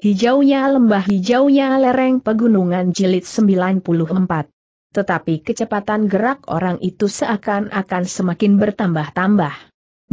Hijaunya lembah hijaunya lereng pegunungan jilid 94. Tetapi kecepatan gerak orang itu seakan-akan semakin bertambah-tambah.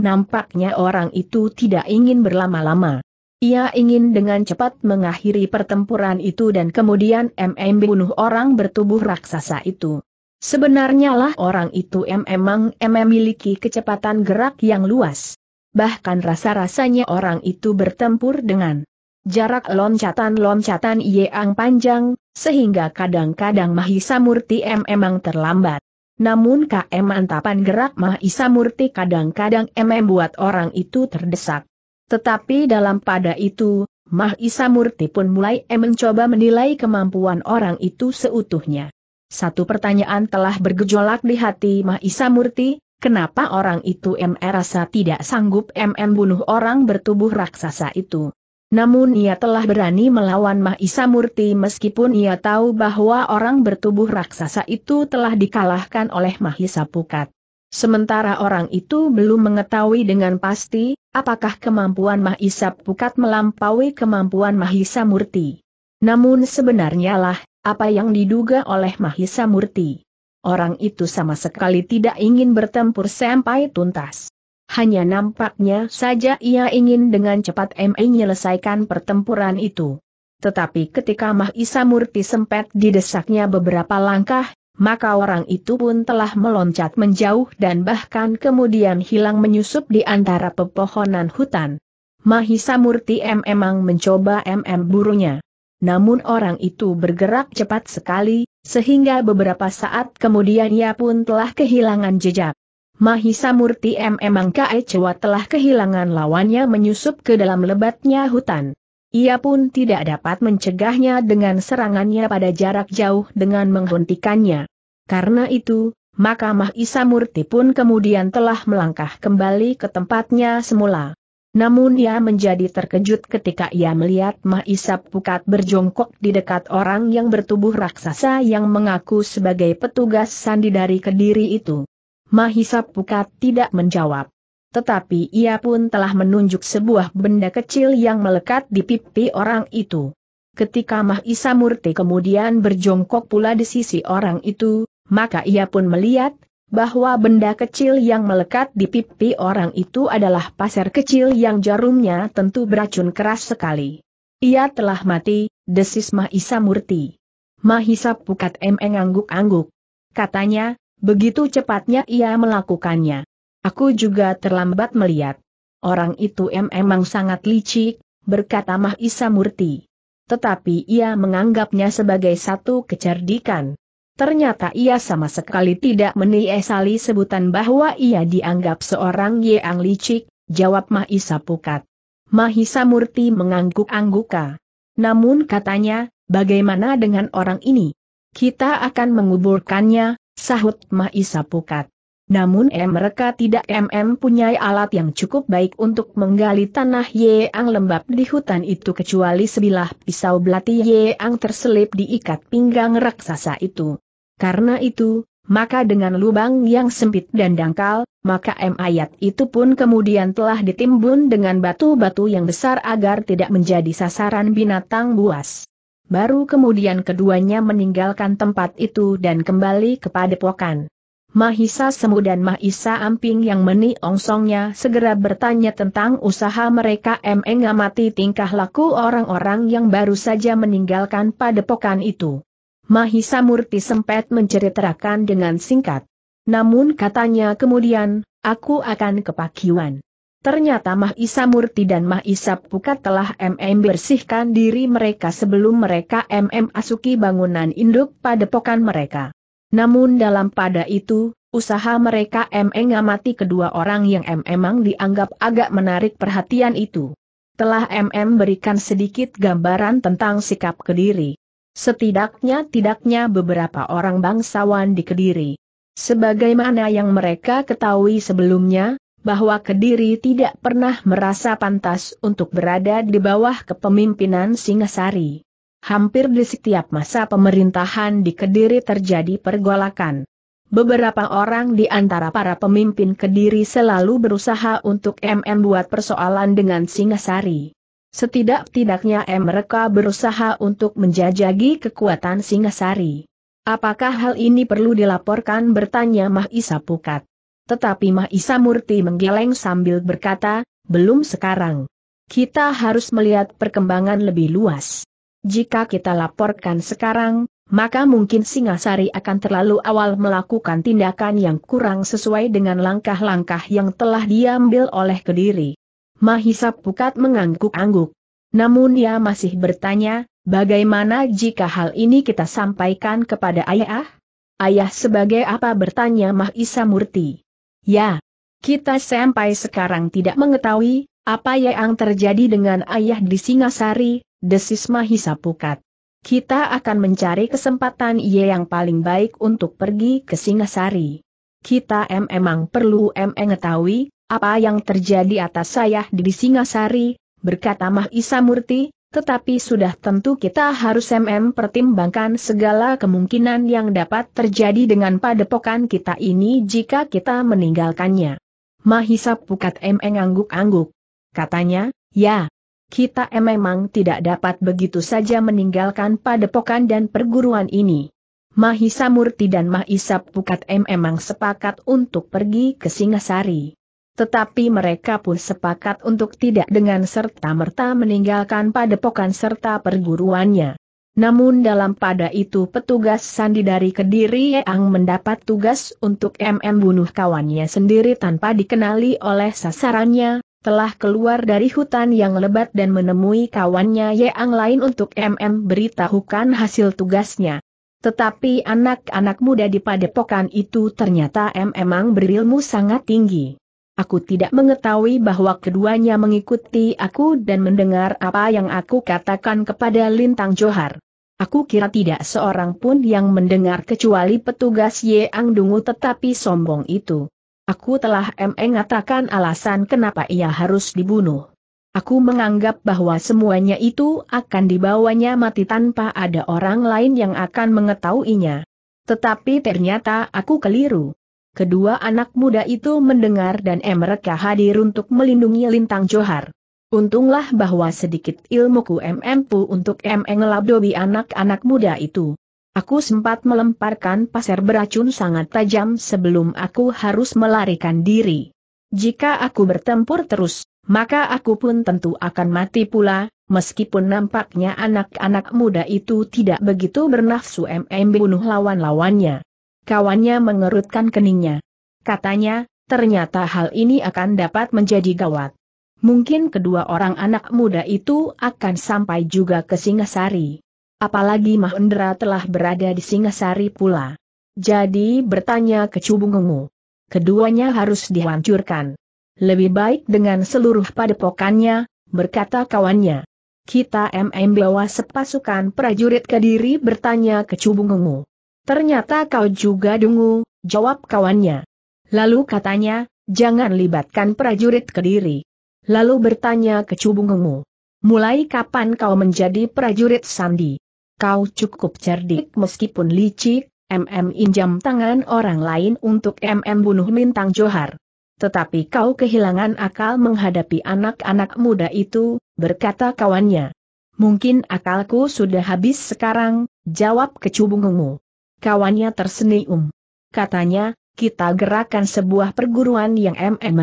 Nampaknya orang itu tidak ingin berlama-lama. Ia ingin dengan cepat mengakhiri pertempuran itu dan kemudian MM bunuh orang bertubuh raksasa itu. Sebenarnya lah orang itu memang memiliki kecepatan gerak yang luas. Bahkan rasa-rasanya orang itu bertempur dengan Jarak loncatan-loncatan Yeang panjang, sehingga kadang-kadang Mahisa Murti M emang terlambat. Namun KM antapan gerak Mahisa Murti kadang-kadang M membuat orang itu terdesak. Tetapi dalam pada itu, Mahisa Murti pun mulai M mencoba menilai kemampuan orang itu seutuhnya. Satu pertanyaan telah bergejolak di hati Mahisa Murti, kenapa orang itu M e rasa tidak sanggup M bunuh orang bertubuh raksasa itu? Namun ia telah berani melawan Mahisa Murti meskipun ia tahu bahwa orang bertubuh raksasa itu telah dikalahkan oleh Mahisa Pukat. Sementara orang itu belum mengetahui dengan pasti, apakah kemampuan Mahisa Pukat melampaui kemampuan Mahisa Murti. Namun sebenarnya lah, apa yang diduga oleh Mahisa Murti. Orang itu sama sekali tidak ingin bertempur sampai tuntas. Hanya nampaknya saja ia ingin dengan cepat menyelesaikan pertempuran itu. Tetapi ketika Mahisa Murti sempat didesaknya beberapa langkah, maka orang itu pun telah meloncat menjauh dan bahkan kemudian hilang menyusup di antara pepohonan hutan. Mahisa Murti memang mencoba MM burunya. Namun orang itu bergerak cepat sekali, sehingga beberapa saat kemudian ia pun telah kehilangan jejak. Mahisa Murti M. Emang Kae Cewa telah kehilangan lawannya menyusup ke dalam lebatnya hutan. Ia pun tidak dapat mencegahnya dengan serangannya pada jarak jauh dengan menghentikannya. Karena itu, maka Mahisa Murti pun kemudian telah melangkah kembali ke tempatnya semula. Namun ia menjadi terkejut ketika ia melihat Mahisa Pukat berjongkok di dekat orang yang bertubuh raksasa yang mengaku sebagai petugas sandi dari kediri itu. Mahisa Pukat tidak menjawab. Tetapi ia pun telah menunjuk sebuah benda kecil yang melekat di pipi orang itu. Ketika Mahisa Murti kemudian berjongkok pula di sisi orang itu, maka ia pun melihat, bahwa benda kecil yang melekat di pipi orang itu adalah pasir kecil yang jarumnya tentu beracun keras sekali. Ia telah mati, desis Mahisa Murti. Mahisa Pukat M. angguk-angguk. Katanya, Begitu cepatnya ia melakukannya. Aku juga terlambat melihat. Orang itu memang sangat licik, berkata Mahisa Murti. Tetapi ia menganggapnya sebagai satu kecerdikan. Ternyata ia sama sekali tidak meniesali sebutan bahwa ia dianggap seorang yang licik, jawab Mahisa Pukat. Mahisa Murti mengangguk-angguka. Namun katanya, bagaimana dengan orang ini? Kita akan menguburkannya, sahut Maisa Pukat. Namun M mereka tidak MM punya alat yang cukup baik untuk menggali tanah yang lembab di hutan itu kecuali sebilah pisau belati yang terselip di ikat pinggang raksasa itu. Karena itu, maka dengan lubang yang sempit dan dangkal, maka em ayat itu pun kemudian telah ditimbun dengan batu-batu yang besar agar tidak menjadi sasaran binatang buas. Baru kemudian keduanya meninggalkan tempat itu dan kembali ke padepokan. Mahisa Semu dan Mahisa Amping yang meni ongsongnya segera bertanya tentang usaha mereka mengamati tingkah laku orang-orang yang baru saja meninggalkan padepokan itu. Mahisa Murti sempat menceritakan dengan singkat. Namun katanya kemudian, aku akan ke Pakiwan. Ternyata Mah Murti dan Mah Isa Pukat telah MM bersihkan diri mereka sebelum mereka MM asuki bangunan induk padepokan mereka. Namun dalam pada itu, usaha mereka MM ngamati kedua orang yang memang dianggap agak menarik perhatian itu. Telah MM berikan sedikit gambaran tentang sikap Kediri. Setidaknya-tidaknya beberapa orang bangsawan di Kediri. Sebagaimana yang mereka ketahui sebelumnya, bahwa Kediri tidak pernah merasa pantas untuk berada di bawah kepemimpinan Singasari. Hampir di setiap masa pemerintahan di Kediri terjadi pergolakan. Beberapa orang di antara para pemimpin Kediri selalu berusaha untuk MM buat persoalan dengan Singasari. Setidak-tidaknya M mereka berusaha untuk menjajagi kekuatan Singasari. Apakah hal ini perlu dilaporkan bertanya Mahisa Pukat? Tetapi Mahisa Murti menggeleng sambil berkata, belum sekarang. Kita harus melihat perkembangan lebih luas. Jika kita laporkan sekarang, maka mungkin Singasari akan terlalu awal melakukan tindakan yang kurang sesuai dengan langkah-langkah yang telah diambil oleh Kediri. Mahisa Pukat mengangguk-angguk. Namun ia masih bertanya, bagaimana jika hal ini kita sampaikan kepada ayah? Ayah sebagai apa bertanya Mahisa Murti. Ya, kita sampai sekarang tidak mengetahui, apa yang terjadi dengan ayah di Singasari, desis Mahisa Pukat. Kita akan mencari kesempatan ia yang paling baik untuk pergi ke Singasari. Kita em emang perlu em mengetahui, apa yang terjadi atas ayah di Singasari, berkata Mahisa Murti, tetapi sudah tentu kita harus MM pertimbangkan segala kemungkinan yang dapat terjadi dengan padepokan kita ini jika kita meninggalkannya. Mahisa Pukat MM angguk-angguk. Katanya, ya, kita memang tidak dapat begitu saja meninggalkan padepokan dan perguruan ini. Mahisa Murti dan Mahisa Pukat memang sepakat untuk pergi ke Singasari. Tetapi mereka pun sepakat untuk tidak dengan serta-merta meninggalkan padepokan serta perguruannya. Namun dalam pada itu petugas sandi dari Kediri yang mendapat tugas untuk MM bunuh kawannya sendiri tanpa dikenali oleh sasarannya, telah keluar dari hutan yang lebat dan menemui kawannya yang lain untuk MM beritahukan hasil tugasnya. Tetapi anak-anak muda di padepokan itu ternyata MM memang berilmu sangat tinggi. Aku tidak mengetahui bahwa keduanya mengikuti aku dan mendengar apa yang aku katakan kepada Lintang Johar. Aku kira tidak seorang pun yang mendengar kecuali petugas Ye Ang Dungu tetapi sombong itu. Aku telah mengatakan alasan kenapa ia harus dibunuh. Aku menganggap bahwa semuanya itu akan dibawanya mati tanpa ada orang lain yang akan mengetahuinya. Tetapi ternyata aku keliru. Kedua anak muda itu mendengar dan mereka hadir untuk melindungi Lintang Johar. Untunglah bahwa sedikit ilmuku pu untuk mengelabdobi anak-anak muda itu. Aku sempat melemparkan pasir beracun sangat tajam sebelum aku harus melarikan diri. Jika aku bertempur terus, maka aku pun tentu akan mati pula, meskipun nampaknya anak-anak muda itu tidak begitu bernafsu MM bunuh lawan-lawannya. Kawannya mengerutkan keningnya. Katanya, ternyata hal ini akan dapat menjadi gawat. Mungkin kedua orang anak muda itu akan sampai juga ke Singasari. Apalagi Mahendra telah berada di Singasari pula. Jadi bertanya ke Cubungungu. Keduanya harus dihancurkan. Lebih baik dengan seluruh padepokannya, berkata kawannya. Kita MM bawa sepasukan prajurit Kediri bertanya ke Cubungungu. Ternyata kau juga dungu, jawab kawannya. Lalu katanya, jangan libatkan prajurit kediri. Lalu bertanya ke Cubungengu. Mulai kapan kau menjadi prajurit Sandi? Kau cukup cerdik meskipun licik, MM injam tangan orang lain untuk MM bunuh Lintang Johar. Tetapi kau kehilangan akal menghadapi anak-anak muda itu, berkata kawannya. Mungkin akalku sudah habis sekarang, jawab kecubungumu. Kawannya tersenyum. Katanya, kita gerakan sebuah perguruan yang MM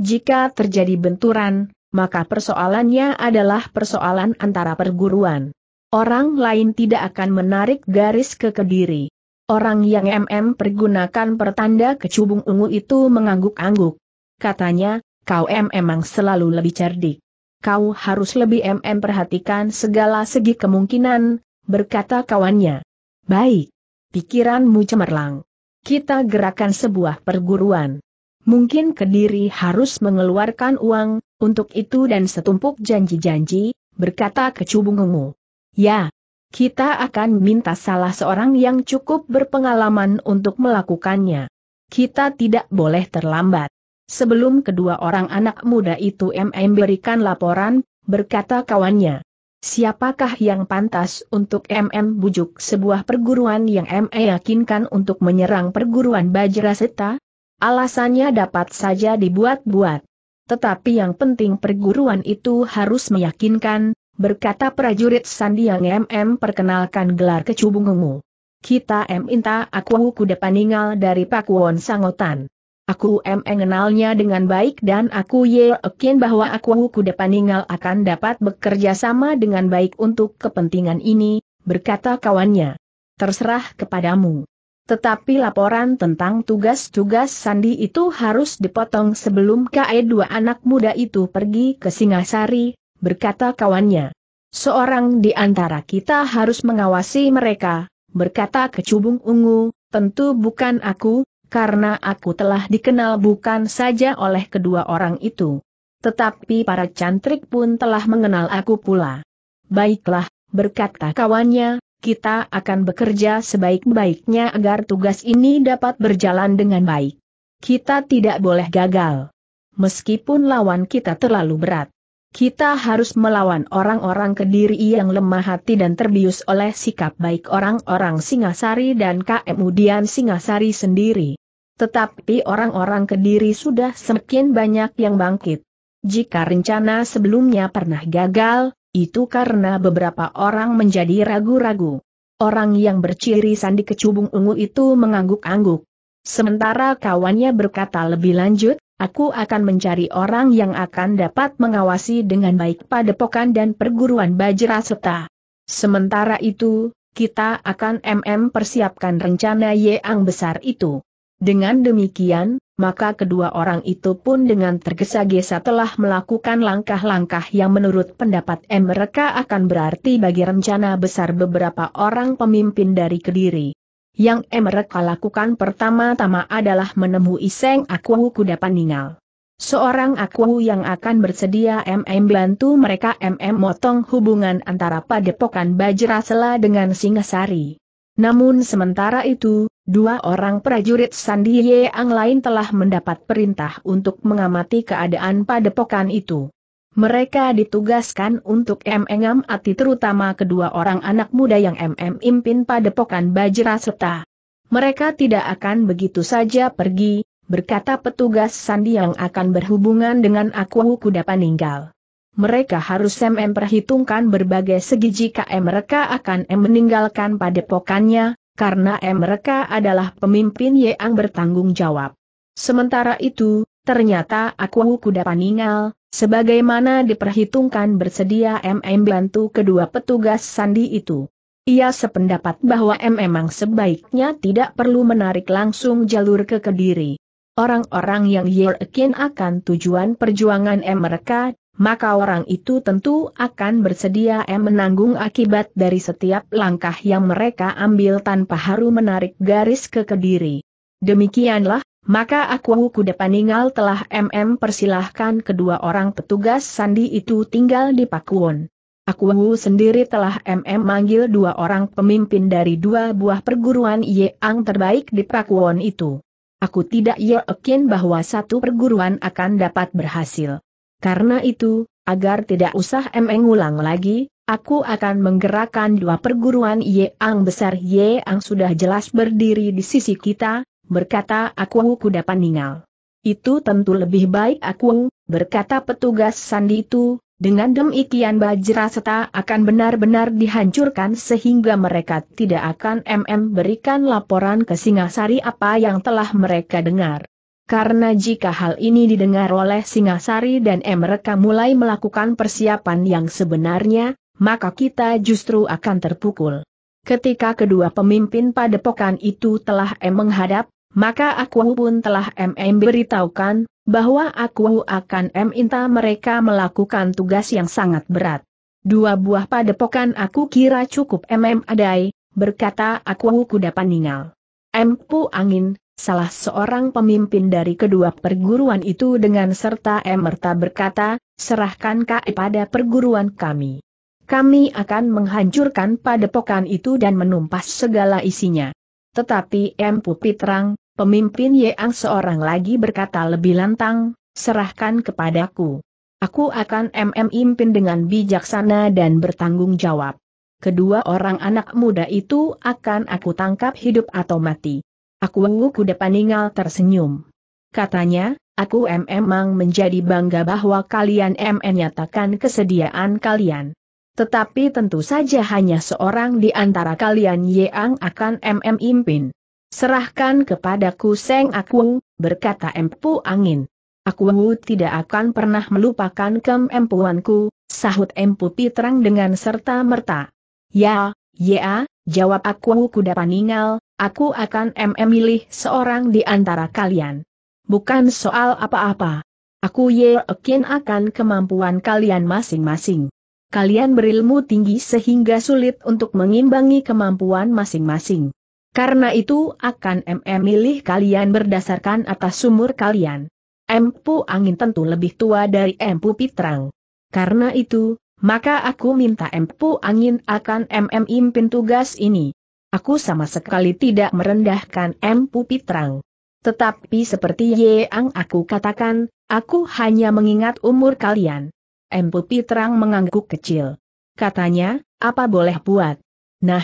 Jika terjadi benturan, maka persoalannya adalah persoalan antara perguruan. Orang lain tidak akan menarik garis ke kediri. Orang yang MM pergunakan pertanda kecubung ungu itu mengangguk-angguk. Katanya, kau M selalu lebih cerdik. Kau harus lebih MM perhatikan segala segi kemungkinan, berkata kawannya. Baik, pikiranmu cemerlang. Kita gerakan sebuah perguruan. Mungkin Kediri harus mengeluarkan uang, untuk itu dan setumpuk janji-janji, berkata kecubungumu. Ya, kita akan minta salah seorang yang cukup berpengalaman untuk melakukannya. Kita tidak boleh terlambat. Sebelum kedua orang anak muda itu MM berikan laporan, berkata kawannya. Siapakah yang pantas untuk MM bujuk sebuah perguruan yang ME yakinkan untuk menyerang perguruan Bajraseta? Alasannya dapat saja dibuat-buat. Tetapi yang penting perguruan itu harus meyakinkan, berkata prajurit Sandi yang MM perkenalkan gelar kecubungungu. Kita M minta aku kuda paningal dari Pakuwon Sangotan. Aku em mengenalnya dengan baik dan aku yakin bahwa aku kuda paningal akan dapat bekerja sama dengan baik untuk kepentingan ini, berkata kawannya. Terserah kepadamu. Tetapi laporan tentang tugas-tugas Sandi itu harus dipotong sebelum KE dua anak muda itu pergi ke Singasari, berkata kawannya. Seorang di antara kita harus mengawasi mereka, berkata kecubung ungu, tentu bukan aku, karena aku telah dikenal bukan saja oleh kedua orang itu. Tetapi para cantrik pun telah mengenal aku pula. Baiklah, berkata kawannya, kita akan bekerja sebaik-baiknya agar tugas ini dapat berjalan dengan baik. Kita tidak boleh gagal. Meskipun lawan kita terlalu berat. Kita harus melawan orang-orang kediri yang lemah hati dan terbius oleh sikap baik orang-orang Singasari dan KM Dian Singasari sendiri. Tetapi orang-orang Kediri sudah semakin banyak yang bangkit. Jika rencana sebelumnya pernah gagal, itu karena beberapa orang menjadi ragu-ragu. Orang yang berciri sandi kecubung ungu itu mengangguk-angguk. Sementara kawannya berkata lebih lanjut, aku akan mencari orang yang akan dapat mengawasi dengan baik padepokan dan perguruan Bajra Seta. Sementara itu, kita akan MM persiapkan rencana yang besar itu. Dengan demikian, maka kedua orang itu pun dengan tergesa-gesa telah melakukan langkah-langkah yang menurut pendapat M mereka akan berarti bagi rencana besar beberapa orang pemimpin dari Kediri. Yang M mereka lakukan pertama-tama adalah menemui Seng Akuwu Kuda Paningal. Seorang Akuwu yang akan bersedia MM bantu mereka MM motong hubungan antara padepokan Bajrasela dengan Singasari. Namun sementara itu, Dua orang prajurit Sandi Yeang lain telah mendapat perintah untuk mengamati keadaan padepokan itu. Mereka ditugaskan untuk MM Ati terutama kedua orang anak muda yang MM impin padepokan Bajra Seta. Mereka tidak akan begitu saja pergi, berkata petugas Sandi yang akan berhubungan dengan akuwu Kuda Paninggal. Mereka harus MM perhitungkan berbagai segi jika mereka akan M meninggalkan padepokannya, karena M mereka adalah pemimpin yang bertanggung jawab. Sementara itu, ternyata aku kuda paningal, sebagaimana diperhitungkan bersedia M bantu kedua petugas sandi itu. Ia sependapat bahwa M memang sebaiknya tidak perlu menarik langsung jalur ke Kediri. Orang-orang yang yakin akan tujuan perjuangan M mereka maka orang itu tentu akan bersedia menanggung akibat dari setiap langkah yang mereka ambil tanpa haru menarik garis ke kediri. Demikianlah, maka aku kuda paningal telah MM persilahkan kedua orang petugas sandi itu tinggal di Pakuwon. Aku sendiri telah MM manggil dua orang pemimpin dari dua buah perguruan yang terbaik di Pakuwon itu. Aku tidak yakin bahwa satu perguruan akan dapat berhasil. Karena itu, agar tidak usah emeng ulang lagi, aku akan menggerakkan dua perguruan Ang besar Ang sudah jelas berdiri di sisi kita, berkata aku kuda paningal. Itu tentu lebih baik aku, berkata petugas sandi itu, dengan demikian Bajraseta akan benar-benar dihancurkan sehingga mereka tidak akan MM berikan laporan ke Singasari apa yang telah mereka dengar karena jika hal ini didengar oleh Singasari dan mereka mulai melakukan persiapan yang sebenarnya, maka kita justru akan terpukul. Ketika kedua pemimpin padepokan itu telah em menghadap, maka aku pun telah MM beritahukan, bahwa aku akan M minta mereka melakukan tugas yang sangat berat. Dua buah padepokan aku kira cukup MM adai, berkata aku kuda paningal. M pu angin, Salah seorang pemimpin dari kedua perguruan itu dengan serta emerta berkata, serahkan KE pada perguruan kami. Kami akan menghancurkan padepokan itu dan menumpas segala isinya. Tetapi M. Pupitrang, pemimpin Yang seorang lagi berkata lebih lantang, serahkan kepadaku. Aku akan MM impin dengan bijaksana dan bertanggung jawab. Kedua orang anak muda itu akan aku tangkap hidup atau mati. Aku Wengu Kuda Paningal tersenyum. Katanya, aku memang menjadi bangga bahwa kalian nyatakan kesediaan kalian. Tetapi tentu saja hanya seorang di antara kalian yang akan MM impin. Serahkan kepadaku Seng Aku, berkata Empu Angin. Aku Wengu tidak akan pernah melupakan kemampuanku, sahut Empu Pitrang dengan serta merta. Ya, ya, Jawab aku kuda paningal, aku akan memilih seorang di antara kalian. Bukan soal apa-apa. Aku yakin akan kemampuan kalian masing-masing. Kalian berilmu tinggi sehingga sulit untuk mengimbangi kemampuan masing-masing. Karena itu akan memilih kalian berdasarkan atas sumur kalian. Empu angin tentu lebih tua dari Empu Pitrang. Karena itu, maka aku minta empu angin akan MM impin tugas ini. Aku sama sekali tidak merendahkan empu pitrang. Tetapi seperti yang aku katakan, aku hanya mengingat umur kalian. Empu pitrang mengangguk kecil. Katanya, apa boleh buat? Nah,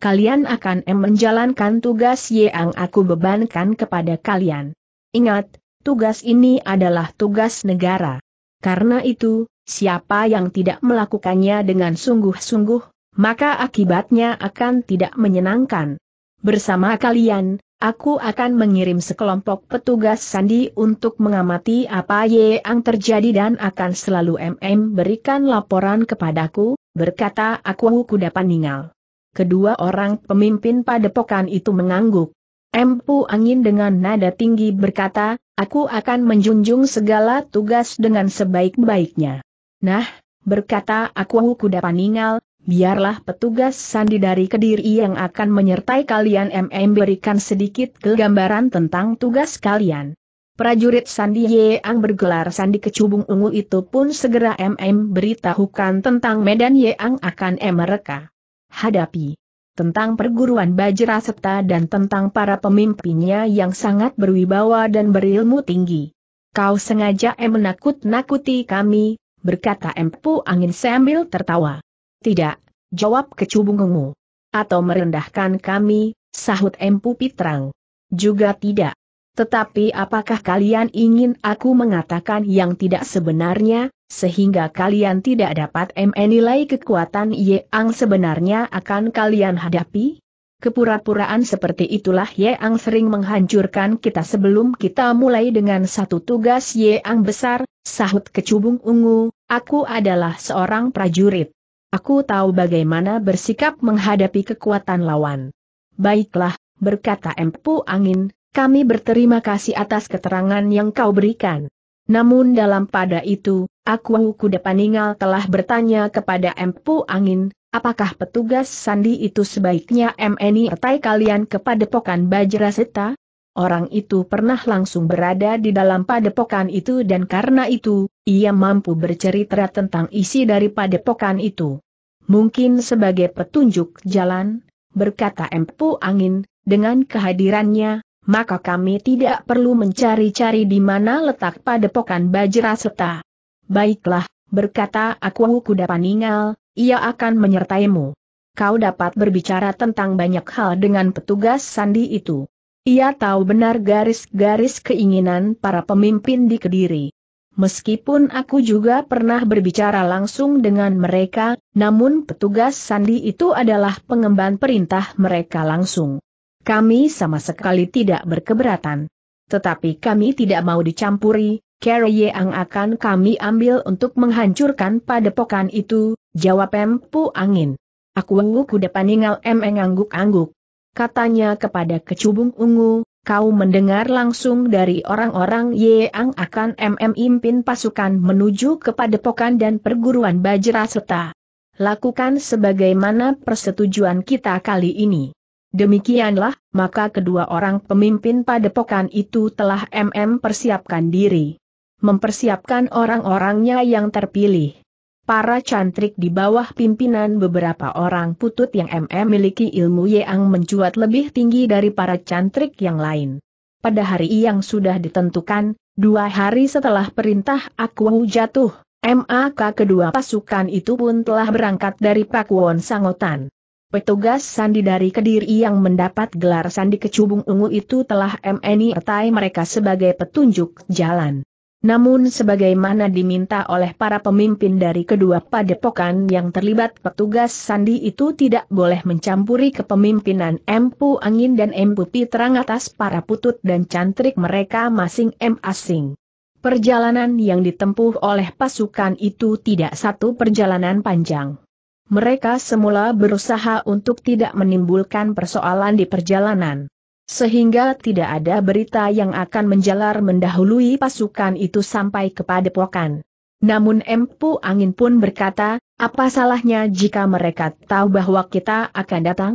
kalian akan em menjalankan tugas yang aku bebankan kepada kalian. Ingat, tugas ini adalah tugas negara. Karena itu, siapa yang tidak melakukannya dengan sungguh-sungguh, maka akibatnya akan tidak menyenangkan. Bersama kalian, aku akan mengirim sekelompok petugas sandi untuk mengamati apa yang terjadi dan akan selalu MM berikan laporan kepadaku, berkata aku kuda paningal. Kedua orang pemimpin padepokan itu mengangguk. Empu Angin dengan nada tinggi berkata, aku akan menjunjung segala tugas dengan sebaik-baiknya. Nah, berkata aku kuda paningal, biarlah petugas sandi dari kediri yang akan menyertai kalian MM berikan sedikit kegambaran tentang tugas kalian. Prajurit Sandi Yeang bergelar Sandi Kecubung Ungu itu pun segera MM beritahukan tentang medan Yeang akan mereka hadapi. Tentang perguruan Bajra serta dan tentang para pemimpinnya yang sangat berwibawa dan berilmu tinggi. Kau sengaja menakut-nakuti kami, berkata Empu Angin sambil tertawa. Tidak, jawab kecubungungu. Atau merendahkan kami, sahut Empu Pitrang. Juga tidak. Tetapi apakah kalian ingin aku mengatakan yang tidak sebenarnya, sehingga kalian tidak dapat menilai kekuatan yang sebenarnya akan kalian hadapi? Kepura-puraan seperti itulah Yang sering menghancurkan kita sebelum kita mulai dengan satu tugas Yang besar, sahut kecubung ungu, aku adalah seorang prajurit. Aku tahu bagaimana bersikap menghadapi kekuatan lawan. Baiklah, berkata Empu Angin, kami berterima kasih atas keterangan yang kau berikan. Namun dalam pada itu, aku Kuda Paningal telah bertanya kepada Empu Angin, Apakah petugas sandi itu sebaiknya MNI etai kalian kepada Pokan Bajraseta? Orang itu pernah langsung berada di dalam padepokan itu dan karena itu, ia mampu bercerita tentang isi dari padepokan itu. Mungkin sebagai petunjuk jalan, berkata Empu Angin, dengan kehadirannya, maka kami tidak perlu mencari-cari di mana letak padepokan Bajraseta. Baiklah, berkata aku kuda paningal, ia akan menyertaimu. Kau dapat berbicara tentang banyak hal dengan petugas sandi itu. Ia tahu benar garis-garis keinginan para pemimpin di Kediri. Meskipun aku juga pernah berbicara langsung dengan mereka, namun petugas sandi itu adalah pengemban perintah mereka langsung. Kami sama sekali tidak berkeberatan. Tetapi kami tidak mau dicampuri, Carrie yang akan kami ambil untuk menghancurkan padepokan itu, Jawab Empu Angin. Aku ungu kuda paningal emeng angguk-angguk. Katanya kepada kecubung ungu, kau mendengar langsung dari orang-orang yang akan MM impin pasukan menuju kepada padepokan dan perguruan Bajra serta. Lakukan sebagaimana persetujuan kita kali ini. Demikianlah, maka kedua orang pemimpin padepokan itu telah MM persiapkan diri. Mempersiapkan orang-orangnya yang terpilih para cantrik di bawah pimpinan beberapa orang putut yang MM miliki ilmu yang mencuat lebih tinggi dari para cantrik yang lain. Pada hari yang sudah ditentukan, dua hari setelah perintah Aku jatuh, MAK kedua pasukan itu pun telah berangkat dari Pakuwon Sangotan. Petugas sandi dari Kediri yang mendapat gelar sandi kecubung ungu itu telah MNI mereka sebagai petunjuk jalan. Namun sebagaimana diminta oleh para pemimpin dari kedua padepokan yang terlibat petugas sandi itu tidak boleh mencampuri kepemimpinan Empu Angin dan Empu Pitrang atas para putut dan cantrik mereka masing-masing. Perjalanan yang ditempuh oleh pasukan itu tidak satu perjalanan panjang. Mereka semula berusaha untuk tidak menimbulkan persoalan di perjalanan. Sehingga tidak ada berita yang akan menjalar mendahului pasukan itu sampai kepada pokan. Namun Empu Angin pun berkata, apa salahnya jika mereka tahu bahwa kita akan datang?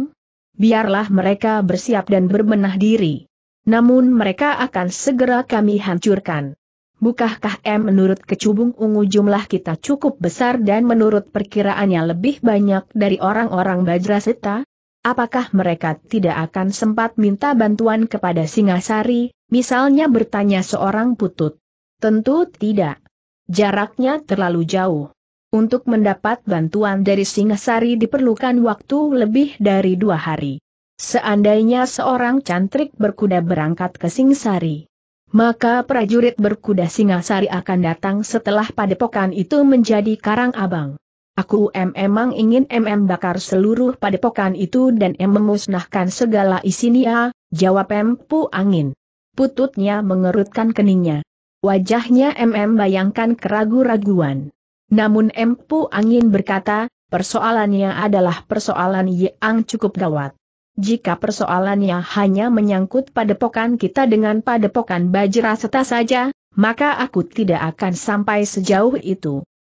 Biarlah mereka bersiap dan berbenah diri. Namun mereka akan segera kami hancurkan. Bukahkah M menurut kecubung ungu jumlah kita cukup besar dan menurut perkiraannya lebih banyak dari orang-orang bajrasita? Apakah mereka tidak akan sempat minta bantuan kepada Singasari, misalnya bertanya seorang putut? Tentu tidak. Jaraknya terlalu jauh. Untuk mendapat bantuan dari Singasari diperlukan waktu lebih dari dua hari. Seandainya seorang cantrik berkuda berangkat ke Singasari, maka prajurit berkuda Singasari akan datang setelah padepokan itu menjadi Karang Abang. Aku em emang ingin mm bakar seluruh padepokan itu dan em memusnahkan segala isinya, jawab em pu angin. Pututnya mengerutkan keningnya. Wajahnya mm bayangkan keragu-raguan. Namun em pu angin berkata, persoalannya adalah persoalan yang cukup gawat. Jika persoalannya hanya menyangkut padepokan kita dengan padepokan Bajra seta saja, maka aku tidak akan sampai sejauh itu.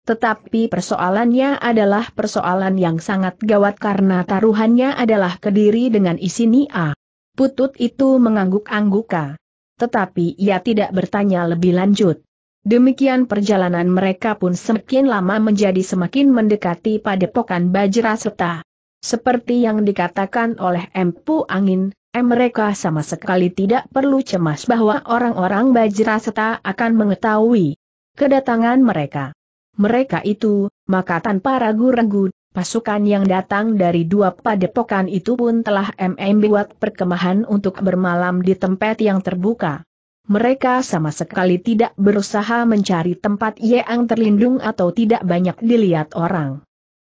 Tetapi persoalannya adalah persoalan yang sangat gawat karena taruhannya adalah kediri dengan isi Nia. Putut itu mengangguk-angguka. Tetapi ia tidak bertanya lebih lanjut. Demikian perjalanan mereka pun semakin lama menjadi semakin mendekati padepokan Seta. Seperti yang dikatakan oleh Empu Angin, em mereka sama sekali tidak perlu cemas bahwa orang-orang Bajra Seta akan mengetahui kedatangan mereka mereka itu, maka tanpa ragu-ragu, pasukan yang datang dari dua padepokan itu pun telah MM buat perkemahan untuk bermalam di tempat yang terbuka. Mereka sama sekali tidak berusaha mencari tempat yang terlindung atau tidak banyak dilihat orang.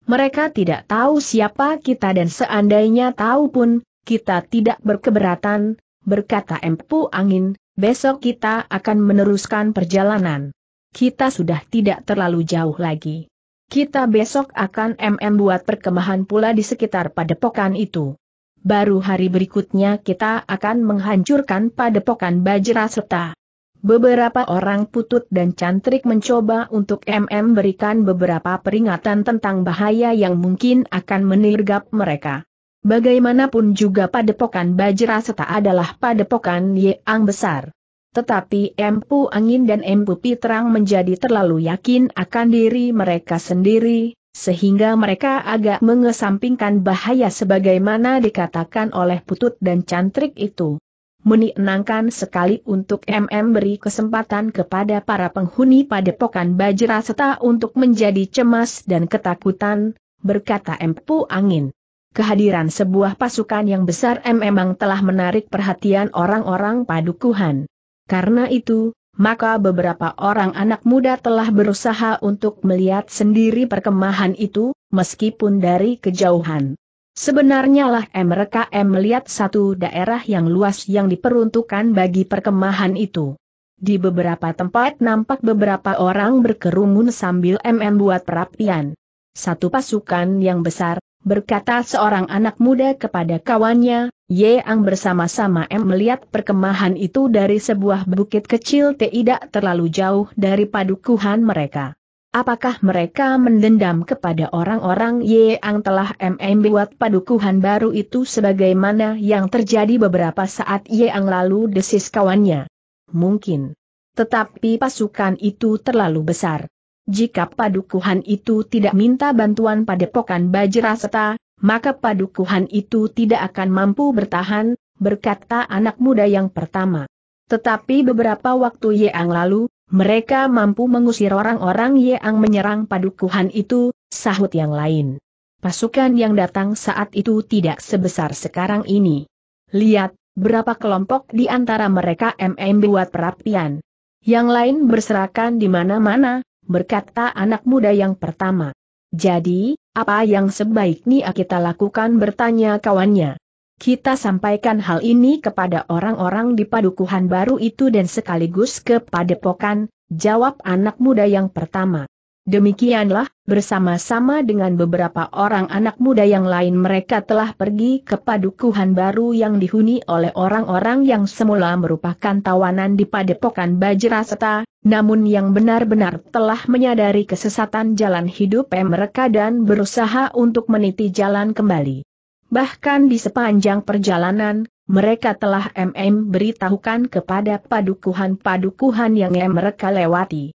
Mereka tidak tahu siapa kita dan seandainya tahu pun, kita tidak berkeberatan, berkata Empu Angin, besok kita akan meneruskan perjalanan kita sudah tidak terlalu jauh lagi. Kita besok akan MM buat perkemahan pula di sekitar padepokan itu. Baru hari berikutnya kita akan menghancurkan padepokan Bajra serta. Beberapa orang putut dan cantrik mencoba untuk MM berikan beberapa peringatan tentang bahaya yang mungkin akan menirgap mereka. Bagaimanapun juga padepokan Bajra serta adalah padepokan yang besar. Tetapi Empu Angin dan Empu Pitrang menjadi terlalu yakin akan diri mereka sendiri, sehingga mereka agak mengesampingkan bahaya sebagaimana dikatakan oleh putut dan cantrik itu. Menenangkan sekali untuk MM beri kesempatan kepada para penghuni padepokan Bajra seta untuk menjadi cemas dan ketakutan, berkata Empu Angin. Kehadiran sebuah pasukan yang besar memang telah menarik perhatian orang-orang padukuhan. Karena itu, maka beberapa orang anak muda telah berusaha untuk melihat sendiri perkemahan itu, meskipun dari kejauhan. Sebenarnya lah MRKM melihat satu daerah yang luas yang diperuntukkan bagi perkemahan itu. Di beberapa tempat nampak beberapa orang berkerumun sambil MM buat perapian. Satu pasukan yang besar, berkata seorang anak muda kepada kawannya, Ye Yeang bersama-sama M melihat perkemahan itu dari sebuah bukit kecil tidak terlalu jauh dari padukuhan mereka. Apakah mereka mendendam kepada orang-orang Ye Yeang telah MM buat padukuhan baru itu sebagaimana yang terjadi beberapa saat Yeang lalu desis kawannya? Mungkin. Tetapi pasukan itu terlalu besar. Jika padukuhan itu tidak minta bantuan padepokan Bajraseta, maka padukuhan itu tidak akan mampu bertahan, berkata anak muda yang pertama. Tetapi beberapa waktu yang lalu, mereka mampu mengusir orang-orang yang menyerang padukuhan itu, sahut yang lain. Pasukan yang datang saat itu tidak sebesar sekarang ini. Lihat, berapa kelompok di antara mereka MM buat perapian. Yang lain berserakan di mana-mana, berkata anak muda yang pertama. Jadi, apa yang sebaiknya kita lakukan bertanya kawannya. Kita sampaikan hal ini kepada orang-orang di padukuhan baru itu dan sekaligus kepada pokan, jawab anak muda yang pertama. Demikianlah, bersama-sama dengan beberapa orang anak muda yang lain mereka telah pergi ke padukuhan baru yang dihuni oleh orang-orang yang semula merupakan tawanan di padepokan Bajraseta, namun yang benar-benar telah menyadari kesesatan jalan hidup mereka dan berusaha untuk meniti jalan kembali. Bahkan di sepanjang perjalanan, mereka telah MM beritahukan kepada padukuhan-padukuhan yang mereka lewati.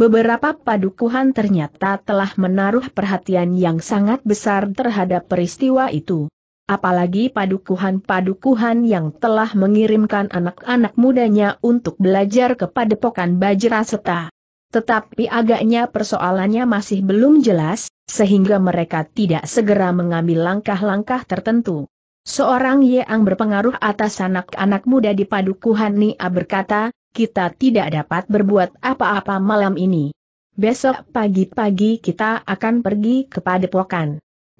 Beberapa padukuhan ternyata telah menaruh perhatian yang sangat besar terhadap peristiwa itu. Apalagi padukuhan-padukuhan yang telah mengirimkan anak-anak mudanya untuk belajar kepada Pokan Bajraseta. Tetapi agaknya persoalannya masih belum jelas, sehingga mereka tidak segera mengambil langkah-langkah tertentu. Seorang yang berpengaruh atas anak-anak muda di padukuhan Nia berkata, kita tidak dapat berbuat apa-apa malam ini. Besok pagi-pagi kita akan pergi kepada padepokan.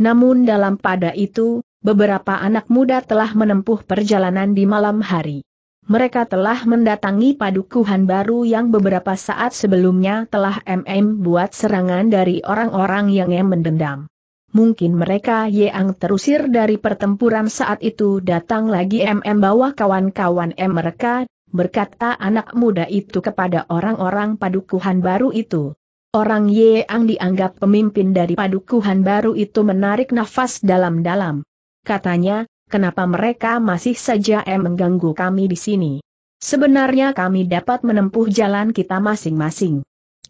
Namun dalam pada itu, beberapa anak muda telah menempuh perjalanan di malam hari. Mereka telah mendatangi padukuhan baru yang beberapa saat sebelumnya telah MM buat serangan dari orang-orang yang M mendendam. Mungkin mereka yang terusir dari pertempuran saat itu datang lagi MM bawa kawan-kawan M mereka berkata anak muda itu kepada orang-orang padukuhan baru itu. Orang Yeang dianggap pemimpin dari padukuhan baru itu menarik nafas dalam-dalam. Katanya, kenapa mereka masih saja mengganggu kami di sini? Sebenarnya kami dapat menempuh jalan kita masing-masing.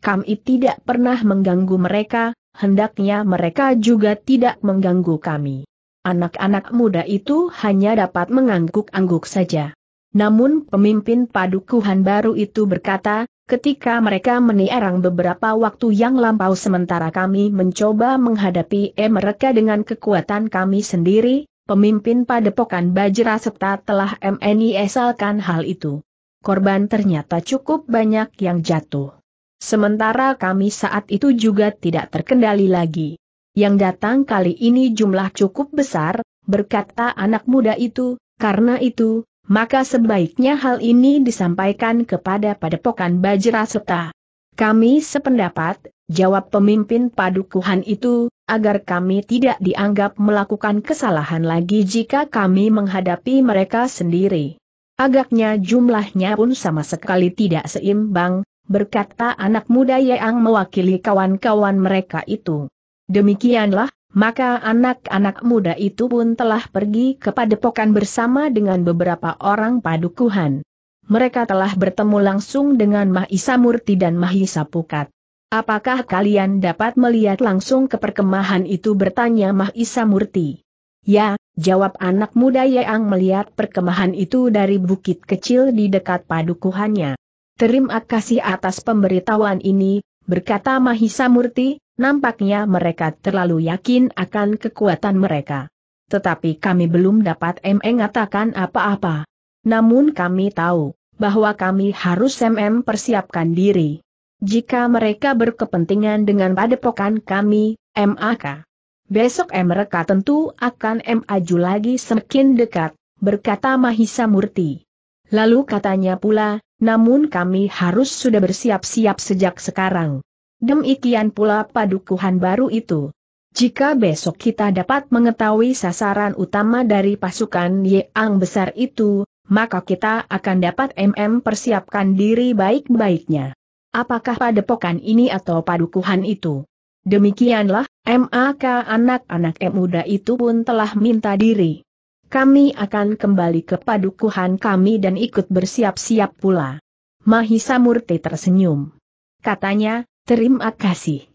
Kami tidak pernah mengganggu mereka, hendaknya mereka juga tidak mengganggu kami. Anak-anak muda itu hanya dapat mengangguk-angguk saja. Namun pemimpin padukuhan baru itu berkata, ketika mereka menierang beberapa waktu yang lampau sementara kami mencoba menghadapi e mereka dengan kekuatan kami sendiri, pemimpin padepokan Bajra serta telah menyesalkan hal itu. Korban ternyata cukup banyak yang jatuh. Sementara kami saat itu juga tidak terkendali lagi. Yang datang kali ini jumlah cukup besar, berkata anak muda itu, karena itu, maka sebaiknya hal ini disampaikan kepada Padepokan Bajraseta. Kami sependapat, jawab pemimpin padukuhan itu, agar kami tidak dianggap melakukan kesalahan lagi jika kami menghadapi mereka sendiri. Agaknya jumlahnya pun sama sekali tidak seimbang, berkata anak muda yang mewakili kawan-kawan mereka itu. Demikianlah, maka anak-anak muda itu pun telah pergi ke padepokan bersama dengan beberapa orang padukuhan. Mereka telah bertemu langsung dengan Mahisa Murti dan Mahisa Pukat. Apakah kalian dapat melihat langsung ke perkemahan itu bertanya Mahisa Murti. Ya, jawab anak muda yang melihat perkemahan itu dari bukit kecil di dekat padukuhannya. Terima kasih atas pemberitahuan ini, berkata Mahisa Murti, Nampaknya mereka terlalu yakin akan kekuatan mereka. Tetapi kami belum dapat mengatakan apa-apa. Namun kami tahu, bahwa kami harus MM persiapkan diri. Jika mereka berkepentingan dengan padepokan kami, MAK. Besok mereka tentu akan maju lagi semakin dekat, berkata Mahisa Murti. Lalu katanya pula, namun kami harus sudah bersiap-siap sejak sekarang demikian pula padukuhan baru itu. Jika besok kita dapat mengetahui sasaran utama dari pasukan Yeang besar itu, maka kita akan dapat MM persiapkan diri baik-baiknya. Apakah padepokan ini atau padukuhan itu? Demikianlah, MAK anak-anak muda itu pun telah minta diri. Kami akan kembali ke padukuhan kami dan ikut bersiap-siap pula. Mahisa Murti tersenyum. Katanya, Terima kasih.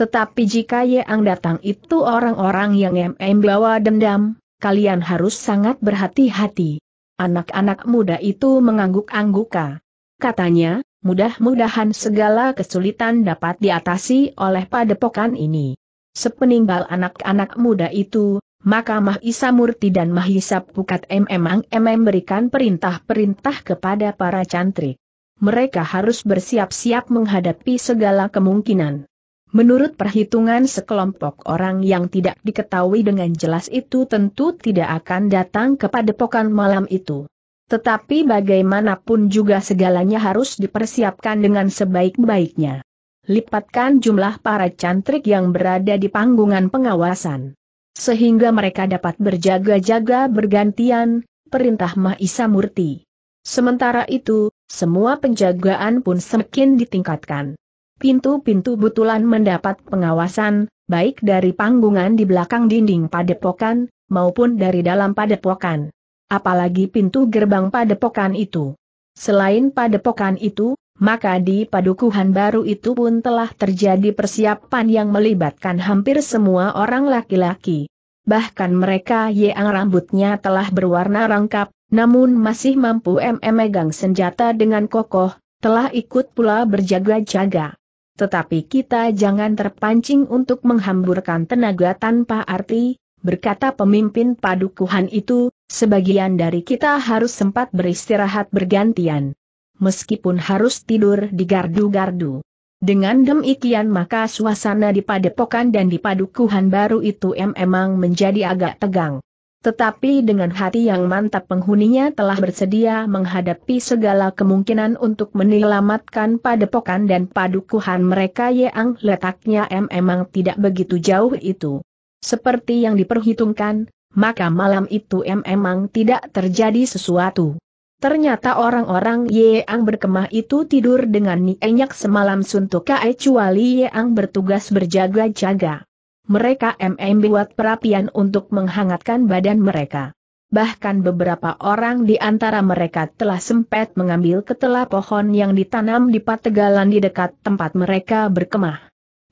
Tetapi jika yang datang itu orang-orang yang MM bawa dendam, kalian harus sangat berhati-hati. Anak-anak muda itu mengangguk-angguka. Katanya, mudah-mudahan segala kesulitan dapat diatasi oleh padepokan ini. Sepeninggal anak-anak muda itu, maka Mahisa Murti dan Mahisa Pukat MM memberikan perintah-perintah kepada para cantrik mereka harus bersiap-siap menghadapi segala kemungkinan. Menurut perhitungan sekelompok orang yang tidak diketahui dengan jelas itu tentu tidak akan datang kepada pokan malam itu. Tetapi bagaimanapun juga segalanya harus dipersiapkan dengan sebaik-baiknya. Lipatkan jumlah para cantrik yang berada di panggungan pengawasan. Sehingga mereka dapat berjaga-jaga bergantian, perintah Mahisa Murti. Sementara itu, semua penjagaan pun semakin ditingkatkan. Pintu-pintu butulan mendapat pengawasan, baik dari panggungan di belakang dinding padepokan, maupun dari dalam padepokan. Apalagi pintu gerbang padepokan itu. Selain padepokan itu, maka di padukuhan baru itu pun telah terjadi persiapan yang melibatkan hampir semua orang laki-laki. Bahkan mereka yang rambutnya telah berwarna rangkap, namun masih mampu memegang senjata dengan kokoh, telah ikut pula berjaga-jaga. Tetapi kita jangan terpancing untuk menghamburkan tenaga tanpa arti, berkata pemimpin padukuhan itu, sebagian dari kita harus sempat beristirahat bergantian. Meskipun harus tidur di gardu-gardu. Dengan demikian maka suasana di padepokan dan di padukuhan baru itu memang menjadi agak tegang. Tetapi dengan hati yang mantap penghuninya telah bersedia menghadapi segala kemungkinan untuk menyelamatkan padepokan dan padukuhan mereka yang letaknya memang tidak begitu jauh itu. Seperti yang diperhitungkan, maka malam itu memang tidak terjadi sesuatu. Ternyata orang-orang Yeang berkemah itu tidur dengan nyenyak semalam suntuk kecuali Yang bertugas berjaga-jaga mereka MM buat perapian untuk menghangatkan badan mereka. Bahkan beberapa orang di antara mereka telah sempat mengambil ketela pohon yang ditanam di pategalan di dekat tempat mereka berkemah.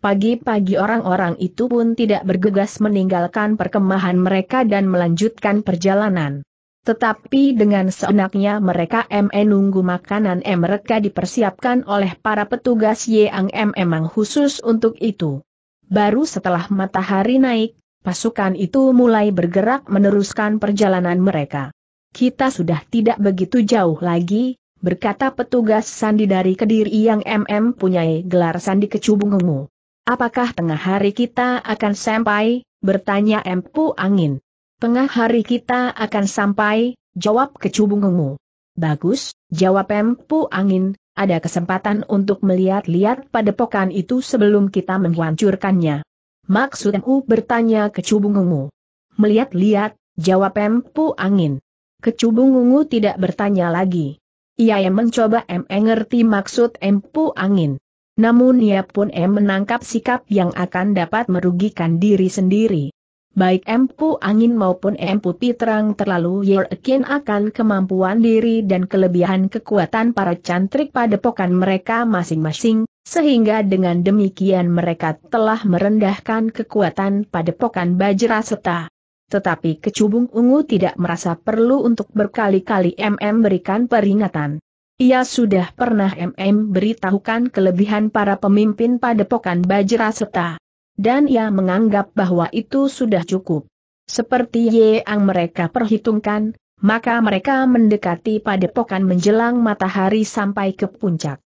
Pagi-pagi orang-orang itu pun tidak bergegas meninggalkan perkemahan mereka dan melanjutkan perjalanan. Tetapi dengan seenaknya mereka ME nunggu makanan M mereka dipersiapkan oleh para petugas Yang M memang khusus untuk itu. Baru setelah matahari naik, pasukan itu mulai bergerak meneruskan perjalanan mereka. Kita sudah tidak begitu jauh lagi, berkata petugas sandi dari kediri yang MM punyai gelar sandi kecubungungu. Apakah tengah hari kita akan sampai, bertanya Empu Angin. Tengah hari kita akan sampai, jawab kecubungungu. Bagus, jawab Empu Angin, ada kesempatan untuk melihat-lihat pada padepokan itu sebelum kita menghancurkannya. Maksudmu bertanya ke Cubungungu. Melihat-lihat, jawab Empu Angin. Kecubungungu tidak bertanya lagi. Ia yang mencoba em mengerti maksud Empu Angin. Namun ia pun em menangkap sikap yang akan dapat merugikan diri sendiri baik empu angin maupun empu pitrang terlalu yakin akan kemampuan diri dan kelebihan kekuatan para cantrik padepokan mereka masing-masing, sehingga dengan demikian mereka telah merendahkan kekuatan padepokan Bajraseta. Tetapi kecubung ungu tidak merasa perlu untuk berkali-kali MM berikan peringatan. Ia sudah pernah MM beritahukan kelebihan para pemimpin padepokan Bajraseta dan ia menganggap bahwa itu sudah cukup. Seperti yang mereka perhitungkan, maka mereka mendekati padepokan menjelang matahari sampai ke puncak.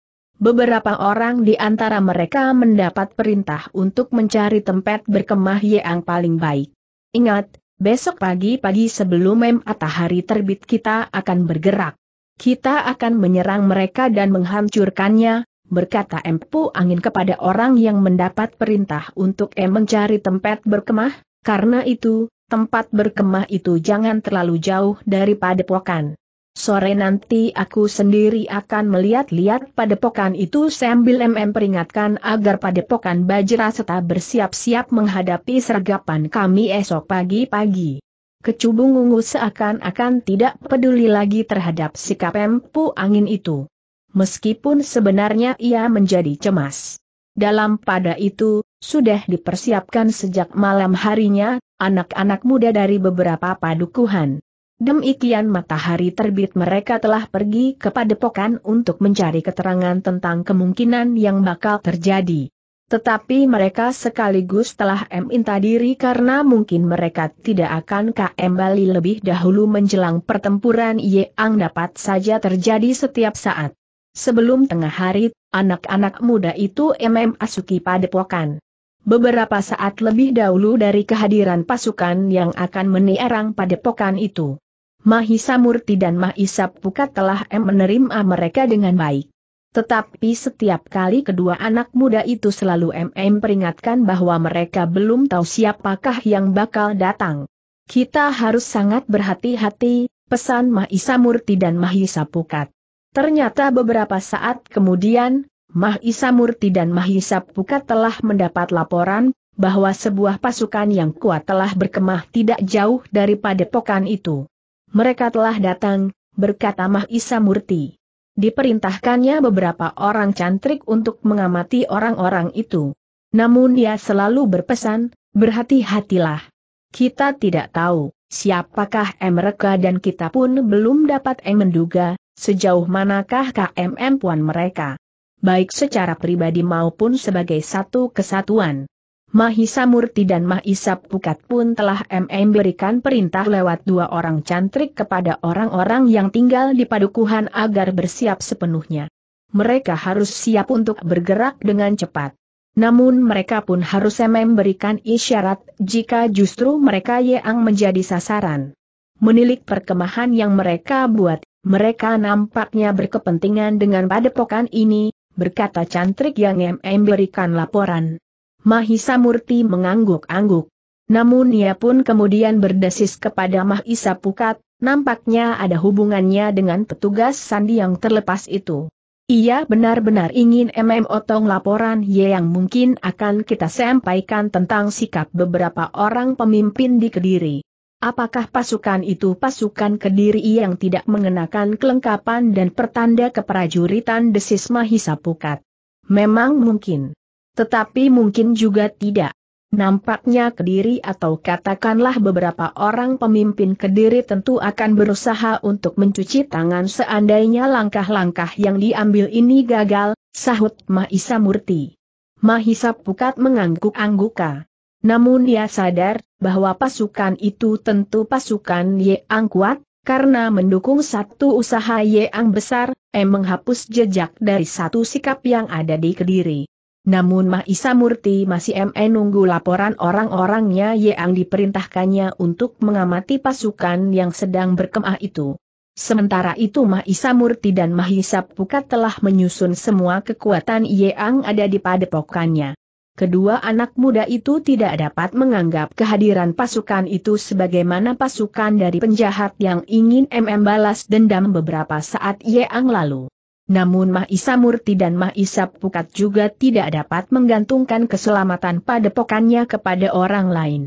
Beberapa orang di antara mereka mendapat perintah untuk mencari tempat berkemah yang paling baik. Ingat, besok pagi-pagi sebelum matahari terbit kita akan bergerak. Kita akan menyerang mereka dan menghancurkannya, berkata Empu Angin kepada orang yang mendapat perintah untuk em mencari tempat berkemah, karena itu, tempat berkemah itu jangan terlalu jauh dari padepokan. Sore nanti aku sendiri akan melihat-lihat padepokan itu sambil MM peringatkan agar padepokan Bajra serta bersiap-siap menghadapi sergapan kami esok pagi-pagi. Kecubung ungu seakan-akan tidak peduli lagi terhadap sikap empu angin itu meskipun sebenarnya ia menjadi cemas. Dalam pada itu, sudah dipersiapkan sejak malam harinya, anak-anak muda dari beberapa padukuhan. Demikian matahari terbit mereka telah pergi ke padepokan untuk mencari keterangan tentang kemungkinan yang bakal terjadi. Tetapi mereka sekaligus telah minta diri karena mungkin mereka tidak akan kembali lebih dahulu menjelang pertempuran yang dapat saja terjadi setiap saat sebelum tengah hari, anak-anak muda itu MM Asuki Padepokan. Beberapa saat lebih dahulu dari kehadiran pasukan yang akan menyerang Padepokan itu. Mahisa Murti dan Mahisa Pukat telah menerima mereka dengan baik. Tetapi setiap kali kedua anak muda itu selalu MM peringatkan bahwa mereka belum tahu siapakah yang bakal datang. Kita harus sangat berhati-hati, pesan Mahisa Murti dan Mahisa Pukat. Ternyata beberapa saat kemudian, Mahisa Murti dan Mahisa Pukat telah mendapat laporan bahwa sebuah pasukan yang kuat telah berkemah tidak jauh dari padepokan itu. Mereka telah datang, berkata Mahisa Murti. Diperintahkannya beberapa orang cantrik untuk mengamati orang-orang itu. Namun dia selalu berpesan, berhati-hatilah. Kita tidak tahu siapakah mereka dan kita pun belum dapat menduga, Sejauh manakah KMM Puan mereka? Baik secara pribadi maupun sebagai satu kesatuan. Mahisa Murti dan Mahisa Pukat pun telah MM berikan perintah lewat dua orang cantrik kepada orang-orang yang tinggal di padukuhan agar bersiap sepenuhnya. Mereka harus siap untuk bergerak dengan cepat. Namun mereka pun harus MM berikan isyarat jika justru mereka yang menjadi sasaran. Menilik perkemahan yang mereka buat mereka nampaknya berkepentingan dengan padepokan ini, berkata cantrik yang MM berikan laporan. Mahisa Murti mengangguk-angguk. Namun ia pun kemudian berdesis kepada Mahisa Pukat, nampaknya ada hubungannya dengan petugas sandi yang terlepas itu. Ia benar-benar ingin MM Otong laporan yang mungkin akan kita sampaikan tentang sikap beberapa orang pemimpin di Kediri. Apakah pasukan itu pasukan Kediri yang tidak mengenakan kelengkapan dan pertanda keprajuritan desis Mahisa Pukat? Memang mungkin. Tetapi mungkin juga tidak. Nampaknya Kediri atau katakanlah beberapa orang pemimpin Kediri tentu akan berusaha untuk mencuci tangan seandainya langkah-langkah yang diambil ini gagal, sahut Mahisa Murti. Mahisa Pukat mengangguk-angguka. Namun ia sadar bahwa pasukan itu tentu pasukan Ye Ang kuat, karena mendukung satu usaha Ye Ang besar, eh, menghapus jejak dari satu sikap yang ada di Kediri. Namun Mahisa Murti masih ME eh, nunggu laporan orang-orangnya Ye Ang diperintahkannya untuk mengamati pasukan yang sedang berkemah itu. Sementara itu Mahisa Murti dan Mahisa Pukat telah menyusun semua kekuatan Ye Ang ada di padepokannya kedua anak muda itu tidak dapat menganggap kehadiran pasukan itu sebagaimana pasukan dari penjahat yang ingin MM balas dendam beberapa saat yang lalu. Namun Mahisa Murti dan Mahisa Pukat juga tidak dapat menggantungkan keselamatan padepokannya kepada orang lain.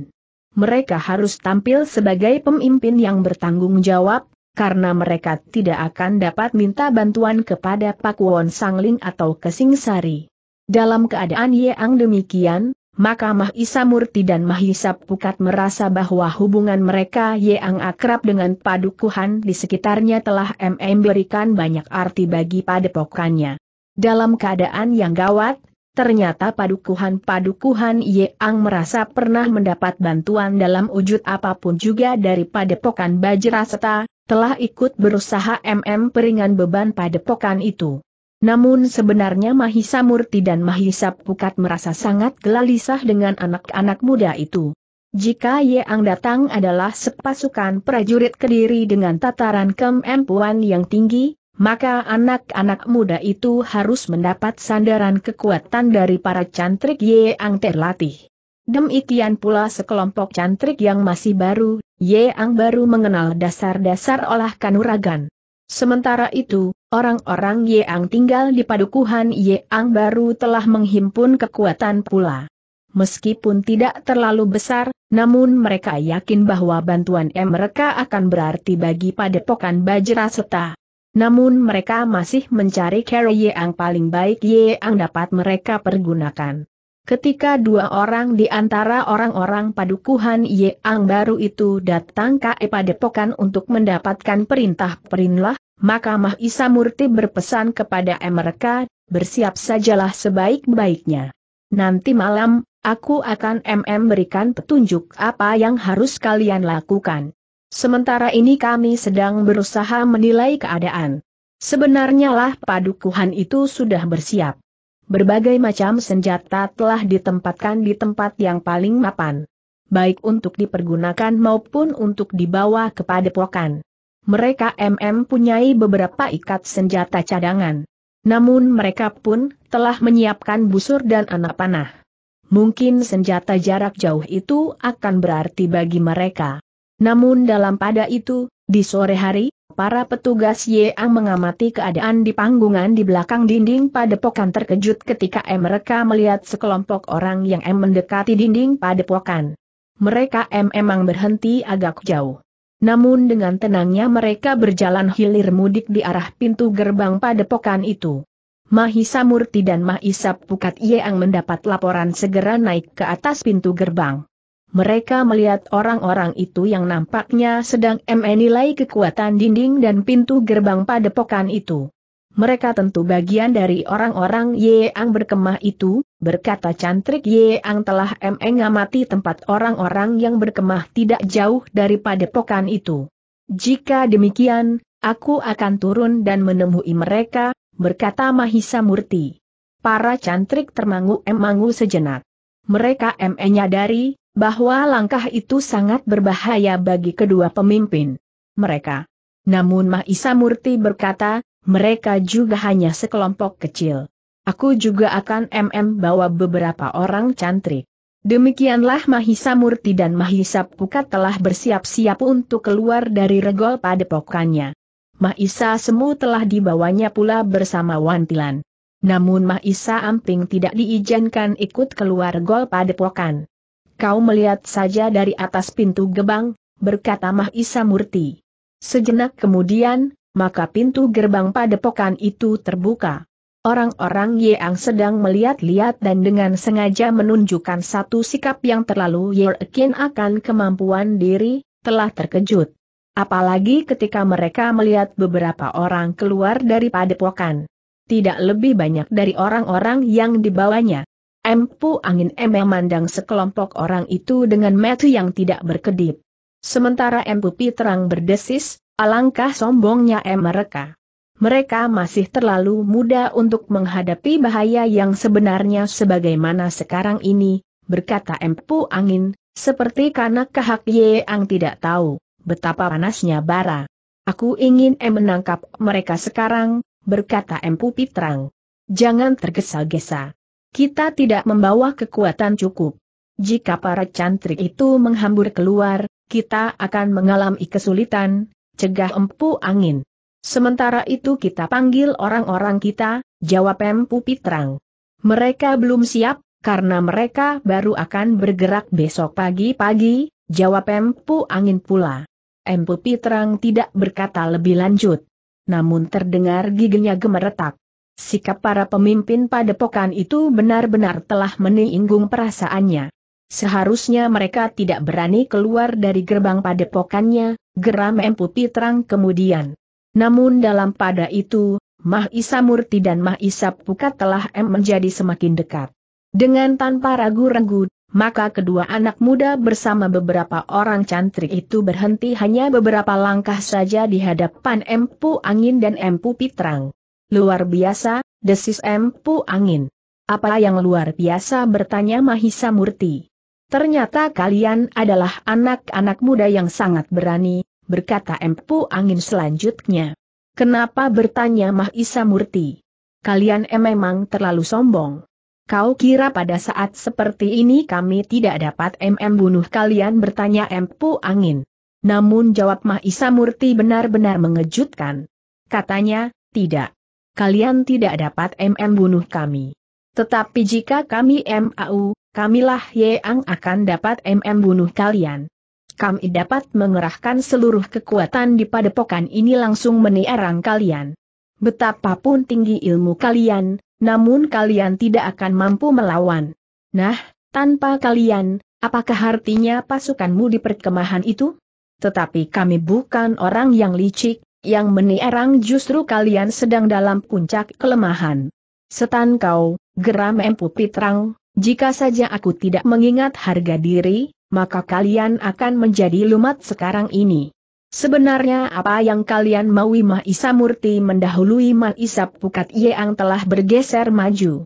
Mereka harus tampil sebagai pemimpin yang bertanggung jawab, karena mereka tidak akan dapat minta bantuan kepada Pakuwon Sangling atau Kesingsari. Dalam keadaan Yeang demikian, maka Mahisa Murti dan Mahisa Pukat merasa bahwa hubungan mereka Yeang akrab dengan padukuhan di sekitarnya telah MM berikan banyak arti bagi padepokannya. Dalam keadaan yang gawat, ternyata padukuhan-padukuhan Yeang merasa pernah mendapat bantuan dalam wujud apapun juga dari padepokan Bajraseta, telah ikut berusaha MM peringan beban padepokan itu. Namun sebenarnya Mahisa Murti dan Mahisa Pukat merasa sangat gelisah dengan anak-anak muda itu. Jika Yeang datang adalah sepasukan prajurit kediri dengan tataran kemampuan yang tinggi, maka anak-anak muda itu harus mendapat sandaran kekuatan dari para cantrik Yeang terlatih. Demikian pula sekelompok cantrik yang masih baru, Yeang baru mengenal dasar-dasar olah kanuragan. Sementara itu, orang-orang Yeang tinggal di padukuhan Yeang baru telah menghimpun kekuatan pula. Meskipun tidak terlalu besar, namun mereka yakin bahwa bantuan M mereka akan berarti bagi padepokan Bajra Seta. Namun mereka masih mencari cara yang paling baik Yeang dapat mereka pergunakan. Ketika dua orang di antara orang-orang padukuhan Yeang baru itu datang ke Padepokan untuk mendapatkan perintah perintah maka Mahisa Murti berpesan kepada mereka, bersiap sajalah sebaik-baiknya. Nanti malam, aku akan MM berikan petunjuk apa yang harus kalian lakukan. Sementara ini kami sedang berusaha menilai keadaan. Sebenarnya lah padukuhan itu sudah bersiap. Berbagai macam senjata telah ditempatkan di tempat yang paling mapan. Baik untuk dipergunakan maupun untuk dibawa kepada pokan. Mereka MM punyai beberapa ikat senjata cadangan. Namun mereka pun telah menyiapkan busur dan anak panah. Mungkin senjata jarak jauh itu akan berarti bagi mereka. Namun dalam pada itu, di sore hari, Para petugas YA mengamati keadaan di panggungan di belakang dinding padepokan terkejut ketika M mereka melihat sekelompok orang yang M mendekati dinding padepokan. Mereka M emang berhenti agak jauh. Namun dengan tenangnya mereka berjalan hilir mudik di arah pintu gerbang padepokan itu. Mahisa Murti dan Mahisa Pukat Yeang mendapat laporan segera naik ke atas pintu gerbang mereka melihat orang-orang itu yang nampaknya sedang menilai kekuatan dinding dan pintu gerbang padepokan itu. Mereka tentu bagian dari orang-orang Yeang berkemah itu, berkata cantrik Yeang telah mengamati tempat orang-orang yang berkemah tidak jauh dari padepokan itu. Jika demikian, aku akan turun dan menemui mereka, berkata Mahisa Murti. Para cantrik termangu-emangu sejenak. Mereka menyadari bahwa langkah itu sangat berbahaya bagi kedua pemimpin. Mereka. Namun Mahisa Murti berkata, mereka juga hanya sekelompok kecil. Aku juga akan MM bawa beberapa orang cantrik. Demikianlah Mahisa Murti dan Mahisa Pukat telah bersiap-siap untuk keluar dari regol pada padepokannya. Mahisa Semu telah dibawanya pula bersama Wantilan. Namun Mahisa Amping tidak diizinkan ikut keluar gol pokan. Kau melihat saja dari atas pintu gebang, berkata Mahisa Murti. Sejenak kemudian, maka pintu gerbang padepokan itu terbuka. Orang-orang Yeang sedang melihat-lihat dan dengan sengaja menunjukkan satu sikap yang terlalu yakin akan kemampuan diri, telah terkejut. Apalagi ketika mereka melihat beberapa orang keluar dari padepokan. Tidak lebih banyak dari orang-orang yang dibawanya. Empu angin eme memandang sekelompok orang itu dengan metu yang tidak berkedip. Sementara Empu Piterang berdesis, alangkah sombongnya em mereka. Mereka masih terlalu muda untuk menghadapi bahaya yang sebenarnya sebagaimana sekarang ini, berkata Empu Angin, seperti karena kehak Yeang tidak tahu betapa panasnya bara. Aku ingin em menangkap mereka sekarang, berkata Empu Piterang. Jangan tergesa-gesa. Kita tidak membawa kekuatan cukup. Jika para cantrik itu menghambur keluar, kita akan mengalami kesulitan, cegah empu angin. Sementara itu kita panggil orang-orang kita, jawab empu Pitrang. Mereka belum siap, karena mereka baru akan bergerak besok pagi-pagi, jawab empu angin pula. Empu Pitrang tidak berkata lebih lanjut. Namun terdengar giginya gemeretak. Sikap para pemimpin padepokan itu benar-benar telah menyinggung perasaannya. Seharusnya mereka tidak berani keluar dari gerbang padepokannya, geram Emputi terang kemudian. Namun dalam pada itu, Mah Isa Murti dan Mah Isa Pukat telah M menjadi semakin dekat. Dengan tanpa ragu-ragu, maka kedua anak muda bersama beberapa orang cantik itu berhenti hanya beberapa langkah saja di hadapan Empu Angin dan Empu Pitrang. Luar biasa, desis empu angin. Apa yang luar biasa bertanya Mahisa Murti. Ternyata kalian adalah anak-anak muda yang sangat berani, berkata empu angin selanjutnya. Kenapa bertanya Mahisa Murti? Kalian memang terlalu sombong. Kau kira pada saat seperti ini kami tidak dapat MM bunuh kalian bertanya Empu Angin. Namun jawab Mahisa Murti benar-benar mengejutkan. Katanya, tidak kalian tidak dapat MM bunuh kami. Tetapi jika kami MAU, kamilah yang akan dapat MM bunuh kalian. Kami dapat mengerahkan seluruh kekuatan di padepokan ini langsung meniarang kalian. Betapapun tinggi ilmu kalian, namun kalian tidak akan mampu melawan. Nah, tanpa kalian, apakah artinya pasukanmu di perkemahan itu? Tetapi kami bukan orang yang licik, yang menierang justru kalian sedang dalam puncak kelemahan. Setan kau, geram Empu Pitrang, jika saja aku tidak mengingat harga diri, maka kalian akan menjadi lumat sekarang ini. Sebenarnya apa yang kalian maui Mahisa Murti mendahului Mahisa Pukat Yeang telah bergeser maju.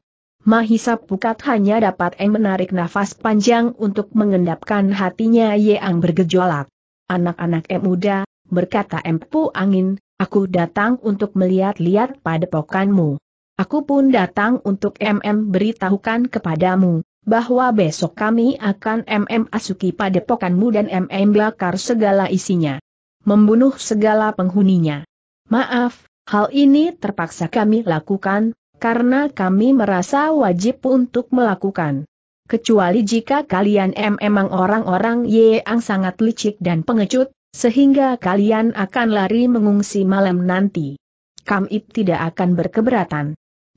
Mahisa Pukat hanya dapat yang menarik nafas panjang untuk mengendapkan hatinya Yeang bergejolak. Anak-anak muda, berkata Empu Angin, aku datang untuk melihat-lihat padepokanmu. Aku pun datang untuk MM beritahukan kepadamu, bahwa besok kami akan MM asuki padepokanmu dan MM bakar segala isinya. Membunuh segala penghuninya. Maaf, hal ini terpaksa kami lakukan, karena kami merasa wajib untuk melakukan. Kecuali jika kalian memang orang-orang yang sangat licik dan pengecut, sehingga kalian akan lari mengungsi malam nanti. Kamip tidak akan berkeberatan.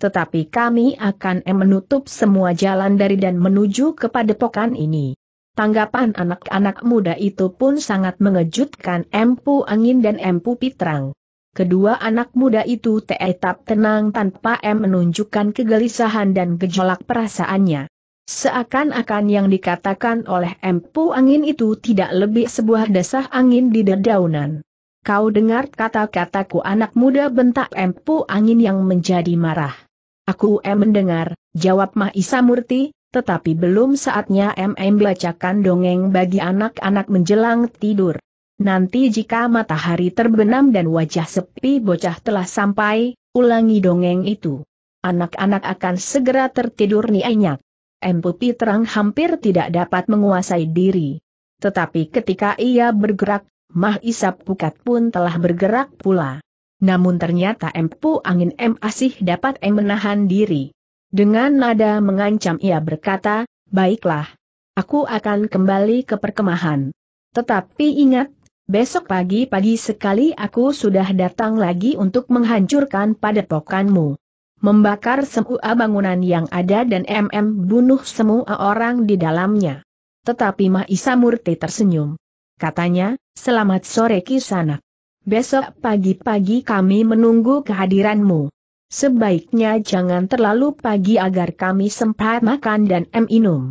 Tetapi kami akan menutup semua jalan dari dan menuju kepada pokan ini. Tanggapan anak-anak muda itu pun sangat mengejutkan Empu Angin dan Empu Pitrang. Kedua anak muda itu tetap tenang tanpa M menunjukkan kegelisahan dan gejolak perasaannya. Seakan-akan yang dikatakan oleh empu angin itu tidak lebih sebuah desah angin di dedaunan. Kau dengar kata-kataku anak muda bentak empu angin yang menjadi marah. Aku em mendengar, jawab Mahisa Murti, tetapi belum saatnya em em belacakan dongeng bagi anak-anak menjelang tidur. Nanti jika matahari terbenam dan wajah sepi bocah telah sampai, ulangi dongeng itu. Anak-anak akan segera tertidur nianyak. Empupi terang hampir tidak dapat menguasai diri. Tetapi ketika ia bergerak, Mah Isap Pukat pun telah bergerak pula. Namun ternyata Empu Angin M asih dapat M menahan diri. Dengan nada mengancam ia berkata, baiklah, aku akan kembali ke perkemahan. Tetapi ingat, besok pagi-pagi sekali aku sudah datang lagi untuk menghancurkan padepokanmu membakar semua bangunan yang ada dan MM bunuh semua orang di dalamnya. Tetapi Mahisa Murti tersenyum. Katanya, selamat sore Kisana. Besok pagi-pagi kami menunggu kehadiranmu. Sebaiknya jangan terlalu pagi agar kami sempat makan dan M minum.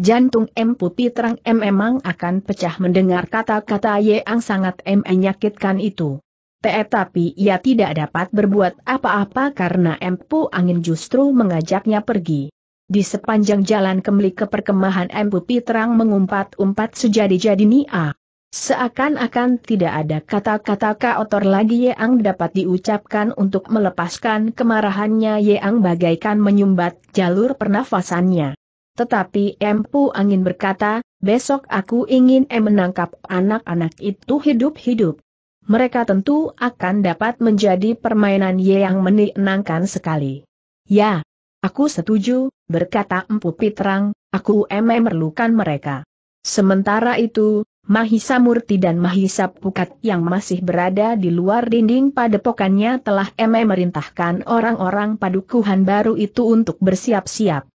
Jantung M putih terang M memang akan pecah mendengar kata-kata yang sangat M menyakitkan itu. Tetapi ia tidak dapat berbuat apa-apa karena Empu Angin justru mengajaknya pergi. Di sepanjang jalan kembali ke perkemahan Empu Piterang mengumpat-umpat sejadi-jadi Nia. Ah, seakan-akan tidak ada kata-kata kotor lagi yang dapat diucapkan untuk melepaskan kemarahannya yang bagaikan menyumbat jalur pernafasannya. Tetapi Empu Angin berkata, besok aku ingin em menangkap anak-anak itu hidup-hidup mereka tentu akan dapat menjadi permainan Ye yang menenangkan sekali. Ya, aku setuju, berkata Empu Pitrang, aku emang memerlukan mereka. Sementara itu, Mahisa Murti dan Mahisa Pukat yang masih berada di luar dinding padepokannya telah eme merintahkan orang-orang padukuhan baru itu untuk bersiap-siap.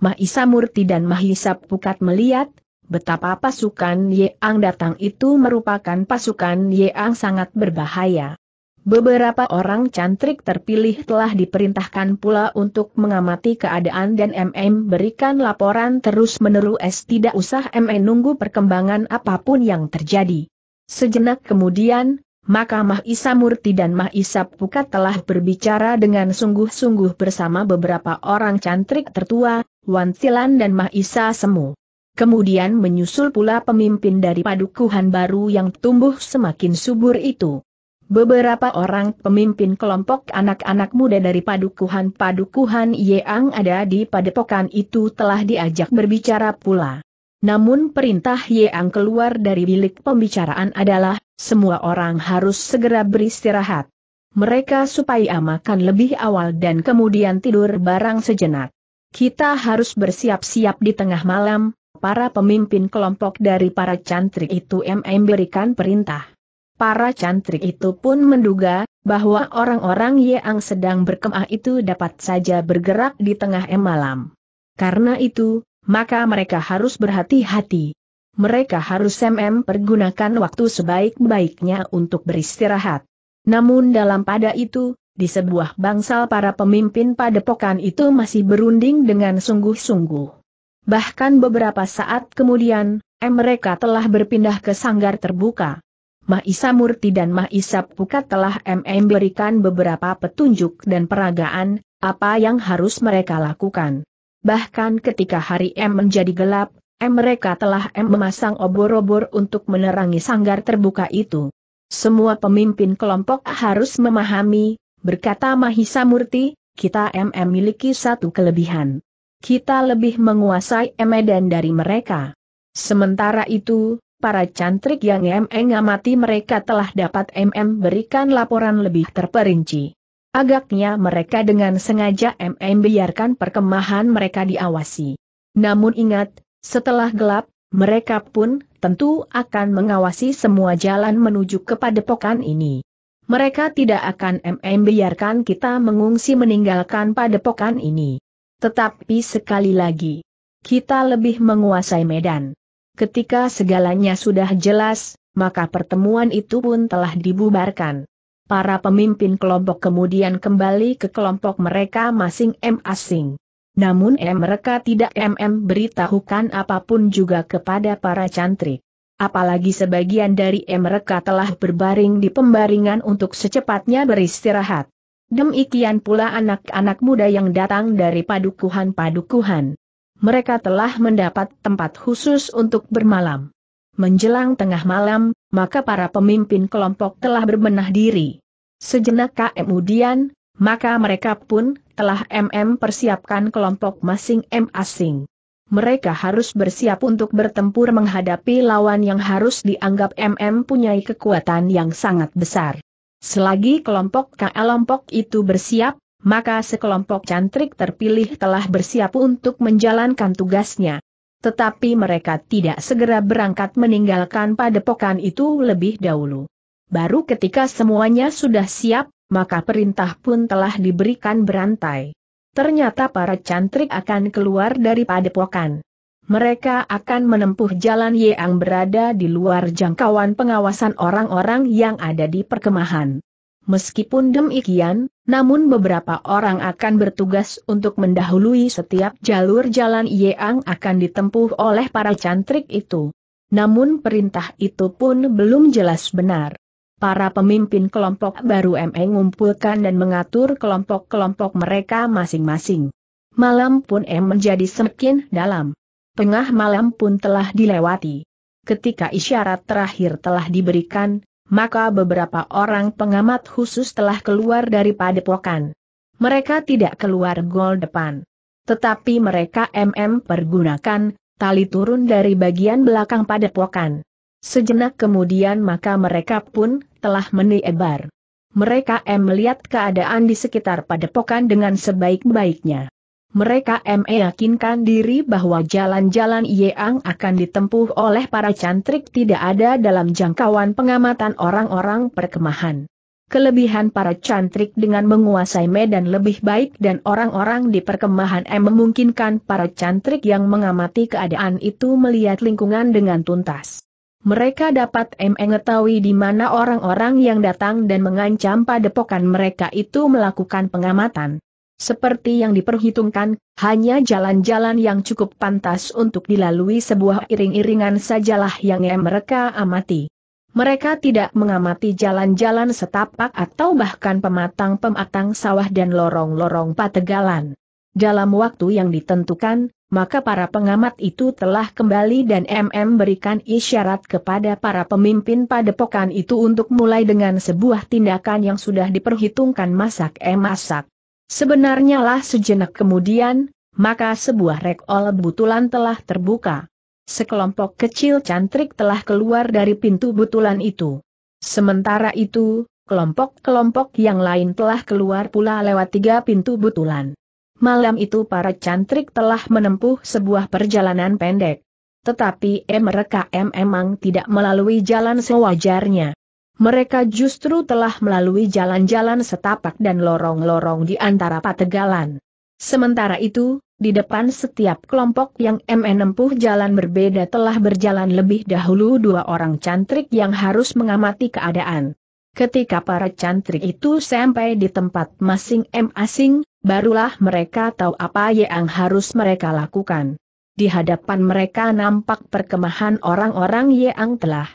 Mahisa Murti dan Mahisa Pukat melihat, Betapa pasukan Yeang datang itu merupakan pasukan Yeang sangat berbahaya. Beberapa orang cantrik terpilih telah diperintahkan pula untuk mengamati keadaan dan MM berikan laporan terus-menerus tidak usah MM nunggu perkembangan apapun yang terjadi. Sejenak kemudian, maka Mahisa Murti dan Mahisa Pukat telah berbicara dengan sungguh-sungguh bersama beberapa orang cantrik tertua, Wan Silan dan Mahisa Semu kemudian menyusul pula pemimpin dari padukuhan baru yang tumbuh semakin subur itu. Beberapa orang pemimpin kelompok anak-anak muda dari padukuhan-padukuhan yang ada di padepokan itu telah diajak berbicara pula. Namun perintah Yang keluar dari bilik pembicaraan adalah, semua orang harus segera beristirahat. Mereka supaya makan lebih awal dan kemudian tidur barang sejenak. Kita harus bersiap-siap di tengah malam, para pemimpin kelompok dari para cantrik itu MM berikan perintah. Para cantrik itu pun menduga bahwa orang-orang yang sedang berkemah itu dapat saja bergerak di tengah malam. Karena itu, maka mereka harus berhati-hati. Mereka harus MM pergunakan waktu sebaik-baiknya untuk beristirahat. Namun dalam pada itu, di sebuah bangsal para pemimpin padepokan itu masih berunding dengan sungguh-sungguh. Bahkan beberapa saat kemudian, mereka telah berpindah ke sanggar terbuka. Mahisa Murti dan Mahisa Pukat telah MM berikan beberapa petunjuk dan peragaan, apa yang harus mereka lakukan. Bahkan ketika hari M menjadi gelap, M mereka telah M memasang obor-obor untuk menerangi sanggar terbuka itu. Semua pemimpin kelompok harus memahami, berkata Mahisa Murti, kita MM miliki satu kelebihan kita lebih menguasai medan dari mereka. Sementara itu, para cantrik yang MM e amati mereka telah dapat MM berikan laporan lebih terperinci. Agaknya mereka dengan sengaja MM biarkan perkemahan mereka diawasi. Namun ingat, setelah gelap, mereka pun tentu akan mengawasi semua jalan menuju kepada padepokan ini. Mereka tidak akan MM biarkan kita mengungsi meninggalkan padepokan ini. Tetapi sekali lagi, kita lebih menguasai medan. Ketika segalanya sudah jelas, maka pertemuan itu pun telah dibubarkan. Para pemimpin kelompok kemudian kembali ke kelompok mereka masing-masing. Namun M mereka tidak mm beritahukan apapun juga kepada para cantrik. Apalagi sebagian dari M mereka telah berbaring di pembaringan untuk secepatnya beristirahat demikian pula anak-anak muda yang datang dari padukuhan-padukuhan. Mereka telah mendapat tempat khusus untuk bermalam. Menjelang tengah malam, maka para pemimpin kelompok telah berbenah diri. Sejenak kemudian, maka mereka pun telah MM persiapkan kelompok masing-masing. Mereka harus bersiap untuk bertempur menghadapi lawan yang harus dianggap MM punyai kekuatan yang sangat besar. Selagi kelompok kelompok eh, itu bersiap, maka sekelompok cantrik terpilih telah bersiap untuk menjalankan tugasnya. Tetapi mereka tidak segera berangkat meninggalkan padepokan itu lebih dahulu. Baru ketika semuanya sudah siap, maka perintah pun telah diberikan berantai. Ternyata para cantrik akan keluar dari padepokan mereka akan menempuh jalan yang berada di luar jangkauan pengawasan orang-orang yang ada di perkemahan. Meskipun demikian, namun beberapa orang akan bertugas untuk mendahului setiap jalur jalan yang akan ditempuh oleh para cantrik itu. Namun perintah itu pun belum jelas benar. Para pemimpin kelompok baru ME mengumpulkan dan mengatur kelompok-kelompok mereka masing-masing. Malam pun M e menjadi semakin dalam. Tengah malam pun telah dilewati. Ketika isyarat terakhir telah diberikan, maka beberapa orang pengamat khusus telah keluar dari padepokan. Mereka tidak keluar gol depan. Tetapi mereka MM pergunakan, tali turun dari bagian belakang padepokan. Sejenak kemudian maka mereka pun telah menyebar. Mereka M melihat keadaan di sekitar padepokan dengan sebaik-baiknya mereka meyakinkan diri bahwa jalan-jalan Yeang akan ditempuh oleh para cantrik tidak ada dalam jangkauan pengamatan orang-orang perkemahan. Kelebihan para cantrik dengan menguasai medan lebih baik dan orang-orang di perkemahan M memungkinkan para cantrik yang mengamati keadaan itu melihat lingkungan dengan tuntas. Mereka dapat mengetahui di mana orang-orang yang datang dan mengancam padepokan mereka itu melakukan pengamatan. Seperti yang diperhitungkan, hanya jalan-jalan yang cukup pantas untuk dilalui sebuah iring-iringan sajalah yang mereka amati. Mereka tidak mengamati jalan-jalan setapak atau bahkan pematang-pematang sawah dan lorong-lorong pategalan. Dalam waktu yang ditentukan, maka para pengamat itu telah kembali dan MM berikan isyarat kepada para pemimpin padepokan itu untuk mulai dengan sebuah tindakan yang sudah diperhitungkan masak-emasak. Sebenarnya lah sejenak kemudian, maka sebuah rekol butulan telah terbuka. Sekelompok kecil cantrik telah keluar dari pintu butulan itu. Sementara itu, kelompok-kelompok yang lain telah keluar pula lewat tiga pintu butulan. Malam itu para cantrik telah menempuh sebuah perjalanan pendek. Tetapi mereka memang tidak melalui jalan sewajarnya mereka justru telah melalui jalan-jalan setapak dan lorong-lorong di antara pategalan. Sementara itu, di depan setiap kelompok yang menempuh jalan berbeda telah berjalan lebih dahulu dua orang cantrik yang harus mengamati keadaan. Ketika para cantrik itu sampai di tempat masing-masing, barulah mereka tahu apa yang harus mereka lakukan. Di hadapan mereka nampak perkemahan orang-orang yang telah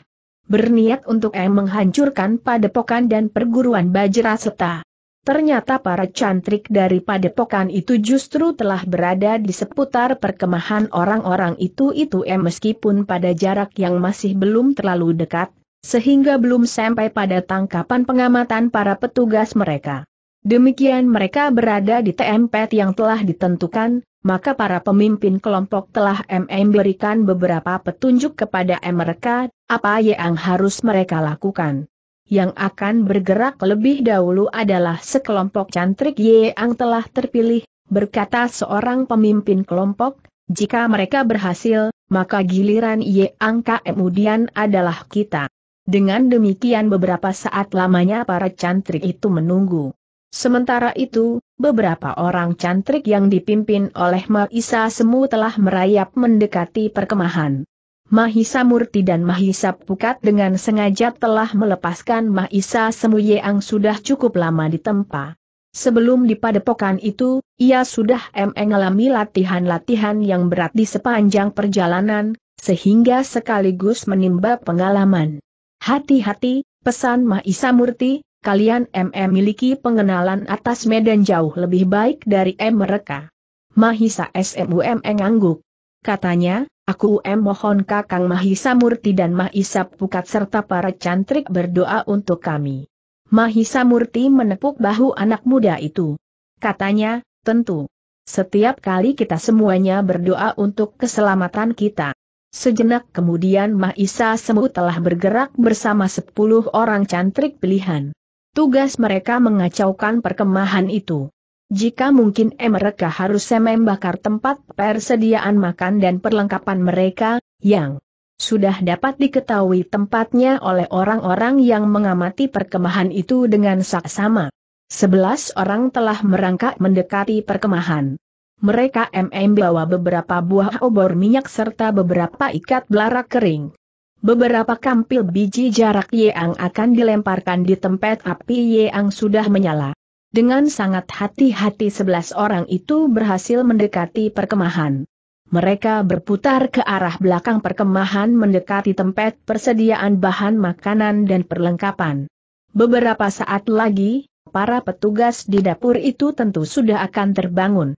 berniat untuk eh menghancurkan padepokan dan perguruan Bajraseta. Ternyata para cantrik dari padepokan itu justru telah berada di seputar perkemahan orang-orang itu-itu Eng eh, meskipun pada jarak yang masih belum terlalu dekat, sehingga belum sampai pada tangkapan pengamatan para petugas mereka. Demikian mereka berada di tempat yang telah ditentukan, maka para pemimpin kelompok telah memberikan beberapa petunjuk kepada mereka, apa yang harus mereka lakukan. Yang akan bergerak lebih dahulu adalah sekelompok cantrik yang telah terpilih, berkata seorang pemimpin kelompok, jika mereka berhasil, maka giliran yang kemudian adalah kita. Dengan demikian beberapa saat lamanya para cantrik itu menunggu. Sementara itu, beberapa orang cantrik yang dipimpin oleh Mahisa Semu telah merayap mendekati perkemahan. Mahisa Murti dan Mahisa Pukat dengan sengaja telah melepaskan Mahisa Semu yang sudah cukup lama ditempa. Sebelum di padepokan itu, ia sudah mengalami latihan-latihan yang berat di sepanjang perjalanan, sehingga sekaligus menimba pengalaman. Hati-hati, pesan Mahisa Murti, kalian MM miliki pengenalan atas medan jauh lebih baik dari M mereka. Mahisa SMUM e ngangguk. Katanya, aku M mohon kakang Mahisa Murti dan Mahisa Pukat serta para cantrik berdoa untuk kami. Mahisa Murti menepuk bahu anak muda itu. Katanya, tentu. Setiap kali kita semuanya berdoa untuk keselamatan kita. Sejenak kemudian Mahisa Semu telah bergerak bersama sepuluh orang cantrik pilihan. Tugas mereka mengacaukan perkemahan itu. Jika mungkin eh mereka harus membakar tempat persediaan makan dan perlengkapan mereka, yang sudah dapat diketahui tempatnya oleh orang-orang yang mengamati perkemahan itu dengan saksama. Sebelas orang telah merangkak mendekati perkemahan. Mereka membawa beberapa buah obor minyak serta beberapa ikat belarak kering. Beberapa kampil biji jarak Yeang akan dilemparkan di tempat api Yeang sudah menyala. Dengan sangat hati-hati sebelas orang itu berhasil mendekati perkemahan. Mereka berputar ke arah belakang perkemahan mendekati tempat persediaan bahan makanan dan perlengkapan. Beberapa saat lagi, para petugas di dapur itu tentu sudah akan terbangun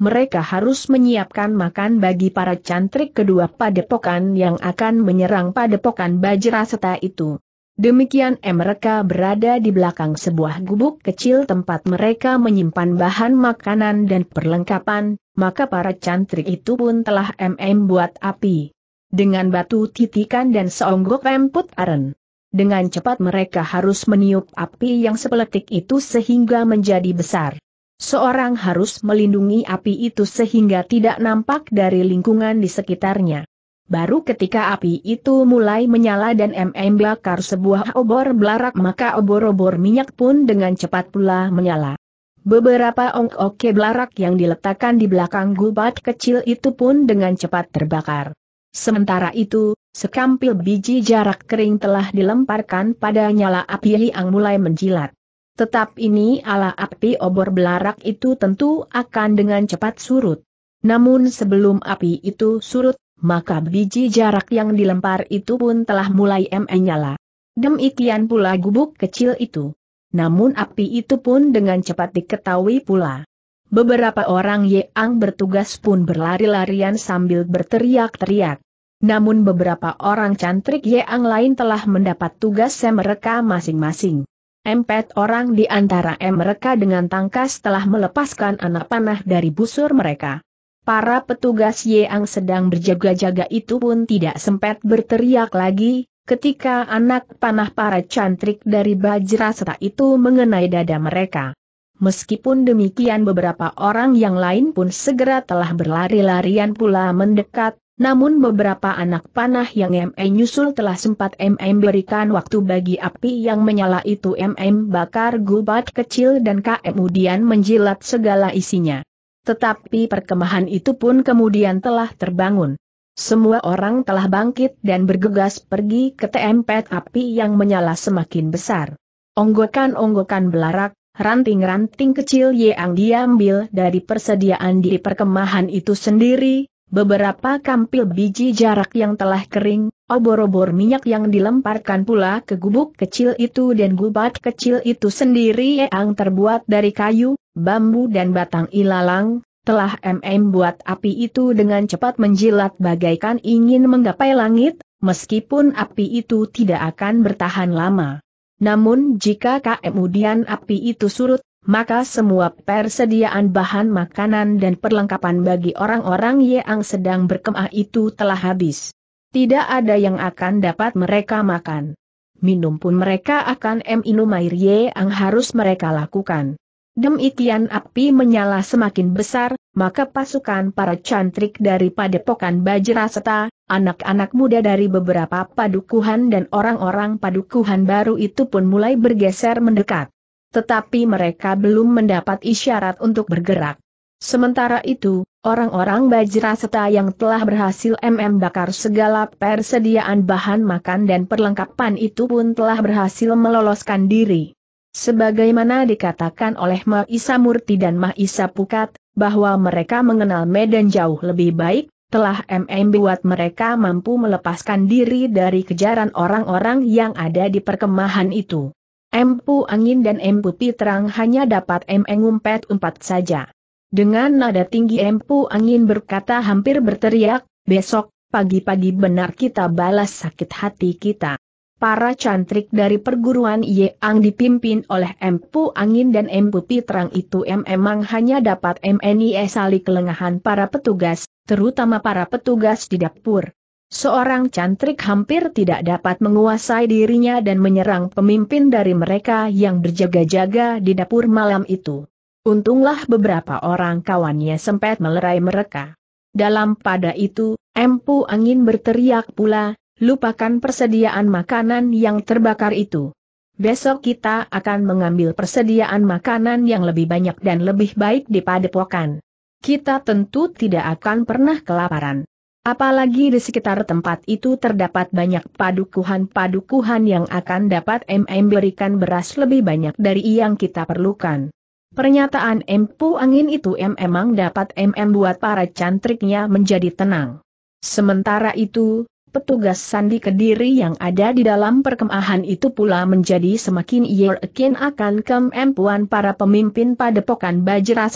mereka harus menyiapkan makan bagi para cantrik kedua padepokan yang akan menyerang padepokan Bajraseta itu. Demikian mereka berada di belakang sebuah gubuk kecil tempat mereka menyimpan bahan makanan dan perlengkapan, maka para cantrik itu pun telah MM buat api. Dengan batu titikan dan seonggok remput aren. Dengan cepat mereka harus meniup api yang sepeletik itu sehingga menjadi besar. Seorang harus melindungi api itu sehingga tidak nampak dari lingkungan di sekitarnya. Baru ketika api itu mulai menyala dan MM bakar sebuah obor belarak maka obor-obor minyak pun dengan cepat pula menyala. Beberapa ongk-oke belarak yang diletakkan di belakang gubat kecil itu pun dengan cepat terbakar. Sementara itu, sekampil biji jarak kering telah dilemparkan pada nyala api yang mulai menjilat. Tetap ini ala api obor belarak itu tentu akan dengan cepat surut. Namun sebelum api itu surut, maka biji jarak yang dilempar itu pun telah mulai menyala. Demikian pula gubuk kecil itu. Namun api itu pun dengan cepat diketahui pula. Beberapa orang yang bertugas pun berlari-larian sambil berteriak-teriak. Namun beberapa orang cantrik yang lain telah mendapat tugas mereka masing-masing. Empat orang di antara mereka dengan tangkas telah melepaskan anak panah dari busur mereka. Para petugas yang sedang berjaga-jaga itu pun tidak sempat berteriak lagi, ketika anak panah para cantrik dari Bajrasata itu mengenai dada mereka. Meskipun demikian beberapa orang yang lain pun segera telah berlari-larian pula mendekat, namun beberapa anak panah yang MM nyusul telah sempat MM berikan waktu bagi api yang menyala itu MM bakar gubat kecil dan kemudian menjilat segala isinya. Tetapi perkemahan itu pun kemudian telah terbangun. Semua orang telah bangkit dan bergegas pergi ke tempat api yang menyala semakin besar. Onggokan-onggokan belarak, ranting-ranting kecil yang diambil dari persediaan di perkemahan itu sendiri, Beberapa kampil biji jarak yang telah kering, obor-obor minyak yang dilemparkan pula ke gubuk kecil itu dan gubat kecil itu sendiri yang terbuat dari kayu, bambu dan batang ilalang, telah MM buat api itu dengan cepat menjilat bagaikan ingin menggapai langit, meskipun api itu tidak akan bertahan lama. Namun jika kemudian api itu surut, maka semua persediaan bahan makanan dan perlengkapan bagi orang-orang yang sedang berkemah itu telah habis. Tidak ada yang akan dapat mereka makan. Minum pun mereka akan minum air yang harus mereka lakukan. Demikian api menyala semakin besar, maka pasukan para cantrik dari padepokan Bajraseta, anak-anak muda dari beberapa padukuhan dan orang-orang padukuhan baru itu pun mulai bergeser mendekat tetapi mereka belum mendapat isyarat untuk bergerak. Sementara itu, orang-orang Bajraseta yang telah berhasil MM bakar segala persediaan bahan makan dan perlengkapan itu pun telah berhasil meloloskan diri. Sebagaimana dikatakan oleh Maisa Murti dan Maisa Pukat, bahwa mereka mengenal medan jauh lebih baik, telah MM buat mereka mampu melepaskan diri dari kejaran orang-orang yang ada di perkemahan itu. Empu angin dan empu terang hanya dapat mengumpet umpat saja. Dengan nada tinggi empu angin berkata hampir berteriak, besok, pagi-pagi benar kita balas sakit hati kita. Para cantrik dari perguruan Yeang dipimpin oleh empu angin dan empu terang itu memang hanya dapat MNI sali kelengahan para petugas, terutama para petugas di dapur. Seorang cantrik hampir tidak dapat menguasai dirinya dan menyerang pemimpin dari mereka yang berjaga-jaga di dapur malam itu. Untunglah beberapa orang kawannya sempat melerai mereka. Dalam pada itu, empu angin berteriak pula, lupakan persediaan makanan yang terbakar itu. Besok kita akan mengambil persediaan makanan yang lebih banyak dan lebih baik di padepokan. Kita tentu tidak akan pernah kelaparan. Apalagi di sekitar tempat itu terdapat banyak padukuhan-padukuhan yang akan dapat MM berikan beras lebih banyak dari yang kita perlukan. Pernyataan empu angin itu memang dapat MM buat para cantriknya menjadi tenang. Sementara itu, petugas sandi kediri yang ada di dalam perkemahan itu pula menjadi semakin yakin akan kemampuan para pemimpin padepokan Bajra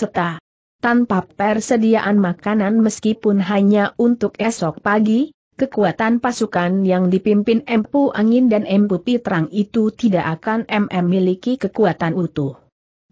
tanpa persediaan makanan meskipun hanya untuk esok pagi, kekuatan pasukan yang dipimpin Empu Angin dan Empu Pitrang itu tidak akan MM miliki kekuatan utuh.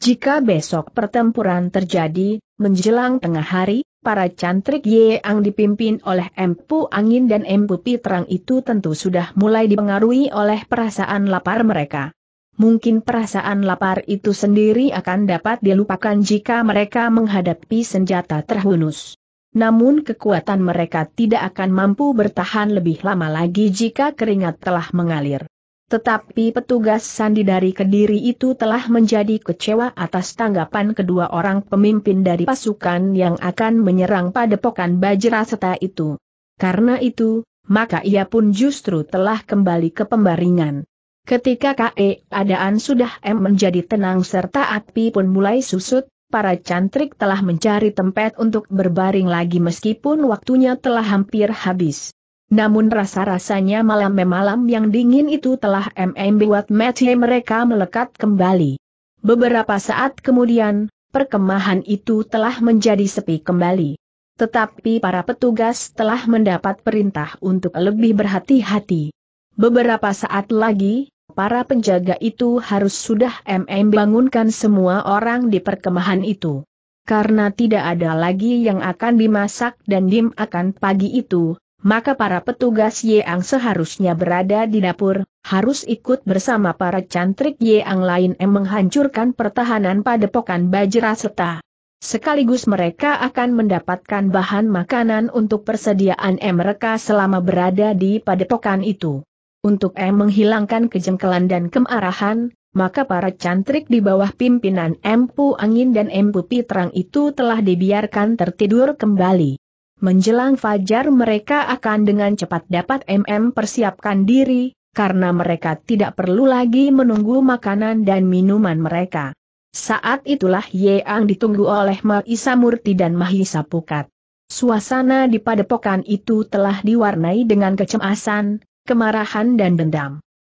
Jika besok pertempuran terjadi, menjelang tengah hari, para cantrik Yeang dipimpin oleh Empu Angin dan Empu Pitrang itu tentu sudah mulai dipengaruhi oleh perasaan lapar mereka mungkin perasaan lapar itu sendiri akan dapat dilupakan jika mereka menghadapi senjata terhunus. Namun kekuatan mereka tidak akan mampu bertahan lebih lama lagi jika keringat telah mengalir. Tetapi petugas sandi dari Kediri itu telah menjadi kecewa atas tanggapan kedua orang pemimpin dari pasukan yang akan menyerang padepokan Bajra Seta itu. Karena itu, maka ia pun justru telah kembali ke pembaringan. Ketika keadaan sudah M menjadi tenang serta api pun mulai susut, para cantrik telah mencari tempat untuk berbaring lagi meskipun waktunya telah hampir habis. Namun rasa-rasanya malam malam yang dingin itu telah MM buat mati mereka melekat kembali. Beberapa saat kemudian, perkemahan itu telah menjadi sepi kembali. Tetapi para petugas telah mendapat perintah untuk lebih berhati-hati. Beberapa saat lagi, para penjaga itu harus sudah MM bangunkan semua orang di perkemahan itu. Karena tidak ada lagi yang akan dimasak dan dim akan pagi itu, maka para petugas Yeang seharusnya berada di dapur, harus ikut bersama para cantrik Yeang lain yang menghancurkan pertahanan padepokan Bajra serta. Sekaligus mereka akan mendapatkan bahan makanan untuk persediaan mereka selama berada di padepokan itu untuk M menghilangkan kejengkelan dan kemarahan, maka para cantrik di bawah pimpinan Empu Angin dan Empu Pitrang itu telah dibiarkan tertidur kembali. Menjelang fajar mereka akan dengan cepat dapat MM persiapkan diri, karena mereka tidak perlu lagi menunggu makanan dan minuman mereka. Saat itulah Yeang ditunggu oleh Mahisa Murti dan Mahisa Pukat. Suasana di padepokan itu telah diwarnai dengan kecemasan, kemarahan dan dendam.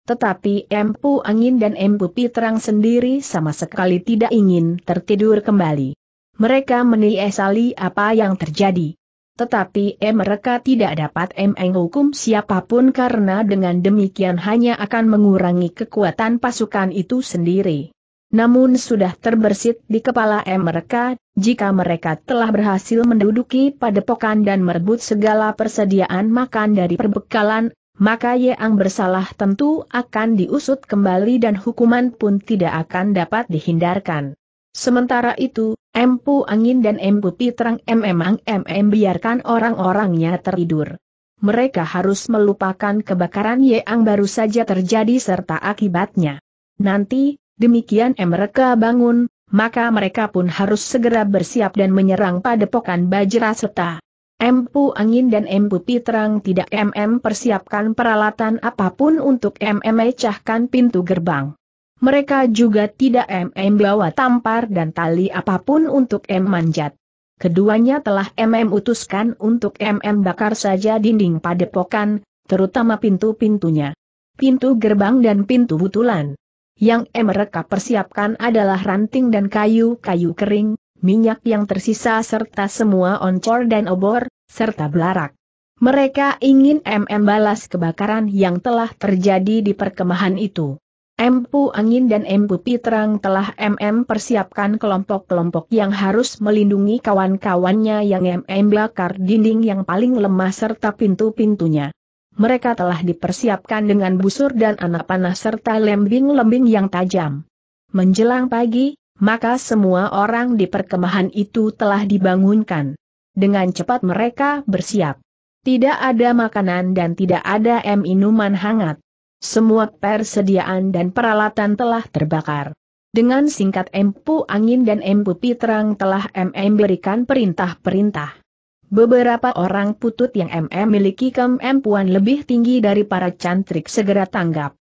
Tetapi Empu Angin dan Empu Pitrang sendiri sama sekali tidak ingin tertidur kembali. Mereka meniesali apa yang terjadi. Tetapi eh, mereka tidak dapat menghukum siapapun karena dengan demikian hanya akan mengurangi kekuatan pasukan itu sendiri. Namun sudah terbersit di kepala mereka, jika mereka telah berhasil menduduki padepokan dan merebut segala persediaan makan dari perbekalan maka Yeang bersalah tentu akan diusut kembali dan hukuman pun tidak akan dapat dihindarkan. Sementara itu, Empu Angin dan Empu Pitrang memang MM biarkan orang-orangnya tertidur. Mereka harus melupakan kebakaran Yeang baru saja terjadi serta akibatnya. Nanti, demikian mereka bangun, maka mereka pun harus segera bersiap dan menyerang padepokan Bajra Setah. Empu Angin dan Empu Pitrang tidak MM persiapkan peralatan apapun untuk MM mecahkan pintu gerbang. Mereka juga tidak MM bawa tampar dan tali apapun untuk M manjat. Keduanya telah MM utuskan untuk MM bakar saja dinding padepokan, terutama pintu-pintunya. Pintu gerbang dan pintu butulan. Yang mereka persiapkan adalah ranting dan kayu-kayu kering, minyak yang tersisa serta semua oncor dan obor, serta belarak. Mereka ingin MM balas kebakaran yang telah terjadi di perkemahan itu. Empu Angin dan Empu Pitrang telah MM persiapkan kelompok-kelompok yang harus melindungi kawan-kawannya yang MM bakar dinding yang paling lemah serta pintu-pintunya. Mereka telah dipersiapkan dengan busur dan anak panah serta lembing-lembing yang tajam. Menjelang pagi, maka semua orang di perkemahan itu telah dibangunkan. Dengan cepat mereka bersiap. Tidak ada makanan dan tidak ada minuman hangat. Semua persediaan dan peralatan telah terbakar. Dengan singkat Empu Angin dan Empu Pitrang telah MM berikan perintah-perintah. Beberapa orang putut yang MM miliki kemampuan lebih tinggi dari para cantrik segera tanggap.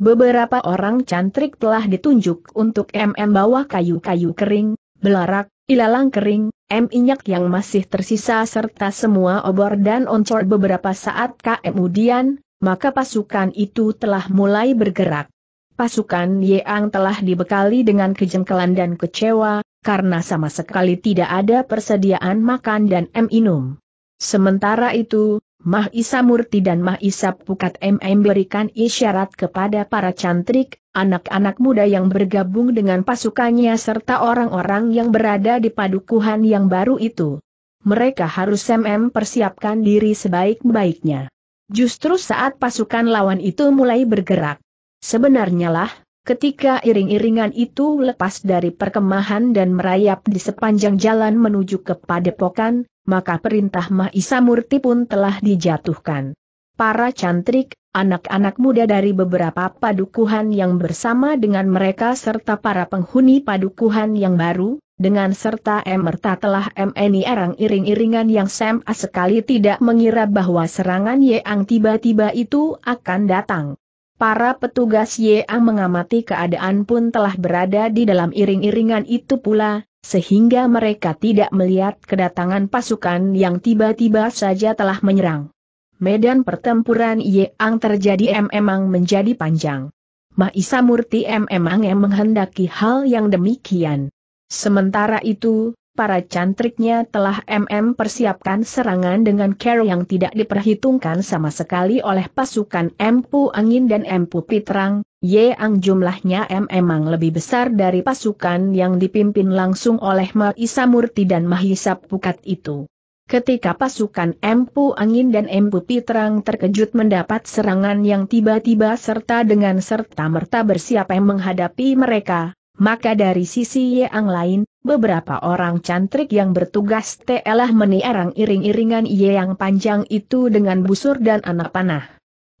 Beberapa orang cantrik telah ditunjuk untuk MM bawah kayu-kayu kering, belarak, ilalang kering, M minyak yang masih tersisa serta semua obor dan oncor beberapa saat kemudian, maka pasukan itu telah mulai bergerak. Pasukan Yeang telah dibekali dengan kejengkelan dan kecewa, karena sama sekali tidak ada persediaan makan dan M minum. Sementara itu, Mah Isa Murti dan Mah Isa Pukat MM berikan isyarat kepada para cantrik, anak-anak muda yang bergabung dengan pasukannya serta orang-orang yang berada di padukuhan yang baru itu. Mereka harus MM persiapkan diri sebaik-baiknya. Justru saat pasukan lawan itu mulai bergerak. Sebenarnya lah, Ketika iring-iringan itu lepas dari perkemahan dan merayap di sepanjang jalan menuju ke padepokan, maka perintah Mahisa Murti pun telah dijatuhkan. Para cantrik, anak-anak muda dari beberapa padukuhan yang bersama dengan mereka serta para penghuni padukuhan yang baru, dengan serta emerta telah MNI erang iring-iringan yang Sam sekali tidak mengira bahwa serangan Yang tiba-tiba itu akan datang. Para petugas YA mengamati keadaan pun telah berada di dalam iring-iringan itu pula, sehingga mereka tidak melihat kedatangan pasukan yang tiba-tiba saja telah menyerang. Medan pertempuran yang terjadi memang menjadi panjang. Mahisa Murti memang menghendaki hal yang demikian. Sementara itu, para cantriknya telah MM persiapkan serangan dengan care yang tidak diperhitungkan sama sekali oleh pasukan Empu Angin dan Empu Pitrang, Yeang jumlahnya M memang lebih besar dari pasukan yang dipimpin langsung oleh Mahisa Murti dan Mahisa Pukat itu. Ketika pasukan Empu Angin dan Empu Pitrang terkejut mendapat serangan yang tiba-tiba serta dengan serta merta bersiap menghadapi mereka, maka dari sisi Yang lain, beberapa orang cantrik yang bertugas telah meniarang iring-iringan Yang panjang itu dengan busur dan anak panah.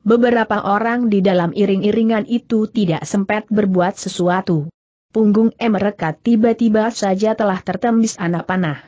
Beberapa orang di dalam iring-iringan itu tidak sempat berbuat sesuatu. Punggung e mereka tiba-tiba saja telah tertembus anak panah.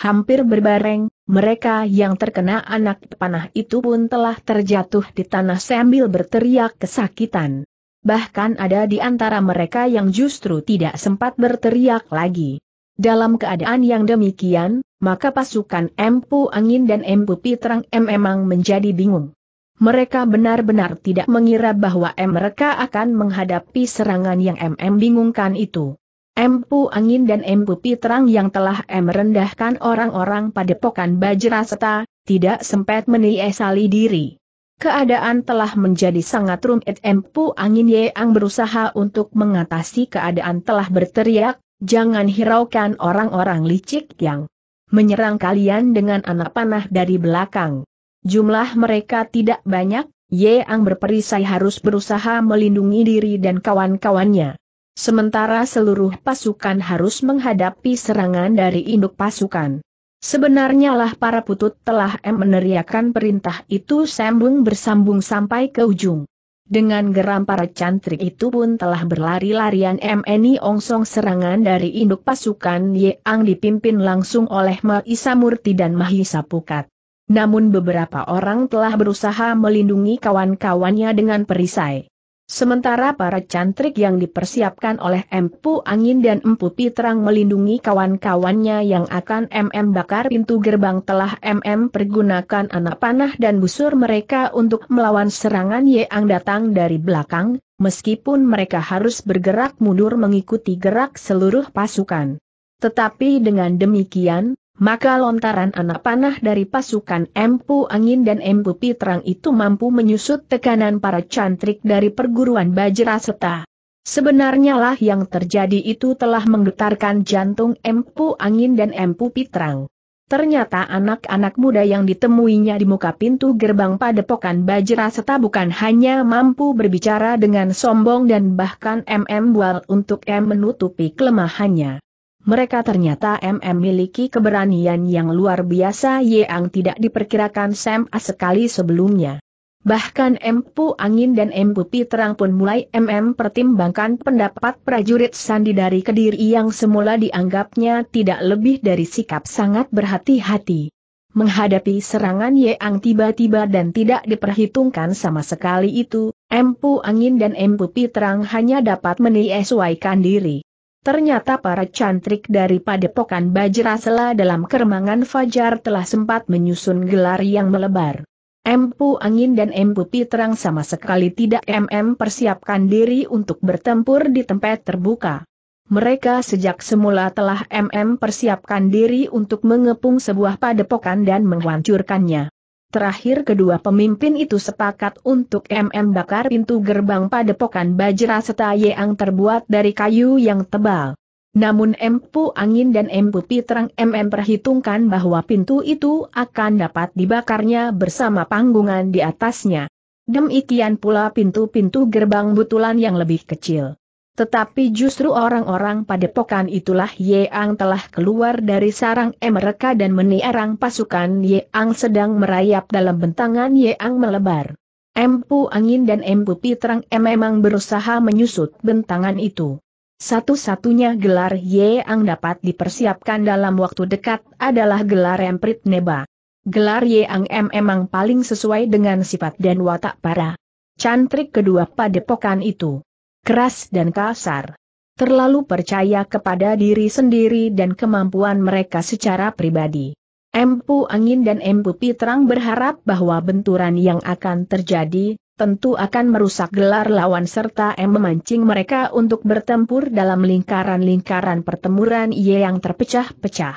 Hampir berbareng, mereka yang terkena anak panah itu pun telah terjatuh di tanah sambil berteriak kesakitan bahkan ada di antara mereka yang justru tidak sempat berteriak lagi. Dalam keadaan yang demikian, maka pasukan Empu Angin dan Empu Pitrang M memang menjadi bingung. Mereka benar-benar tidak mengira bahwa M mereka akan menghadapi serangan yang MM bingungkan itu. Empu Angin dan Empu Pitrang yang telah M rendahkan orang-orang pada pokan serta tidak sempat menyesali diri. Keadaan telah menjadi sangat rumit Empu Angin Yeang berusaha untuk mengatasi keadaan telah berteriak, jangan hiraukan orang-orang licik yang menyerang kalian dengan anak panah dari belakang. Jumlah mereka tidak banyak, Yeang berperisai harus berusaha melindungi diri dan kawan-kawannya. Sementara seluruh pasukan harus menghadapi serangan dari induk pasukan. Sebenarnya lah para putut telah M meneriakan perintah itu sambung bersambung sampai ke ujung. Dengan geram para cantrik itu pun telah berlari-larian MNI Ongsong serangan dari induk pasukan Yeang dipimpin langsung oleh Mahisa Murti dan Mahisa Pukat. Namun beberapa orang telah berusaha melindungi kawan-kawannya dengan perisai. Sementara para cantrik yang dipersiapkan oleh Empu Angin dan Empu pitrang melindungi kawan-kawannya yang akan MM bakar pintu gerbang telah MM pergunakan anak panah dan busur mereka untuk melawan serangan yang datang dari belakang, meskipun mereka harus bergerak mundur mengikuti gerak seluruh pasukan. Tetapi dengan demikian, maka lontaran anak panah dari pasukan Empu Angin dan Empu Pitrang itu mampu menyusut tekanan para cantrik dari perguruan Bajraseta. Sebenarnya lah yang terjadi itu telah menggetarkan jantung Empu Angin dan Empu Pitrang. Ternyata anak-anak muda yang ditemuinya di muka pintu gerbang padepokan Bajra Bajraseta bukan hanya mampu berbicara dengan sombong dan bahkan MM bual untuk M menutupi kelemahannya. Mereka ternyata MM miliki keberanian yang luar biasa yang tidak diperkirakan Sam A sekali sebelumnya. Bahkan Empu Angin dan Empu Piterang pun mulai MM pertimbangkan pendapat prajurit Sandi dari Kediri yang semula dianggapnya tidak lebih dari sikap sangat berhati-hati. Menghadapi serangan yang tiba-tiba dan tidak diperhitungkan sama sekali itu, Empu Angin dan Empu Piterang hanya dapat menyesuaikan diri. Ternyata para cantrik dari padepokan Bajrasela dalam kermangan Fajar telah sempat menyusun gelar yang melebar. Empu Angin dan Empu Pitrang sama sekali tidak MM persiapkan diri untuk bertempur di tempat terbuka. Mereka sejak semula telah MM persiapkan diri untuk mengepung sebuah padepokan dan menghancurkannya. Terakhir kedua pemimpin itu sepakat untuk MM bakar pintu gerbang padepokan Bajra serta yang terbuat dari kayu yang tebal. Namun Empu Angin dan Empu Pitrang MM perhitungkan bahwa pintu itu akan dapat dibakarnya bersama panggungan di atasnya. Demikian pula pintu-pintu gerbang butulan yang lebih kecil. Tetapi justru orang-orang padepokan itulah Yang telah keluar dari sarang mereka dan meniarang pasukan Yang sedang merayap dalam bentangan Yang melebar. Empu Angin dan Empu Pitrang memang berusaha menyusut bentangan itu. Satu-satunya gelar Yang dapat dipersiapkan dalam waktu dekat adalah gelar Emprit Neba. Gelar Yang memang paling sesuai dengan sifat dan watak para cantrik kedua padepokan itu keras dan kasar. Terlalu percaya kepada diri sendiri dan kemampuan mereka secara pribadi. Empu Angin dan Empu Pitrang berharap bahwa benturan yang akan terjadi, tentu akan merusak gelar lawan serta em memancing mereka untuk bertempur dalam lingkaran-lingkaran pertempuran yang terpecah-pecah.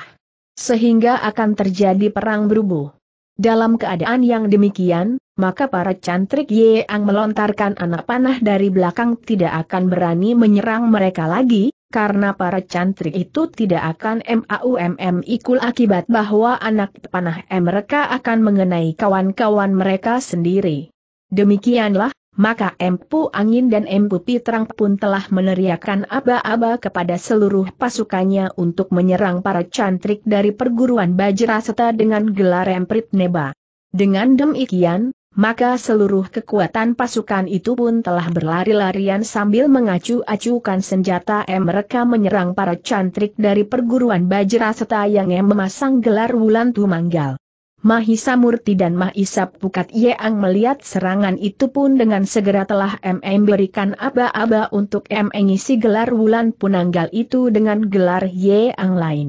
Sehingga akan terjadi perang berubuh. Dalam keadaan yang demikian, maka para cantrik Yeang melontarkan anak panah dari belakang tidak akan berani menyerang mereka lagi, karena para cantrik itu tidak akan MAUMM ikul akibat bahwa anak panah mereka akan mengenai kawan-kawan mereka sendiri. Demikianlah, maka Empu Angin dan Empu Piterang pun telah meneriakkan aba-aba kepada seluruh pasukannya untuk menyerang para cantrik dari perguruan Bajra serta dengan gelar Emprit Neba. Dengan demikian, maka seluruh kekuatan pasukan itu pun telah berlari-larian sambil mengacu-acukan senjata M. Mereka menyerang para cantrik dari perguruan Bajra serta yang M. memasang gelar Wulan Tumanggal. Mahisa Murti dan Mahisa Pukat Yeang melihat serangan itu pun dengan segera telah MM berikan aba-aba untuk MM ngisi gelar wulan punanggal itu dengan gelar Yeang lain.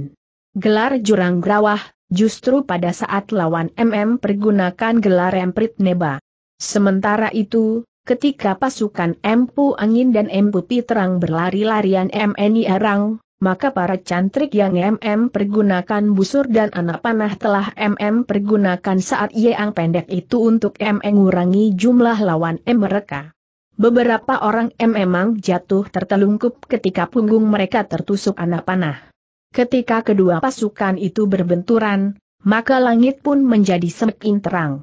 Gelar jurang grawah, justru pada saat lawan MM pergunakan gelar emprit neba. Sementara itu, ketika pasukan Empu Angin dan Empu Piterang berlari-larian MNI Arang, maka para cantrik yang MM pergunakan busur dan anak panah telah MM pergunakan saat yang pendek itu untuk MM mengurangi jumlah lawan M mereka. Beberapa orang M memang jatuh tertelungkup ketika punggung mereka tertusuk anak panah. Ketika kedua pasukan itu berbenturan, maka langit pun menjadi semakin terang.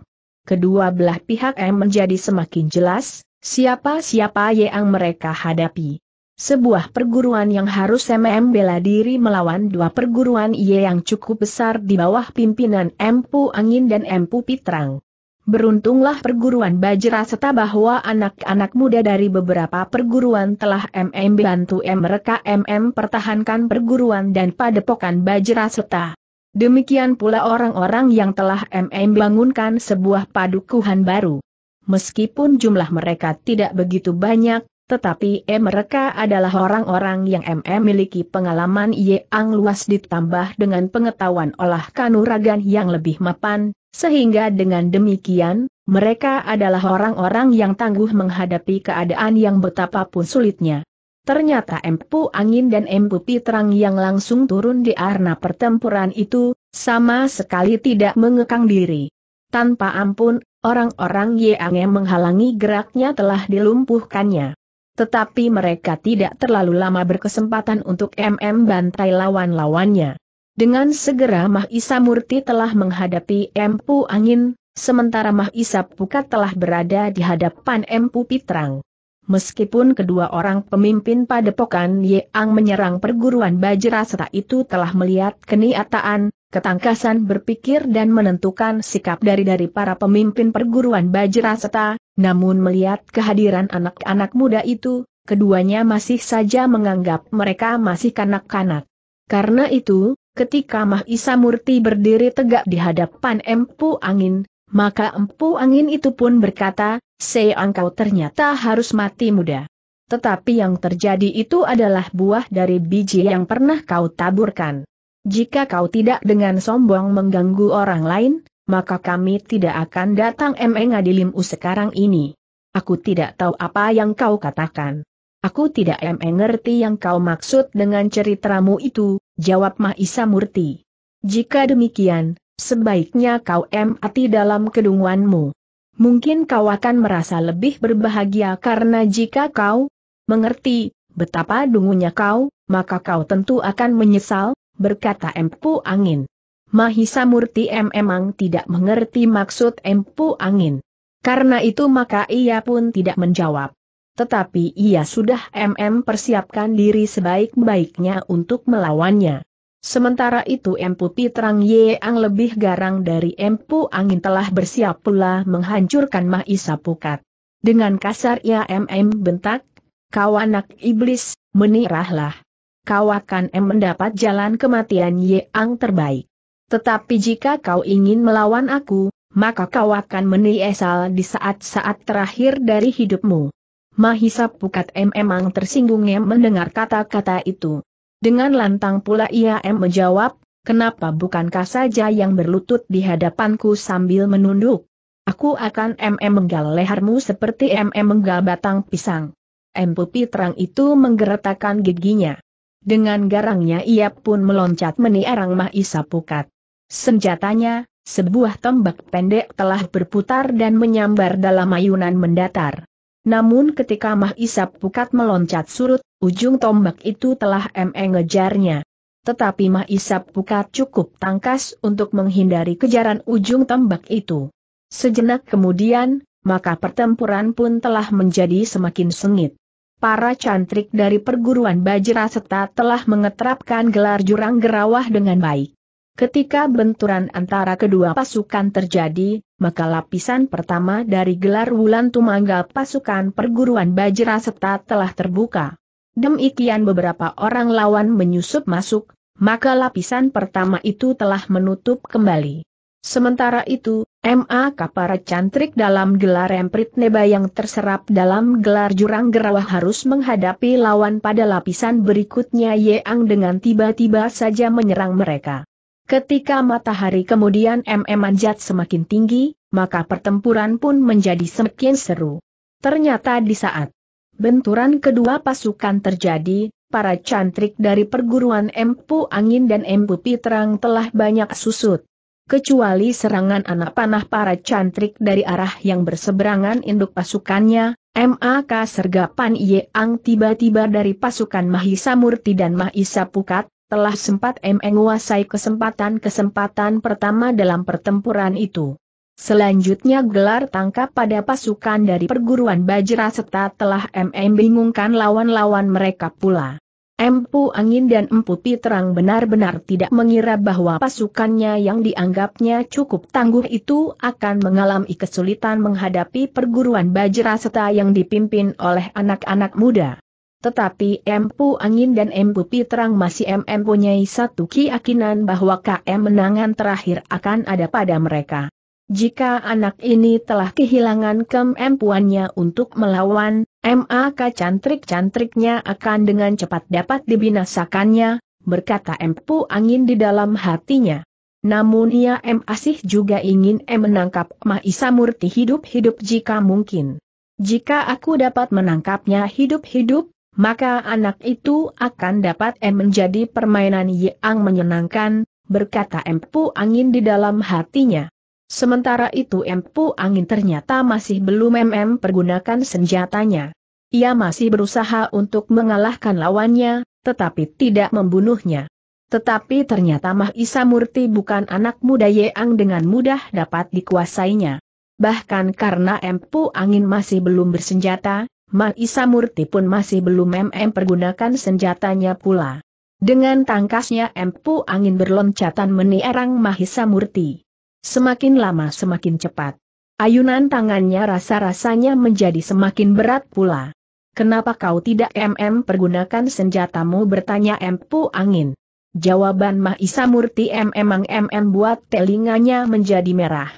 Kedua belah pihak M menjadi semakin jelas, siapa-siapa yang mereka hadapi. Sebuah perguruan yang harus MM bela diri melawan dua perguruan IE yang cukup besar di bawah pimpinan Empu Angin dan Empu Pitrang. Beruntunglah perguruan Bajra serta bahwa anak-anak muda dari beberapa perguruan telah MM bantu mereka MM pertahankan perguruan dan padepokan Bajra serta. Demikian pula orang-orang yang telah MM bangunkan sebuah padukuhan baru. Meskipun jumlah mereka tidak begitu banyak, tetapi eh, mereka adalah orang-orang yang MM miliki pengalaman yang luas ditambah dengan pengetahuan olah kanuragan yang lebih mapan, sehingga dengan demikian, mereka adalah orang-orang yang tangguh menghadapi keadaan yang betapapun sulitnya. Ternyata Empu Angin dan Empu Pitrang yang langsung turun di arena pertempuran itu, sama sekali tidak mengekang diri. Tanpa ampun, orang-orang yang menghalangi geraknya telah dilumpuhkannya. Tetapi mereka tidak terlalu lama berkesempatan untuk MM bantai lawan-lawannya. Dengan segera Mahisa Murti telah menghadapi Empu Angin, sementara Mahisa Isa Pukat telah berada di hadapan Empu Pitrang. Meskipun kedua orang pemimpin padepokan Yeang menyerang perguruan Bajrasata itu telah melihat keniataan, ketangkasan berpikir dan menentukan sikap dari dari para pemimpin perguruan Bajrasata, namun melihat kehadiran anak-anak muda itu, keduanya masih saja menganggap mereka masih kanak-kanak. Karena itu, ketika Mahisa Murti berdiri tegak di hadapan Empu Angin, maka Empu Angin itu pun berkata, Seang kau ternyata harus mati muda. Tetapi yang terjadi itu adalah buah dari biji yang pernah kau taburkan. Jika kau tidak dengan sombong mengganggu orang lain, maka kami tidak akan datang mengadilimu sekarang ini. Aku tidak tahu apa yang kau katakan. Aku tidak mengerti yang kau maksud dengan ceritamu itu, jawab Mahisa Murti. Jika demikian, sebaiknya kau mati dalam kedunguanmu. Mungkin kau akan merasa lebih berbahagia karena jika kau mengerti betapa dungunya kau, maka kau tentu akan menyesal, berkata Empu Angin. Mahisa Murti M emang tidak mengerti maksud empu angin. Karena itu maka ia pun tidak menjawab. Tetapi ia sudah MM persiapkan diri sebaik-baiknya untuk melawannya. Sementara itu Empu Pitrang Yeang lebih garang dari Empu Angin telah bersiap pula menghancurkan Mahisa Pukat. Dengan kasar ia MM bentak, kau anak iblis, menirahlah. Kau akan M mendapat jalan kematian Yeang terbaik. Tetapi jika kau ingin melawan aku, maka kau akan menyesal di saat-saat terakhir dari hidupmu. Mahisa Pukat M emang tersinggung M mendengar kata-kata itu. Dengan lantang pula ia M menjawab, kenapa bukankah saja yang berlutut di hadapanku sambil menunduk? Aku akan M.M. menggal lehermu seperti M menggal batang pisang. M Pupi terang itu menggeretakan giginya. Dengan garangnya ia pun meloncat meniarang Mahisa Pukat. Senjatanya, sebuah tombak pendek telah berputar dan menyambar dalam ayunan mendatar. Namun ketika Mah Isap Pukat meloncat surut, ujung tombak itu telah mengejarnya. ngejarnya. Tetapi Mah Isap Pukat cukup tangkas untuk menghindari kejaran ujung tombak itu. Sejenak kemudian, maka pertempuran pun telah menjadi semakin sengit. Para cantrik dari perguruan Bajra Seta telah mengetrapkan gelar jurang gerawah dengan baik. Ketika benturan antara kedua pasukan terjadi, maka lapisan pertama dari gelar wulan tumanggal pasukan perguruan Bajra serta telah terbuka. Demikian beberapa orang lawan menyusup masuk, maka lapisan pertama itu telah menutup kembali. Sementara itu, M.A. Kapara cantrik dalam gelar Emprit Neba yang terserap dalam gelar Jurang Gerawah harus menghadapi lawan pada lapisan berikutnya Yeang dengan tiba-tiba saja menyerang mereka. Ketika matahari kemudian MM manjat semakin tinggi, maka pertempuran pun menjadi semakin seru. Ternyata di saat benturan kedua pasukan terjadi, para cantrik dari perguruan Empu Angin dan Empu Pitrang telah banyak susut. Kecuali serangan anak panah para cantrik dari arah yang berseberangan induk pasukannya, MAK Sergapan Yeang tiba-tiba dari pasukan mahisa murti dan mahisa pukat telah sempat M menguasai kesempatan-kesempatan pertama dalam pertempuran itu. Selanjutnya gelar tangkap pada pasukan dari perguruan Bajra serta telah MM bingungkan lawan-lawan mereka pula. Empu Angin dan Empu Piterang benar-benar tidak mengira bahwa pasukannya yang dianggapnya cukup tangguh itu akan mengalami kesulitan menghadapi perguruan Bajra serta yang dipimpin oleh anak-anak muda. Tetapi Empu Angin dan Empu Piterang masih mempunyai satu keyakinan bahwa KM menangan terakhir akan ada pada mereka. Jika anak ini telah kehilangan kemampuannya untuk melawan, maka cantrik-cantriknya akan dengan cepat dapat dibinasakannya, berkata Empu Angin di dalam hatinya. Namun ia M. Asih juga ingin M. menangkap Maisa Murti hidup-hidup jika mungkin. Jika aku dapat menangkapnya hidup-hidup, maka anak itu akan dapat M menjadi permainan yang menyenangkan, berkata Empu Angin di dalam hatinya. Sementara itu Empu Angin ternyata masih belum MM pergunakan senjatanya. Ia masih berusaha untuk mengalahkan lawannya, tetapi tidak membunuhnya. Tetapi ternyata Mahisa Murti bukan anak muda yang dengan mudah dapat dikuasainya. Bahkan karena Empu Angin masih belum bersenjata, Isa Murti pun masih belum MM pergunakan senjatanya pula. Dengan tangkasnya empu angin berloncatan menierang Mahisa Murti. Semakin lama semakin cepat. Ayunan tangannya rasa-rasanya menjadi semakin berat pula. Kenapa kau tidak MM pergunakan senjatamu bertanya empu angin. Jawaban Mahisa Murti mmang MM buat telinganya menjadi merah.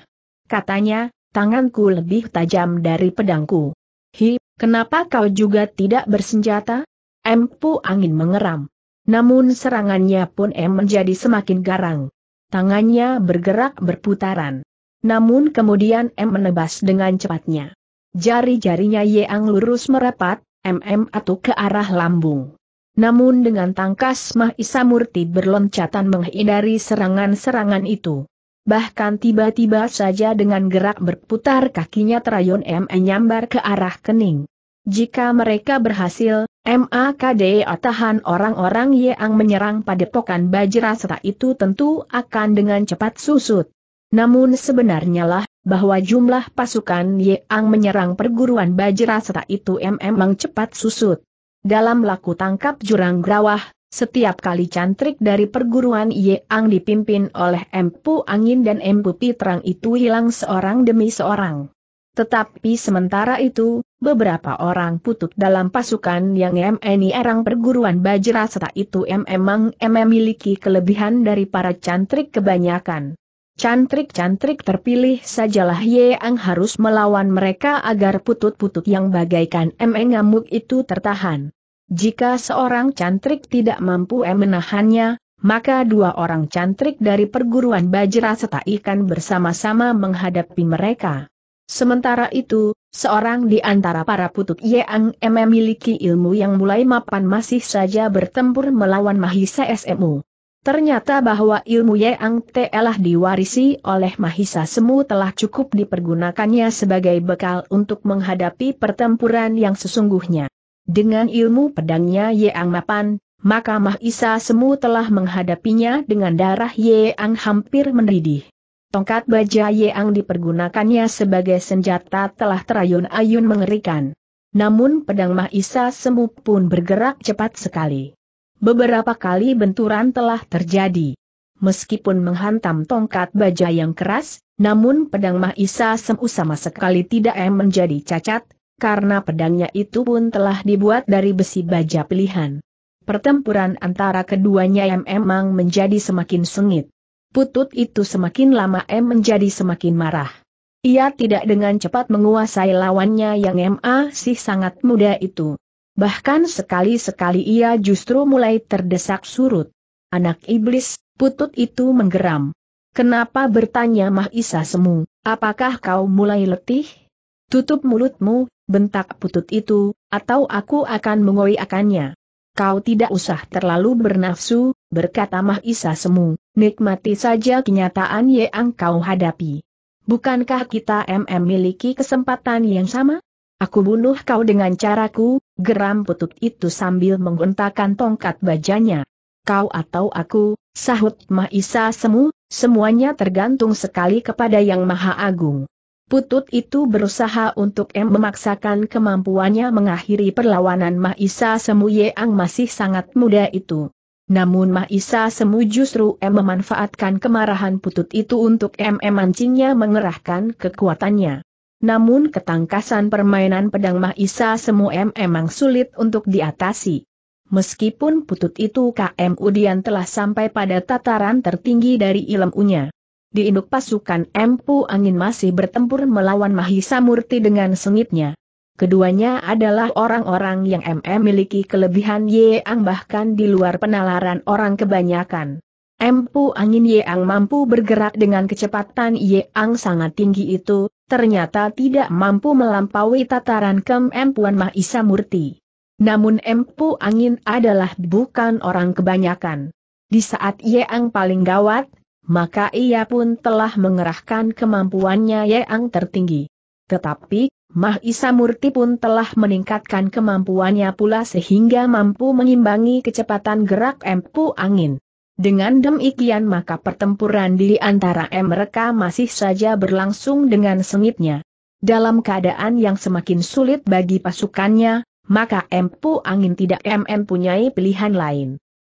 Katanya, tanganku lebih tajam dari pedangku. Hi, Kenapa kau juga tidak bersenjata? Empu angin mengeram. Namun serangannya pun M menjadi semakin garang. Tangannya bergerak berputaran. Namun kemudian M menebas dengan cepatnya. Jari-jarinya yang lurus merapat, MM atau ke arah lambung. Namun dengan tangkas Mahisa Murti berloncatan menghindari serangan-serangan itu bahkan tiba-tiba saja dengan gerak berputar kakinya terayun M menyambar ke arah kening. Jika mereka berhasil, MAKD atahan orang-orang yang menyerang padepokan Bajrasata itu tentu akan dengan cepat susut. Namun sebenarnya lah, bahwa jumlah pasukan yang menyerang perguruan Bajrasata itu memang cepat susut. Dalam laku tangkap jurang grawah, setiap kali cantrik dari perguruan Ang dipimpin oleh Empu Angin dan Empu Pitrang itu hilang seorang demi seorang. Tetapi sementara itu, beberapa orang putut dalam pasukan yang MNI erang perguruan Bajra serta itu memang memiliki kelebihan dari para cantrik kebanyakan. Cantrik-cantrik terpilih sajalah Ye Yang harus melawan mereka agar putut-putut yang bagaikan emeng ngamuk itu tertahan. Jika seorang cantrik tidak mampu menahannya, maka dua orang cantrik dari perguruan Bajra serta ikan bersama-sama menghadapi mereka. Sementara itu, seorang di antara para putut Yeang memiliki ilmu yang mulai mapan masih saja bertempur melawan Mahisa SMU. Ternyata bahwa ilmu Yeang telah diwarisi oleh Mahisa Semu telah cukup dipergunakannya sebagai bekal untuk menghadapi pertempuran yang sesungguhnya. Dengan ilmu pedangnya Yeang Mapan, maka Mahisa Semu telah menghadapinya dengan darah Yeang hampir mendidih. Tongkat baja Yeang dipergunakannya sebagai senjata telah terayun-ayun mengerikan. Namun pedang Mahisa Semu pun bergerak cepat sekali. Beberapa kali benturan telah terjadi. Meskipun menghantam tongkat baja yang keras, namun pedang Mahisa Semu sama sekali tidak menjadi cacat, karena pedangnya itu pun telah dibuat dari besi baja pilihan. Pertempuran antara keduanya memang menjadi semakin sengit. Putut itu semakin lama M menjadi semakin marah. Ia tidak dengan cepat menguasai lawannya yang MA sih sangat muda itu. Bahkan sekali-sekali ia justru mulai terdesak surut. Anak iblis, putut itu menggeram. Kenapa bertanya Mahisa Semu, apakah kau mulai letih? Tutup mulutmu, bentak putut itu, atau aku akan mengoyakannya. Kau tidak usah terlalu bernafsu, berkata Mahisa Semu, nikmati saja kenyataan yang kau hadapi. Bukankah kita MM miliki kesempatan yang sama? Aku bunuh kau dengan caraku, geram putut itu sambil menggontakkan tongkat bajanya. Kau atau aku, sahut Mahisa Semu, semuanya tergantung sekali kepada Yang Maha Agung. Putut itu berusaha untuk M memaksakan kemampuannya mengakhiri perlawanan Mahisa Semu yang masih sangat muda itu. Namun Mahisa Semu justru M memanfaatkan kemarahan putut itu untuk M mancingnya mengerahkan kekuatannya. Namun ketangkasan permainan pedang Mahisa Semu M emang sulit untuk diatasi. Meskipun putut itu KM Udian telah sampai pada tataran tertinggi dari ilmunya. Di induk pasukan Empu Angin masih bertempur melawan Mahisa Murti dengan sengitnya. Keduanya adalah orang-orang yang MM miliki kelebihan Ang bahkan di luar penalaran orang kebanyakan. Empu angin Ye Ang mampu bergerak dengan kecepatan Ye Ang sangat tinggi itu, ternyata tidak mampu melampaui tataran kemampuan Mahisa Murti. Namun Empu angin adalah bukan orang kebanyakan. Di saat Ye Ang paling gawat, maka ia pun telah mengerahkan kemampuannya yang tertinggi. Tetapi, Mah Isa Murti pun telah meningkatkan kemampuannya pula sehingga mampu mengimbangi kecepatan gerak empu angin. Dengan demikian maka pertempuran di antara mereka masih saja berlangsung dengan sengitnya. Dalam keadaan yang semakin sulit bagi pasukannya, maka empu angin tidak mempunyai pilihan lain.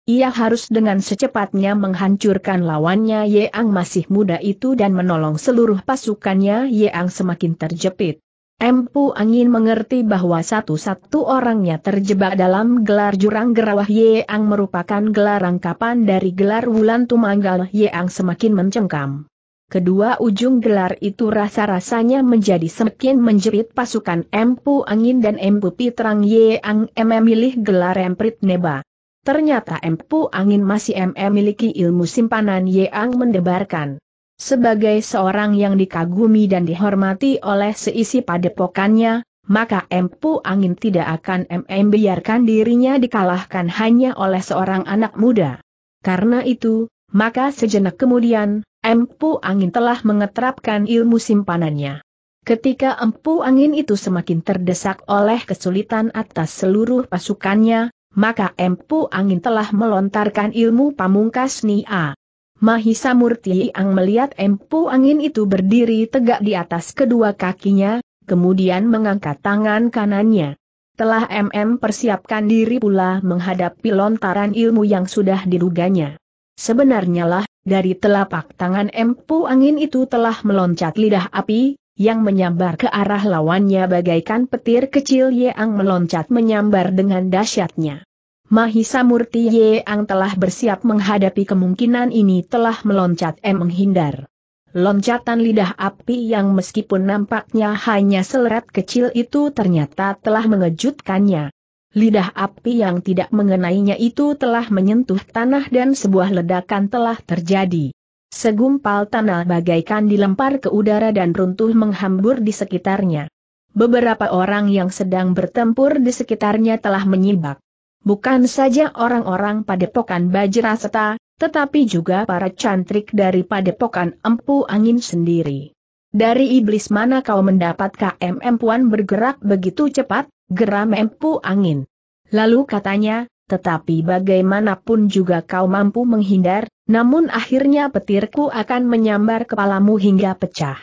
Ia harus dengan secepatnya menghancurkan lawannya Yeang masih muda itu dan menolong seluruh pasukannya Yeang semakin terjepit. Empu Angin mengerti bahwa satu-satu orangnya terjebak dalam gelar jurang gerawah Yeang merupakan gelar rangkapan dari gelar Wulan Tumanggal Yeang semakin mencengkam. Kedua ujung gelar itu rasa-rasanya menjadi semakin menjerit pasukan Empu Angin dan Empu Pitrang Yeang memilih gelar Emprit Neba. Ternyata empu angin masih MM miliki ilmu simpanan yang mendebarkan. Sebagai seorang yang dikagumi dan dihormati oleh seisi padepokannya, maka empu angin tidak akan MM biarkan dirinya dikalahkan hanya oleh seorang anak muda. Karena itu, maka sejenak kemudian, empu angin telah mengeterapkan ilmu simpanannya. Ketika empu angin itu semakin terdesak oleh kesulitan atas seluruh pasukannya, maka Empu Angin telah melontarkan ilmu pamungkas Nia. Mahisa Murti Ang melihat Empu Angin itu berdiri tegak di atas kedua kakinya, kemudian mengangkat tangan kanannya. Telah MM persiapkan diri pula menghadapi lontaran ilmu yang sudah diduganya. Sebenarnya lah, dari telapak tangan Empu Angin itu telah meloncat lidah api, yang menyambar ke arah lawannya bagaikan petir kecil Yeang meloncat menyambar dengan dahsyatnya. Mahisa Murti Yeang telah bersiap menghadapi kemungkinan ini telah meloncat M menghindar. Loncatan lidah api yang meskipun nampaknya hanya seleret kecil itu ternyata telah mengejutkannya. Lidah api yang tidak mengenainya itu telah menyentuh tanah dan sebuah ledakan telah terjadi. Segumpal tanah bagaikan dilempar ke udara dan runtuh menghambur di sekitarnya. Beberapa orang yang sedang bertempur di sekitarnya telah menyibak. Bukan saja orang-orang padepokan Bajraseta, tetapi juga para cantrik dari padepokan Empu Angin sendiri. Dari iblis mana kau mendapat KM Puan bergerak begitu cepat, geram Empu Angin. Lalu katanya, tetapi bagaimanapun juga kau mampu menghindar, namun akhirnya petirku akan menyambar kepalamu hingga pecah.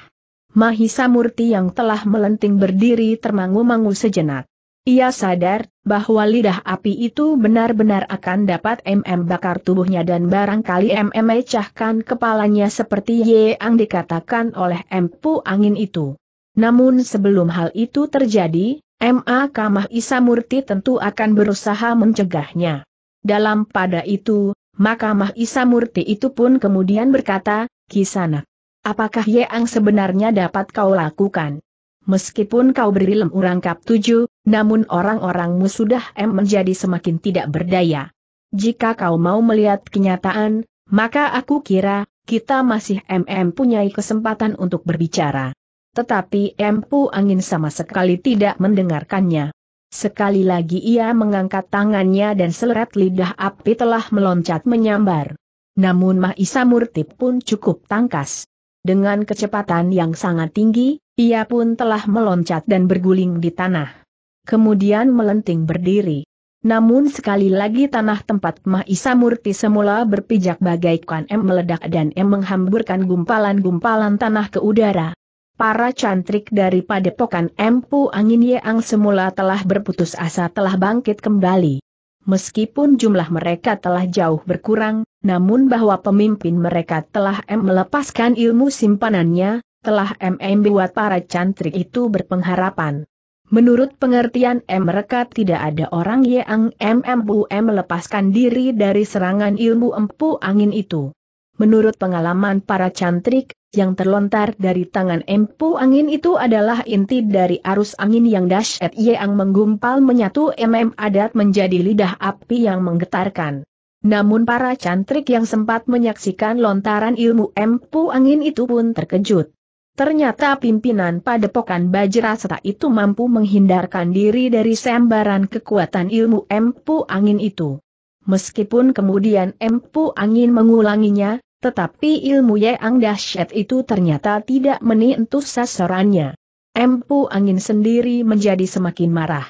Mahisa Murti yang telah melenting berdiri termangu-mangu sejenak. Ia sadar bahwa lidah api itu benar-benar akan dapat MM bakar tubuhnya dan barangkali MM mecahkan kepalanya seperti yang dikatakan oleh empu angin itu. Namun sebelum hal itu terjadi, MA Kamah Isa Murti tentu akan berusaha mencegahnya. Dalam pada itu, maka Mahisa Murti itu pun kemudian berkata, Kisana, apakah yang sebenarnya dapat kau lakukan? Meskipun kau beri urang rangkap tujuh, namun orang-orangmu sudah M menjadi semakin tidak berdaya. Jika kau mau melihat kenyataan, maka aku kira, kita masih MM punyai kesempatan untuk berbicara. Tetapi Empu Angin sama sekali tidak mendengarkannya. Sekali lagi ia mengangkat tangannya dan seleret lidah api telah meloncat menyambar. Namun Mahisa Murti pun cukup tangkas. Dengan kecepatan yang sangat tinggi, ia pun telah meloncat dan berguling di tanah. Kemudian melenting berdiri. Namun sekali lagi tanah tempat Mahisa Murti semula berpijak bagaikan M meledak dan M menghamburkan gumpalan-gumpalan tanah ke udara. Para cantrik dari padepokan Empu Angin Yeang semula telah berputus asa telah bangkit kembali. Meskipun jumlah mereka telah jauh berkurang, namun bahwa pemimpin mereka telah M melepaskan ilmu simpanannya, telah MM buat para cantrik itu berpengharapan. Menurut pengertian M mereka tidak ada orang yang MM Bu M melepaskan diri dari serangan ilmu empu angin itu. Menurut pengalaman para cantrik, yang terlontar dari tangan empu angin itu adalah inti dari arus angin yang dahsyat yang menggumpal menyatu mm adat menjadi lidah api yang menggetarkan. Namun para cantrik yang sempat menyaksikan lontaran ilmu empu angin itu pun terkejut. Ternyata pimpinan padepokan Bajrasata itu mampu menghindarkan diri dari sembaran kekuatan ilmu empu angin itu. Meskipun kemudian Empu Angin mengulanginya, tetapi ilmu Yang dahsyat itu ternyata tidak menentu sasarannya. Empu Angin sendiri menjadi semakin marah.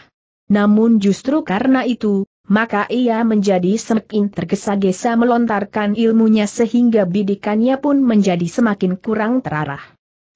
Namun justru karena itu, maka ia menjadi semakin tergesa-gesa melontarkan ilmunya sehingga bidikannya pun menjadi semakin kurang terarah.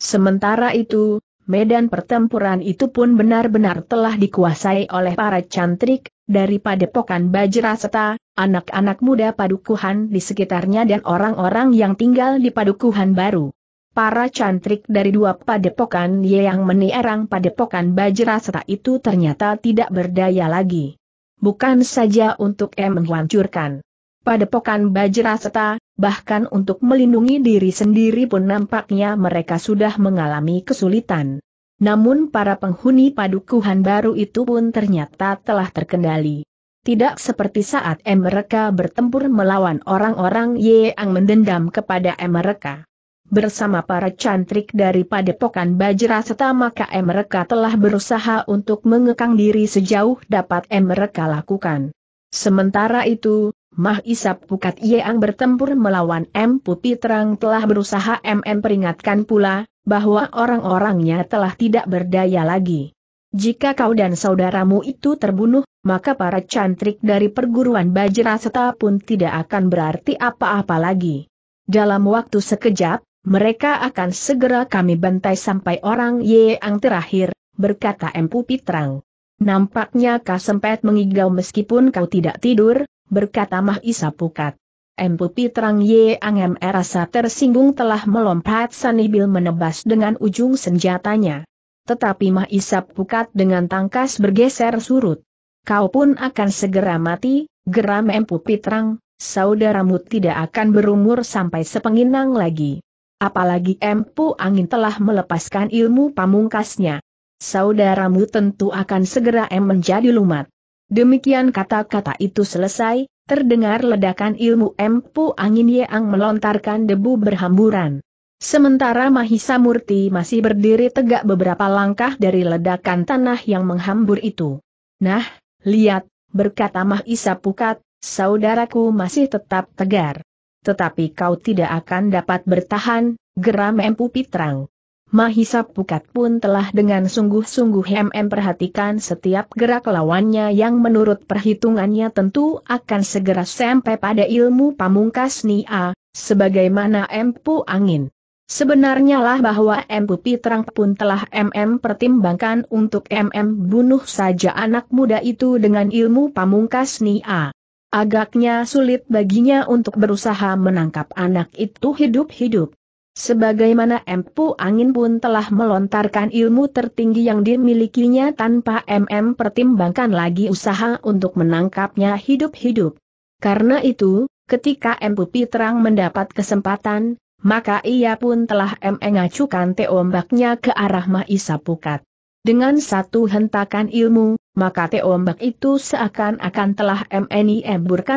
Sementara itu, medan pertempuran itu pun benar-benar telah dikuasai oleh para cantrik, dari padepokan Bajraseta, anak-anak muda padukuhan di sekitarnya dan orang-orang yang tinggal di padukuhan baru. Para cantrik dari dua padepokan yang menierang padepokan Bajraseta itu ternyata tidak berdaya lagi. Bukan saja untuk em menghancurkan pada padepokan Bajraseta, bahkan untuk melindungi diri sendiri pun nampaknya mereka sudah mengalami kesulitan. Namun para penghuni padukuhan baru itu pun ternyata telah terkendali. Tidak seperti saat mereka bertempur melawan orang-orang yang mendendam kepada mereka. Bersama para cantrik dari padepokan Bajraseta maka mereka telah berusaha untuk mengekang diri sejauh dapat mereka lakukan. Sementara itu, Mah Isap Pukat Yeang bertempur melawan M Putih Terang telah berusaha MN peringatkan pula, bahwa orang-orangnya telah tidak berdaya lagi. Jika kau dan saudaramu itu terbunuh, maka para cantrik dari perguruan Bajraseta pun tidak akan berarti apa-apa lagi. Dalam waktu sekejap, mereka akan segera kami bantai sampai orang Yeang terakhir, berkata M Putih Terang. Nampaknya kau sempat mengigau meskipun kau tidak tidur, berkata Mah Isa Pukat. Pitrang Pitrang Ye Angem rasa tersinggung telah melompat Sanibil menebas dengan ujung senjatanya. Tetapi Mah Isapukat Pukat dengan tangkas bergeser surut. Kau pun akan segera mati, geram Empu Pitrang. saudaramu tidak akan berumur sampai sepenginang lagi. Apalagi Empu Angin telah melepaskan ilmu pamungkasnya. Saudaramu tentu akan segera em menjadi lumat. Demikian kata-kata itu selesai, terdengar ledakan ilmu empu angin yang melontarkan debu berhamburan. Sementara Mahisa Murti masih berdiri tegak beberapa langkah dari ledakan tanah yang menghambur itu. Nah, lihat, berkata Mahisa Pukat, saudaraku masih tetap tegar. Tetapi kau tidak akan dapat bertahan, geram Empu Pitrang. Mahisa Pukat pun telah dengan sungguh-sungguh MM perhatikan setiap gerak lawannya yang menurut perhitungannya tentu akan segera sampai pada ilmu pamungkas Nia, sebagaimana Empu Angin. Sebenarnya lah bahwa Empu Pitrang pun telah MM pertimbangkan untuk MM bunuh saja anak muda itu dengan ilmu pamungkas Nia. Agaknya sulit baginya untuk berusaha menangkap anak itu hidup-hidup. Sebagaimana Empu Angin pun telah melontarkan ilmu tertinggi yang dimilikinya tanpa MM pertimbangkan lagi usaha untuk menangkapnya hidup-hidup. Karena itu, ketika Empu Pitrang mendapat kesempatan, maka ia pun telah mengacukan teombaknya ke arah mahisa Pukat. Dengan satu hentakan ilmu, maka teombak itu seakan-akan telah MM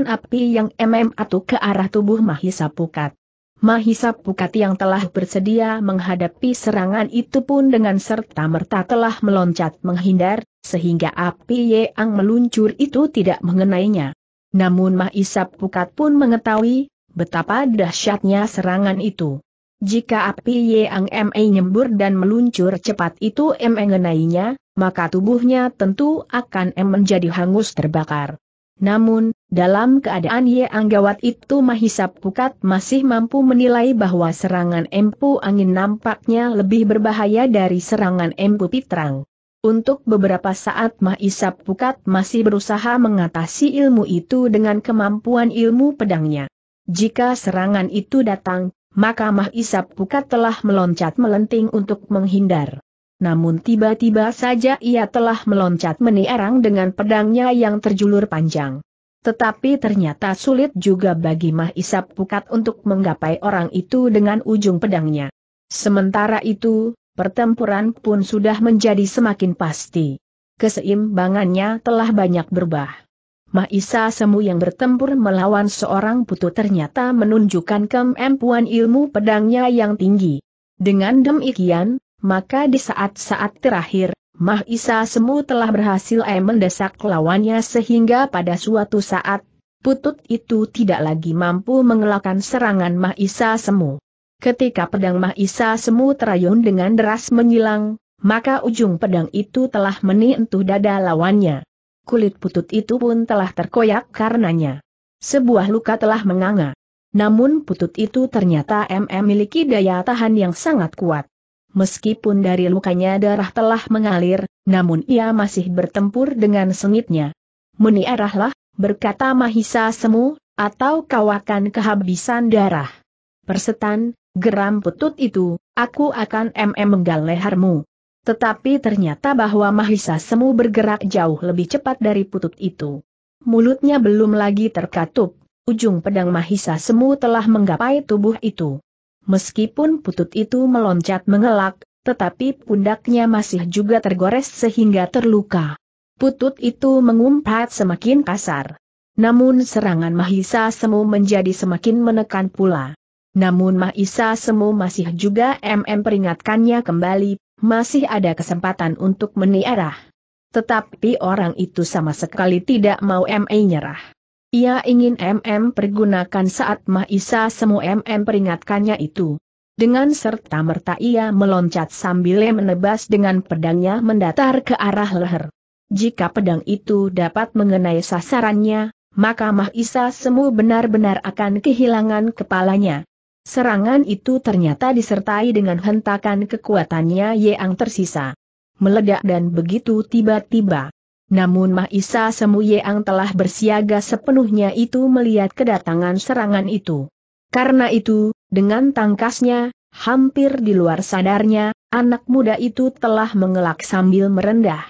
api yang MM atau ke arah tubuh Mahisa Pukat. Mahisa Pukat yang telah bersedia menghadapi serangan itu pun dengan serta-merta telah meloncat menghindar, sehingga api yang meluncur itu tidak mengenainya. Namun Mahisa Pukat pun mengetahui betapa dahsyatnya serangan itu. Jika api yang ME nyembur dan meluncur cepat itu mengenainya, maka tubuhnya tentu akan M menjadi hangus terbakar. Namun, dalam keadaan Ye Anggawat itu Mahisap Pukat masih mampu menilai bahwa serangan Empu Angin nampaknya lebih berbahaya dari serangan Empu Pitrang. Untuk beberapa saat Mahisap Pukat masih berusaha mengatasi ilmu itu dengan kemampuan ilmu pedangnya. Jika serangan itu datang, maka Mahisap Pukat telah meloncat melenting untuk menghindar. Namun tiba-tiba saja ia telah meloncat meniarang dengan pedangnya yang terjulur panjang. Tetapi ternyata sulit juga bagi Isap Pukat untuk menggapai orang itu dengan ujung pedangnya. Sementara itu, pertempuran pun sudah menjadi semakin pasti. Keseimbangannya telah banyak berubah. Isa Semu yang bertempur melawan seorang putu ternyata menunjukkan kemampuan ilmu pedangnya yang tinggi. Dengan demikian, maka di saat-saat terakhir, Mahisa Semu telah berhasil eh, mendesak lawannya sehingga pada suatu saat, putut itu tidak lagi mampu mengelakkan serangan Mahisa Semu. Ketika pedang Mahisa Semu terayun dengan deras menyilang, maka ujung pedang itu telah menyentuh dada lawannya. Kulit putut itu pun telah terkoyak karenanya. Sebuah luka telah menganga. Namun putut itu ternyata MM memiliki daya tahan yang sangat kuat. Meskipun dari lukanya darah telah mengalir, namun ia masih bertempur dengan sengitnya. Meniarahlah, berkata Mahisa Semu, atau kau akan kehabisan darah. Persetan, geram putut itu, aku akan mm menggal lehermu. Tetapi ternyata bahwa Mahisa Semu bergerak jauh lebih cepat dari putut itu. Mulutnya belum lagi terkatup, ujung pedang Mahisa Semu telah menggapai tubuh itu meskipun putut itu meloncat mengelak, tetapi pundaknya masih juga tergores sehingga terluka. Putut itu mengumpat semakin kasar. Namun serangan Mahisa Semu menjadi semakin menekan pula. Namun Mahisa Semu masih juga MM peringatkannya kembali, masih ada kesempatan untuk meniarah. Tetapi orang itu sama sekali tidak mau MM nyerah. Ia ingin MM pergunakan saat Mahisa semua MM peringatkannya itu. Dengan serta-merta ia meloncat sambil menebas dengan pedangnya mendatar ke arah leher. Jika pedang itu dapat mengenai sasarannya, maka Mahisa semua benar-benar akan kehilangan kepalanya. Serangan itu ternyata disertai dengan hentakan kekuatannya yang tersisa. Meledak dan begitu tiba-tiba. Namun Mahisa yang telah bersiaga sepenuhnya itu melihat kedatangan serangan itu. Karena itu, dengan tangkasnya, hampir di luar sadarnya, anak muda itu telah mengelak sambil merendah.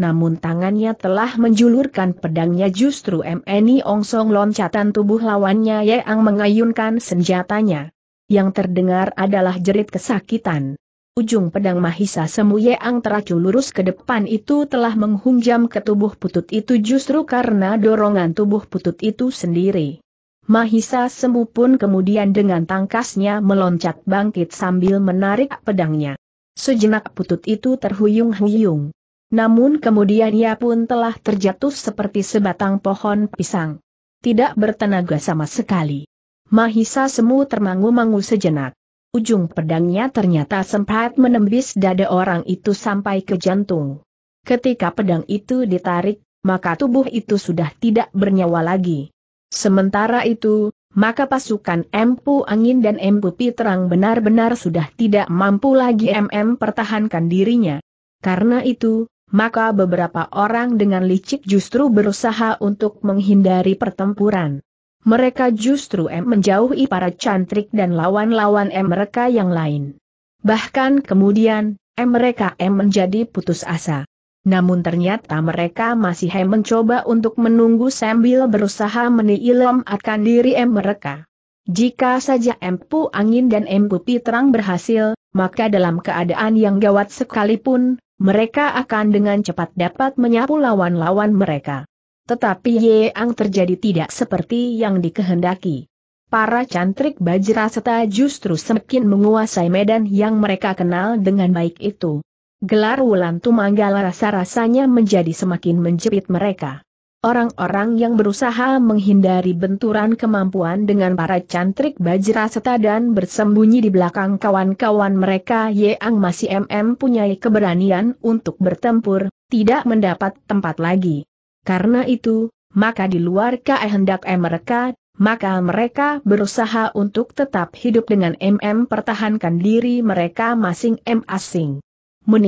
Namun tangannya telah menjulurkan pedangnya justru MNI Ongsong loncatan tubuh lawannya Yeang mengayunkan senjatanya. Yang terdengar adalah jerit kesakitan. Ujung pedang Mahisa Yeang teracu lurus ke depan itu telah menghunjam ke tubuh putut itu justru karena dorongan tubuh putut itu sendiri. Mahisa Semu pun kemudian dengan tangkasnya meloncat bangkit sambil menarik pedangnya. Sejenak putut itu terhuyung-huyung. Namun kemudian ia pun telah terjatuh seperti sebatang pohon pisang. Tidak bertenaga sama sekali. Mahisa Semu termangu-mangu sejenak. Ujung pedangnya ternyata sempat menembis dada orang itu sampai ke jantung. Ketika pedang itu ditarik, maka tubuh itu sudah tidak bernyawa lagi. Sementara itu, maka pasukan Empu Angin dan Empu Piterang benar-benar sudah tidak mampu lagi MM pertahankan dirinya. Karena itu, maka beberapa orang dengan licik justru berusaha untuk menghindari pertempuran mereka justru M menjauhi para cantrik dan lawan-lawan M mereka yang lain. Bahkan kemudian, M mereka M menjadi putus asa. Namun ternyata mereka masih M mencoba untuk menunggu sambil berusaha menilam akan diri M mereka. Jika saja empu angin dan empu piterang berhasil, maka dalam keadaan yang gawat sekalipun, mereka akan dengan cepat dapat menyapu lawan-lawan mereka. Tetapi Yeang terjadi tidak seperti yang dikehendaki. Para cantrik Bajraseta justru semakin menguasai medan yang mereka kenal dengan baik itu. Gelar Wulan Tumanggala rasa-rasanya menjadi semakin menjepit mereka. Orang-orang yang berusaha menghindari benturan kemampuan dengan para cantrik Bajraseta dan bersembunyi di belakang kawan-kawan mereka Yeang masih MM punya keberanian untuk bertempur, tidak mendapat tempat lagi. Karena itu, maka di luar kehendak mereka, maka mereka berusaha untuk tetap hidup dengan MM pertahankan diri mereka masing-masing.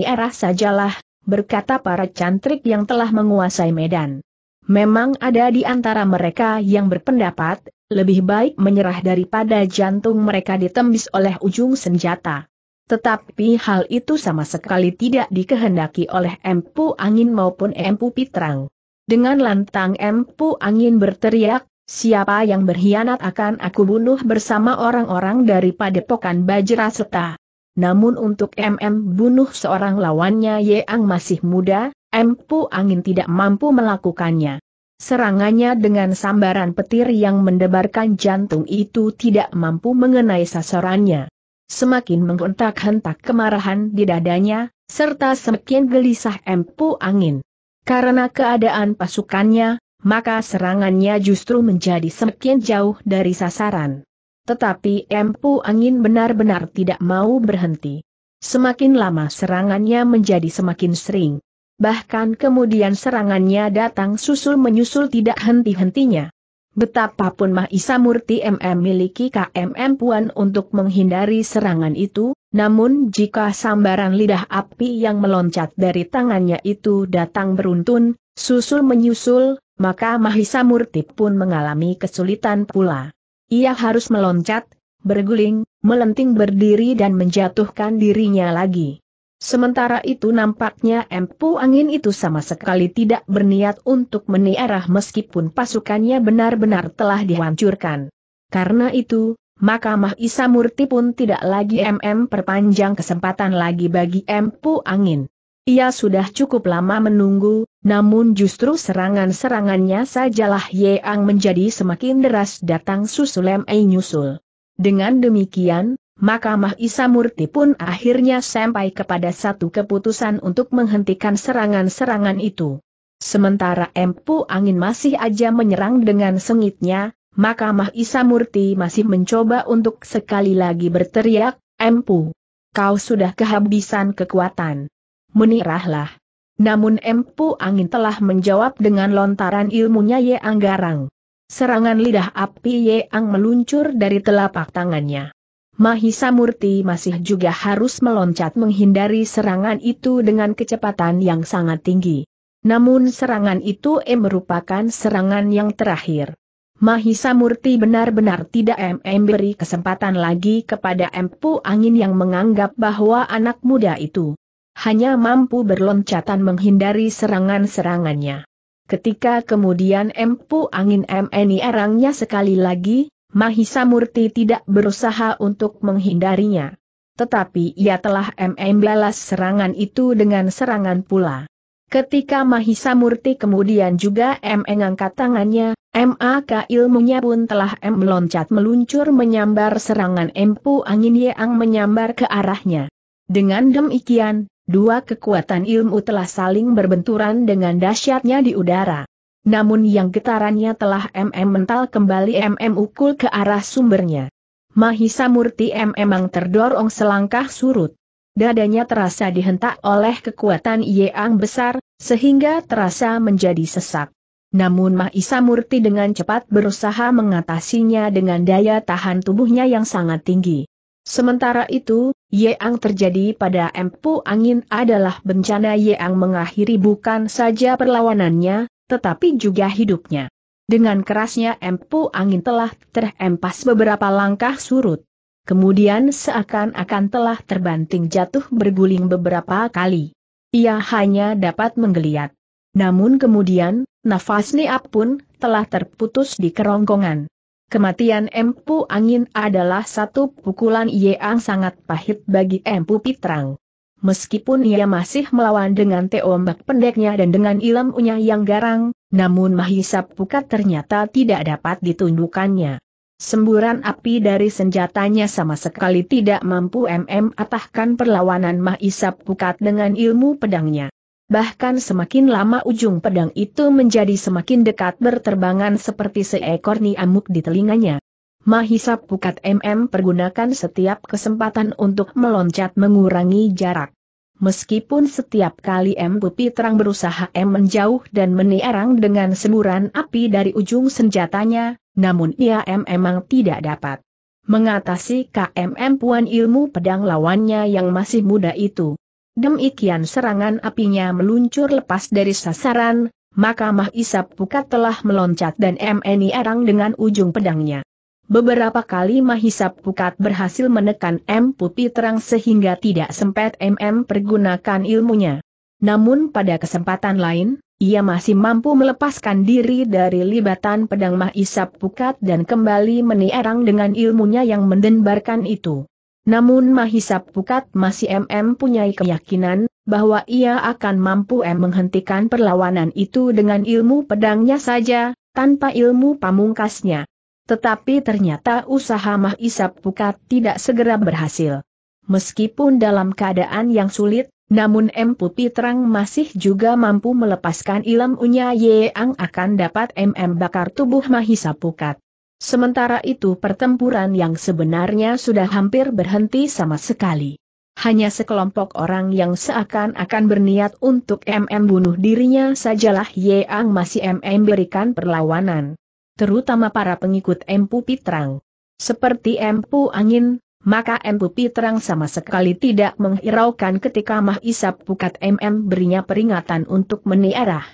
arah sajalah, berkata para cantrik yang telah menguasai medan. Memang ada di antara mereka yang berpendapat, lebih baik menyerah daripada jantung mereka ditembis oleh ujung senjata. Tetapi hal itu sama sekali tidak dikehendaki oleh Empu Angin maupun Empu Pitrang. Dengan lantang empu angin berteriak, siapa yang berkhianat akan aku bunuh bersama orang-orang dari padepokan Bajra Seta. Namun untuk MM bunuh seorang lawannya Yeang masih muda, empu angin tidak mampu melakukannya. Serangannya dengan sambaran petir yang mendebarkan jantung itu tidak mampu mengenai sasarannya. Semakin menghentak-hentak kemarahan di dadanya, serta semakin gelisah empu angin. Karena keadaan pasukannya, maka serangannya justru menjadi semakin jauh dari sasaran. Tetapi empu angin benar-benar tidak mau berhenti. Semakin lama serangannya menjadi semakin sering. Bahkan kemudian serangannya datang susul menyusul tidak henti-hentinya. Betapapun Mahisa Murti MM miliki KMM Puan untuk menghindari serangan itu, namun jika sambaran lidah api yang meloncat dari tangannya itu datang beruntun, susul menyusul, maka Mahisa Murti pun mengalami kesulitan pula. Ia harus meloncat, berguling, melenting berdiri dan menjatuhkan dirinya lagi. Sementara itu nampaknya empu angin itu sama sekali tidak berniat untuk meniarah meskipun pasukannya benar-benar telah dihancurkan. Karena itu, maka Mahisa Murti pun tidak lagi MM perpanjang kesempatan lagi bagi Empu Angin. Ia sudah cukup lama menunggu, namun justru serangan-serangannya sajalah Yeang menjadi semakin deras datang susul M E nyusul. Dengan demikian, maka Mahisa Murti pun akhirnya sampai kepada satu keputusan untuk menghentikan serangan-serangan itu. Sementara Empu Angin masih aja menyerang dengan sengitnya, maka Mahisa Murti masih mencoba untuk sekali lagi berteriak, Empu, kau sudah kehabisan kekuatan. Menirahlah. Namun Empu Angin telah menjawab dengan lontaran ilmunya Ye Anggarang. Serangan lidah api Ye Ang meluncur dari telapak tangannya. Mahisa Murti masih juga harus meloncat menghindari serangan itu dengan kecepatan yang sangat tinggi. Namun serangan itu eh merupakan serangan yang terakhir. Mahisa Murti benar-benar tidak memberi kesempatan lagi kepada empu angin yang menganggap bahwa anak muda itu hanya mampu berloncatan menghindari serangan-serangannya. Ketika kemudian empu angin MNI erangnya sekali lagi, Mahisa Murti tidak berusaha untuk menghindarinya. Tetapi ia telah MM balas serangan itu dengan serangan pula. Ketika Mahisa Murti kemudian juga MM angkat tangannya, MAK ilmunya pun telah M meloncat meluncur menyambar serangan empu angin yang menyambar ke arahnya. Dengan demikian, dua kekuatan ilmu telah saling berbenturan dengan dahsyatnya di udara. Namun yang getarannya telah MM mental kembali MM ukul ke arah sumbernya. Mahisa Murti M memang terdorong selangkah surut. Dadanya terasa dihentak oleh kekuatan yang besar, sehingga terasa menjadi sesak. Namun Mahisa Murti dengan cepat berusaha mengatasinya dengan daya tahan tubuhnya yang sangat tinggi. Sementara itu, Yeang terjadi pada empu angin adalah bencana Yeang mengakhiri bukan saja perlawanannya, tetapi juga hidupnya. Dengan kerasnya empu angin telah terhempas beberapa langkah surut. Kemudian seakan-akan telah terbanting jatuh berguling beberapa kali. Ia hanya dapat menggeliat. Namun kemudian, Nafas Niap pun telah terputus di kerongkongan. Kematian Empu Angin adalah satu pukulan yang sangat pahit bagi Empu Pitrang. Meskipun ia masih melawan dengan teombak pendeknya dan dengan ilmunya yang garang, namun Mahisa Pukat ternyata tidak dapat ditundukannya. Semburan api dari senjatanya sama sekali tidak mampu MM atahkan perlawanan Mahisa Pukat dengan ilmu pedangnya. Bahkan semakin lama ujung pedang itu menjadi semakin dekat berterbangan seperti seekor niamuk di telinganya. Mahisa Pukat MM pergunakan setiap kesempatan untuk meloncat mengurangi jarak. Meskipun setiap kali M bupi Terang berusaha M menjauh dan meniarang dengan semburan api dari ujung senjatanya, namun ia M memang tidak dapat mengatasi KMM Puan ilmu pedang lawannya yang masih muda itu. Demikian serangan apinya meluncur lepas dari sasaran, maka Isap Pukat telah meloncat dan MNI Arang dengan ujung pedangnya. Beberapa kali Mahisap Pukat berhasil menekan M Putih Terang sehingga tidak sempat MM pergunakan ilmunya. Namun pada kesempatan lain, ia masih mampu melepaskan diri dari libatan pedang Mahisap Pukat dan kembali meniarang dengan ilmunya yang mendenbarkan itu. Namun Mahisa Pukat masih MM punyai keyakinan bahwa ia akan mampu M menghentikan perlawanan itu dengan ilmu pedangnya saja, tanpa ilmu pamungkasnya. Tetapi ternyata usaha Mahisa Pukat tidak segera berhasil. Meskipun dalam keadaan yang sulit, namun M Putih Terang masih juga mampu melepaskan ilmunya Yang akan dapat MM bakar tubuh Mahisa Pukat. Sementara itu pertempuran yang sebenarnya sudah hampir berhenti sama sekali. Hanya sekelompok orang yang seakan-akan berniat untuk MM bunuh dirinya sajalah Yang masih MM berikan perlawanan. Terutama para pengikut Empu Pitrang. Seperti Empu Angin, maka Empu Pitrang sama sekali tidak menghiraukan ketika Mah Isap Pukat MM berinya peringatan untuk meniarah.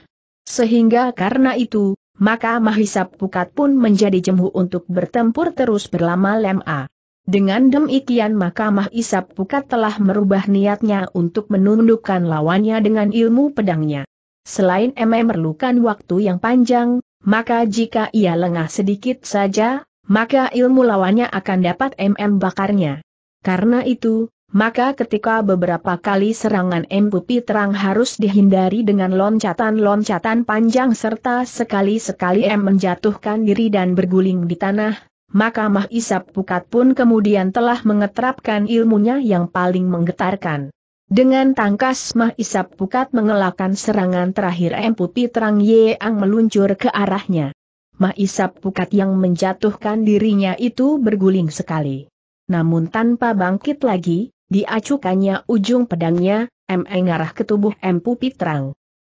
Sehingga karena itu, maka Mahisap Pukat pun menjadi jemu untuk bertempur terus berlama lama Dengan demikian maka Mahisap Pukat telah merubah niatnya untuk menundukkan lawannya dengan ilmu pedangnya. Selain M.M. memerlukan waktu yang panjang, maka jika ia lengah sedikit saja, maka ilmu lawannya akan dapat MM bakarnya. Karena itu, maka ketika beberapa kali serangan Empu terang harus dihindari dengan loncatan-loncatan panjang serta sekali-sekali M menjatuhkan diri dan berguling di tanah, maka Mah Isap Pukat pun kemudian telah mengetrapkan ilmunya yang paling menggetarkan. Dengan tangkas Mah Isap Pukat mengelakkan serangan terakhir Empu terang Yeang meluncur ke arahnya. Mah Isap Pukat yang menjatuhkan dirinya itu berguling sekali. Namun tanpa bangkit lagi, Diacukannya ujung pedangnya, M. mengarah ke tubuh M. Pupi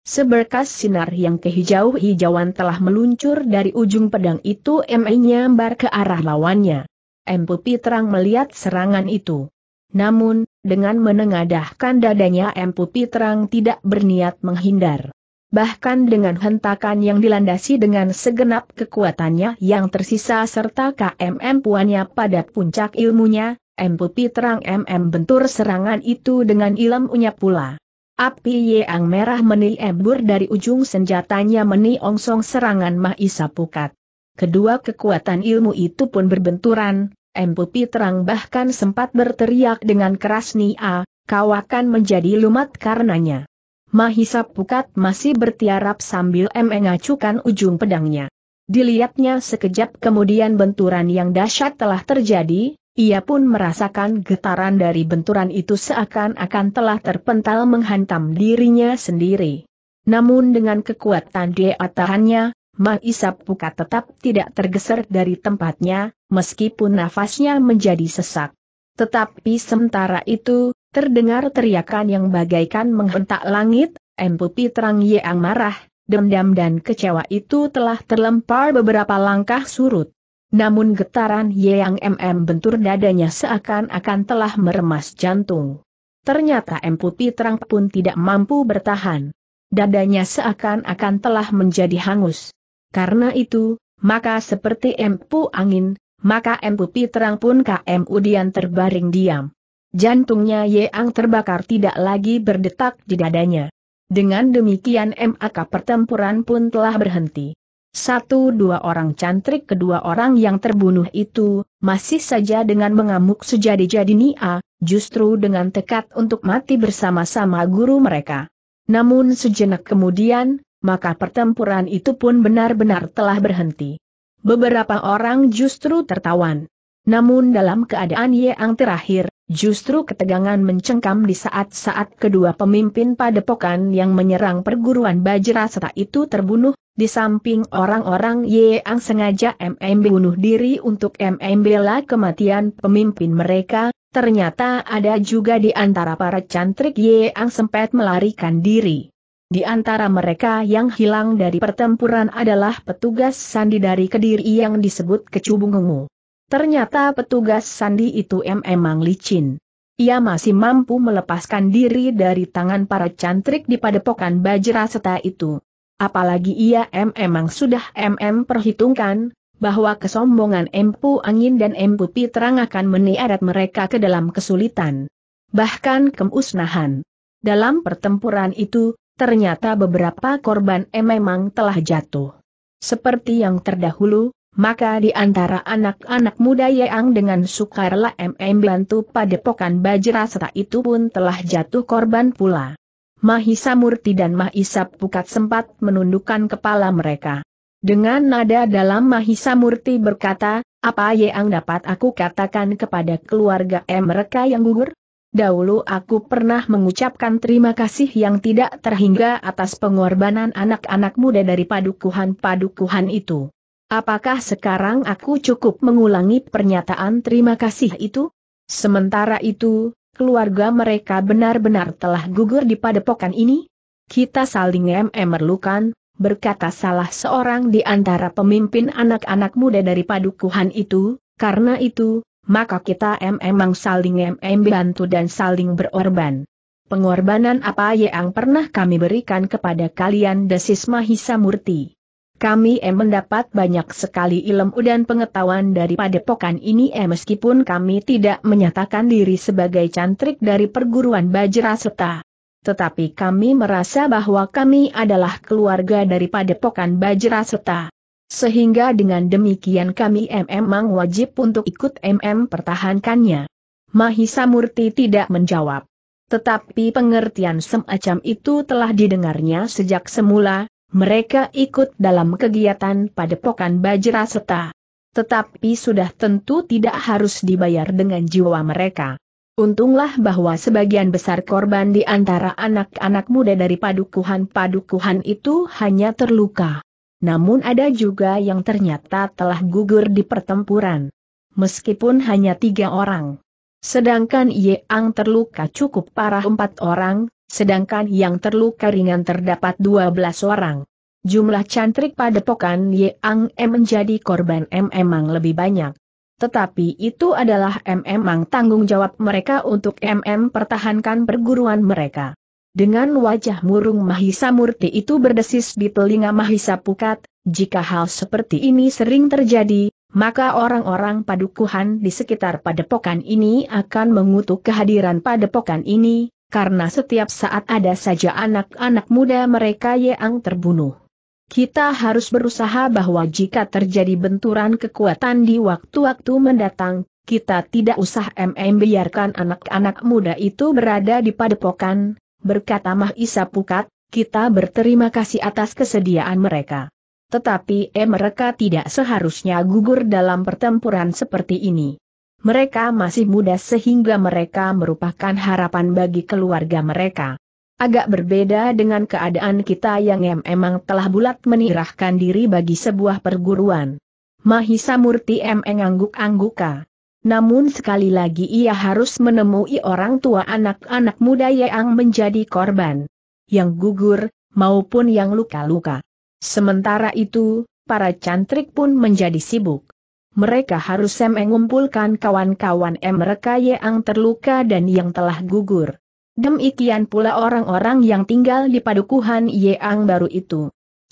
Seberkas sinar yang kehijau-hijauan telah meluncur dari ujung pedang itu M. E nyambar ke arah lawannya. M. Pupi melihat serangan itu. Namun, dengan menengadahkan dadanya M. Pupi tidak berniat menghindar. Bahkan dengan hentakan yang dilandasi dengan segenap kekuatannya yang tersisa serta KMM puannya pada puncak ilmunya, Empupi terang MM bentur serangan itu dengan ilam unyap pula. Api yang merah meni embur dari ujung senjatanya meni ongsong serangan Mahisa Pukat. Kedua kekuatan ilmu itu pun berbenturan, Empupi terang bahkan sempat berteriak dengan keras Nia, kau akan menjadi lumat karenanya. Mahisa Pukat masih bertiarap sambil mengacukan ujung pedangnya. Dilihatnya sekejap kemudian benturan yang dahsyat telah terjadi, ia pun merasakan getaran dari benturan itu seakan-akan telah terpental menghantam dirinya sendiri. Namun dengan kekuatan dia tahannya, Ma Isap Puka tetap tidak tergeser dari tempatnya, meskipun nafasnya menjadi sesak. Tetapi sementara itu, terdengar teriakan yang bagaikan menghentak langit, Empupi Terang Yeang marah, dendam dan kecewa itu telah terlempar beberapa langkah surut. Namun getaran Yeang MM bentur dadanya seakan-akan telah meremas jantung. Ternyata M Putih Terang pun tidak mampu bertahan. Dadanya seakan-akan telah menjadi hangus. Karena itu, maka seperti empu angin, maka empu terang pun KM Udian terbaring diam. Jantungnya Yeang terbakar tidak lagi berdetak di dadanya. Dengan demikian MAK pertempuran pun telah berhenti satu dua orang cantrik kedua orang yang terbunuh itu, masih saja dengan mengamuk sejadi-jadi Nia, justru dengan tekad untuk mati bersama-sama guru mereka. Namun sejenak kemudian, maka pertempuran itu pun benar-benar telah berhenti. Beberapa orang justru tertawan. Namun dalam keadaan yang terakhir, justru ketegangan mencengkam di saat-saat kedua pemimpin padepokan yang menyerang perguruan Bajra serta itu terbunuh, di samping orang-orang yang sengaja MM bunuh diri untuk MM bela kematian pemimpin mereka, ternyata ada juga di antara para cantrik yang sempat melarikan diri. Di antara mereka yang hilang dari pertempuran adalah petugas sandi dari Kediri yang disebut Kecubungungu. Ternyata petugas sandi itu memang licin. Ia masih mampu melepaskan diri dari tangan para cantrik di padepokan Bajra Seta itu. Apalagi ia memang sudah MM perhitungkan, bahwa kesombongan Empu Angin dan Empu Pitrang akan meniadat mereka ke dalam kesulitan. Bahkan kemusnahan. Dalam pertempuran itu, ternyata beberapa korban M memang telah jatuh. Seperti yang terdahulu, maka di antara anak-anak muda Yeang dengan sukarela MM bantu padepokan serta itu pun telah jatuh korban pula. Mahisa Murti dan Mahisa Pukat sempat menundukkan kepala mereka. Dengan nada dalam Mahisa Murti berkata, apa yang dapat aku katakan kepada keluarga M mereka yang gugur? Dahulu aku pernah mengucapkan terima kasih yang tidak terhingga atas pengorbanan anak-anak muda dari padukuhan-padukuhan itu. Apakah sekarang aku cukup mengulangi pernyataan terima kasih itu? Sementara itu, keluarga mereka benar-benar telah gugur di padepokan ini? Kita saling memerlukan, berkata salah seorang di antara pemimpin anak-anak muda dari padukuhan itu, karena itu, maka kita memang saling membantu dan saling berorban. Pengorbanan apa yang pernah kami berikan kepada kalian desis Mahisa Murti? Kami em mendapat banyak sekali ilmu dan pengetahuan dari padepokan ini em meskipun kami tidak menyatakan diri sebagai cantrik dari perguruan Bajra Bajraseta. Tetapi kami merasa bahwa kami adalah keluarga dari padepokan Bajraseta. Sehingga dengan demikian kami memang wajib untuk ikut MM pertahankannya. Mahisa Murti tidak menjawab. Tetapi pengertian semacam itu telah didengarnya sejak semula, mereka ikut dalam kegiatan padepokan Bajra Seta. Tetapi sudah tentu tidak harus dibayar dengan jiwa mereka. Untunglah bahwa sebagian besar korban di antara anak-anak muda dari padukuhan-padukuhan itu hanya terluka. Namun ada juga yang ternyata telah gugur di pertempuran. Meskipun hanya tiga orang. Sedangkan Yeang terluka cukup parah empat orang, sedangkan yang terluka ringan terdapat 12 orang. Jumlah cantrik padepokan Yang M menjadi korban M memang lebih banyak. Tetapi itu adalah M memang tanggung jawab mereka untuk MM pertahankan perguruan mereka. Dengan wajah murung Mahisa Murti itu berdesis di telinga Mahisa Pukat, jika hal seperti ini sering terjadi, maka orang-orang padukuhan di sekitar padepokan ini akan mengutuk kehadiran padepokan ini, karena setiap saat ada saja anak-anak muda mereka yang terbunuh. Kita harus berusaha bahwa jika terjadi benturan kekuatan di waktu-waktu mendatang, kita tidak usah MM biarkan anak-anak muda itu berada di padepokan, berkata Mah Isa Pukat, kita berterima kasih atas kesediaan mereka. Tetapi eh mereka tidak seharusnya gugur dalam pertempuran seperti ini. Mereka masih muda sehingga mereka merupakan harapan bagi keluarga mereka. Agak berbeda dengan keadaan kita yang memang telah bulat menirahkan diri bagi sebuah perguruan. Mahisa Murti emeng angguk-angguka. Namun sekali lagi ia harus menemui orang tua anak-anak muda yang menjadi korban. Yang gugur, maupun yang luka-luka. Sementara itu, para cantrik pun menjadi sibuk mereka harus mengumpulkan kawan-kawan mereka yang terluka dan yang telah gugur. Demikian pula orang-orang yang tinggal di padukuhan Yang baru itu.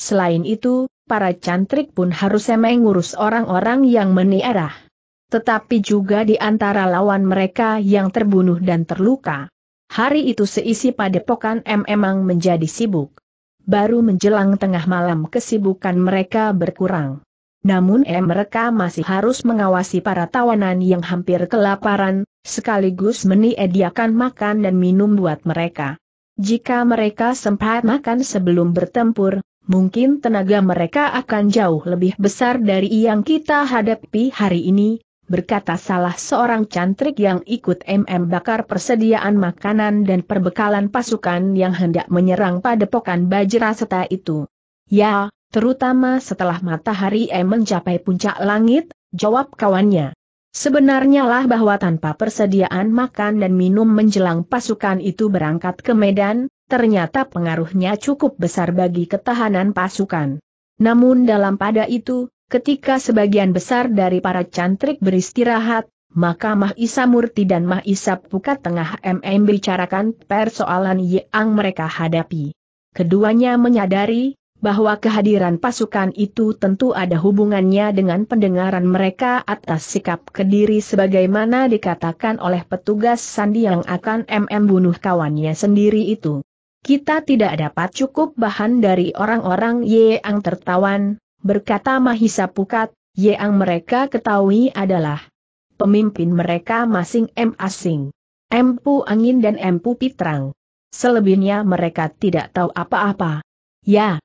Selain itu, para cantrik pun harus mengurus orang-orang yang meniarah. Tetapi juga di antara lawan mereka yang terbunuh dan terluka. Hari itu seisi padepokan M memang menjadi sibuk. Baru menjelang tengah malam kesibukan mereka berkurang. Namun eh mereka masih harus mengawasi para tawanan yang hampir kelaparan, sekaligus meniediakan makan dan minum buat mereka. Jika mereka sempat makan sebelum bertempur, mungkin tenaga mereka akan jauh lebih besar dari yang kita hadapi hari ini, berkata salah seorang cantrik yang ikut MM bakar persediaan makanan dan perbekalan pasukan yang hendak menyerang padepokan Bajra Seta itu. Ya, terutama setelah matahari E mencapai puncak langit, jawab kawannya. Sebenarnya lah bahwa tanpa persediaan makan dan minum menjelang pasukan itu berangkat ke Medan, ternyata pengaruhnya cukup besar bagi ketahanan pasukan. Namun dalam pada itu, ketika sebagian besar dari para cantrik beristirahat, maka Mah Isa Murti dan Mah Isa Pukat tengah MM bicarakan persoalan yang mereka hadapi. Keduanya menyadari bahwa kehadiran pasukan itu tentu ada hubungannya dengan pendengaran mereka atas sikap Kediri sebagaimana dikatakan oleh petugas Sandi yang akan MM bunuh kawannya sendiri itu. Kita tidak dapat cukup bahan dari orang-orang Yeang tertawan, berkata Mahisa Pukat, Yeang mereka ketahui adalah pemimpin mereka masing M asing. Empu Angin dan Empu Pitrang. Selebihnya mereka tidak tahu apa-apa. Ya,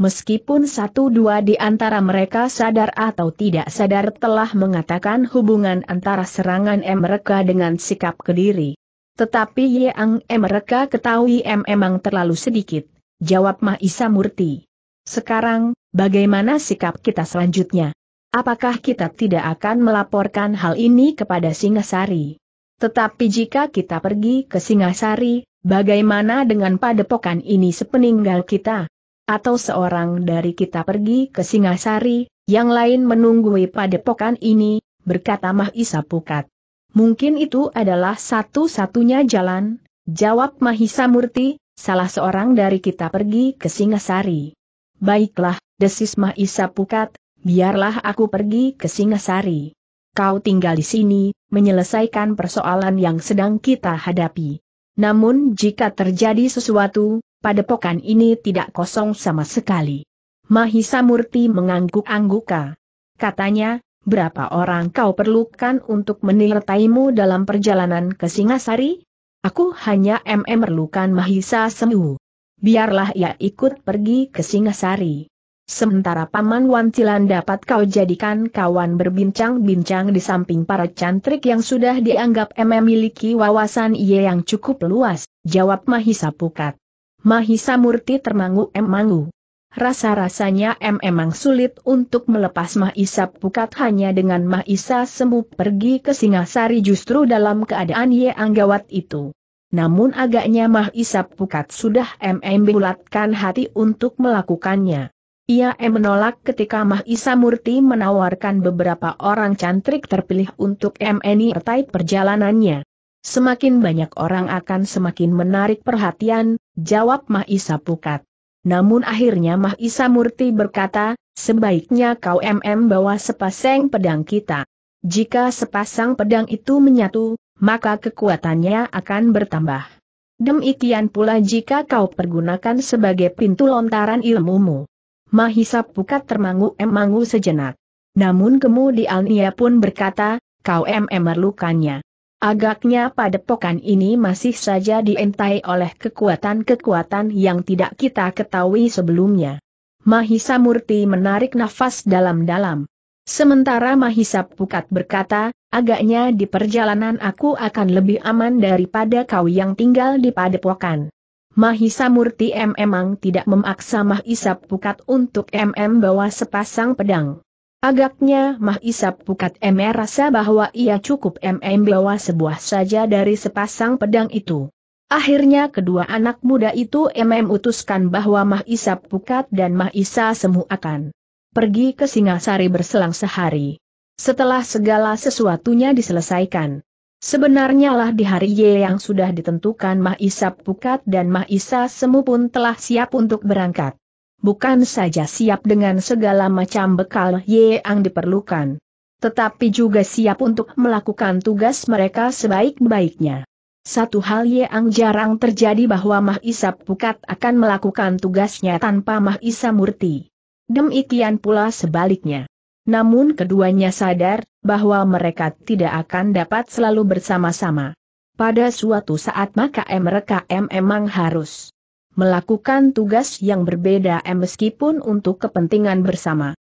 meskipun satu dua di antara mereka sadar atau tidak sadar telah mengatakan hubungan antara serangan M mereka dengan sikap kediri. Tetapi yang M mereka ketahui M memang terlalu sedikit, jawab Mahisa Murti. Sekarang, bagaimana sikap kita selanjutnya? Apakah kita tidak akan melaporkan hal ini kepada Singasari? Tetapi jika kita pergi ke Singasari, bagaimana dengan padepokan ini sepeninggal kita? atau seorang dari kita pergi ke Singasari, yang lain menunggui padepokan ini, berkata Mahisa Pukat. Mungkin itu adalah satu-satunya jalan, jawab Mahisa Murti, salah seorang dari kita pergi ke Singasari. Baiklah, desis Mahisa Pukat, biarlah aku pergi ke Singasari. Kau tinggal di sini, menyelesaikan persoalan yang sedang kita hadapi. Namun jika terjadi sesuatu, padepokan ini tidak kosong sama sekali. Mahisa Murti mengangguk-angguka. Katanya, berapa orang kau perlukan untuk menyertaimu dalam perjalanan ke Singasari? Aku hanya MM perlukan Mahisa Semu. Biarlah ia ikut pergi ke Singasari. Sementara Paman Wancilan dapat kau jadikan kawan berbincang-bincang di samping para cantrik yang sudah dianggap MM memiliki wawasan ia yang cukup luas, jawab Mahisa Pukat. Mahisa Murti termangu-emangu. Rasa-rasanya M emang sulit untuk melepas Mahisa Pukat hanya dengan Mahisa Semu pergi ke Singasari justru dalam keadaan Ye Anggawat itu. Namun agaknya Mahisa Pukat sudah MM bulatkan hati untuk melakukannya. Ia M menolak ketika Mahisa Murti menawarkan beberapa orang cantrik terpilih untuk MNI ertai perjalanannya. Semakin banyak orang akan semakin menarik perhatian, jawab Mahisa Pukat. Namun akhirnya Mahisa Murti berkata, sebaiknya kau MM bawa sepasang pedang kita. Jika sepasang pedang itu menyatu, maka kekuatannya akan bertambah. Demikian pula jika kau pergunakan sebagai pintu lontaran ilmumu. Mahisa Pukat termangu-emangu sejenak. Namun kemudian ia pun berkata, kau MM merlukannya. Agaknya padepokan ini masih saja diintai oleh kekuatan-kekuatan yang tidak kita ketahui sebelumnya. Mahisa Murti menarik nafas dalam-dalam. Sementara Mahisa Pukat berkata, agaknya di perjalanan aku akan lebih aman daripada kau yang tinggal di padepokan. Mahisa Murti memang tidak memaksa Mahisa Pukat untuk MM bawa sepasang pedang. Agaknya Mah Isap Pukat M rasa bahwa ia cukup MM bawa sebuah saja dari sepasang pedang itu. Akhirnya kedua anak muda itu MM utuskan bahwa Mah Isap Pukat dan Mah Isa Semu akan pergi ke Singasari berselang sehari. Setelah segala sesuatunya diselesaikan. Sebenarnya lah di hari Y yang sudah ditentukan Mah Isap Pukat dan Mah Isa Semu pun telah siap untuk berangkat bukan saja siap dengan segala macam bekal yang diperlukan, tetapi juga siap untuk melakukan tugas mereka sebaik-baiknya. Satu hal yang jarang terjadi bahwa Mahisa Pukat akan melakukan tugasnya tanpa Mahisa Murti. Demikian pula sebaliknya. Namun keduanya sadar bahwa mereka tidak akan dapat selalu bersama-sama. Pada suatu saat maka mereka memang harus melakukan tugas yang berbeda eh, meskipun untuk kepentingan bersama.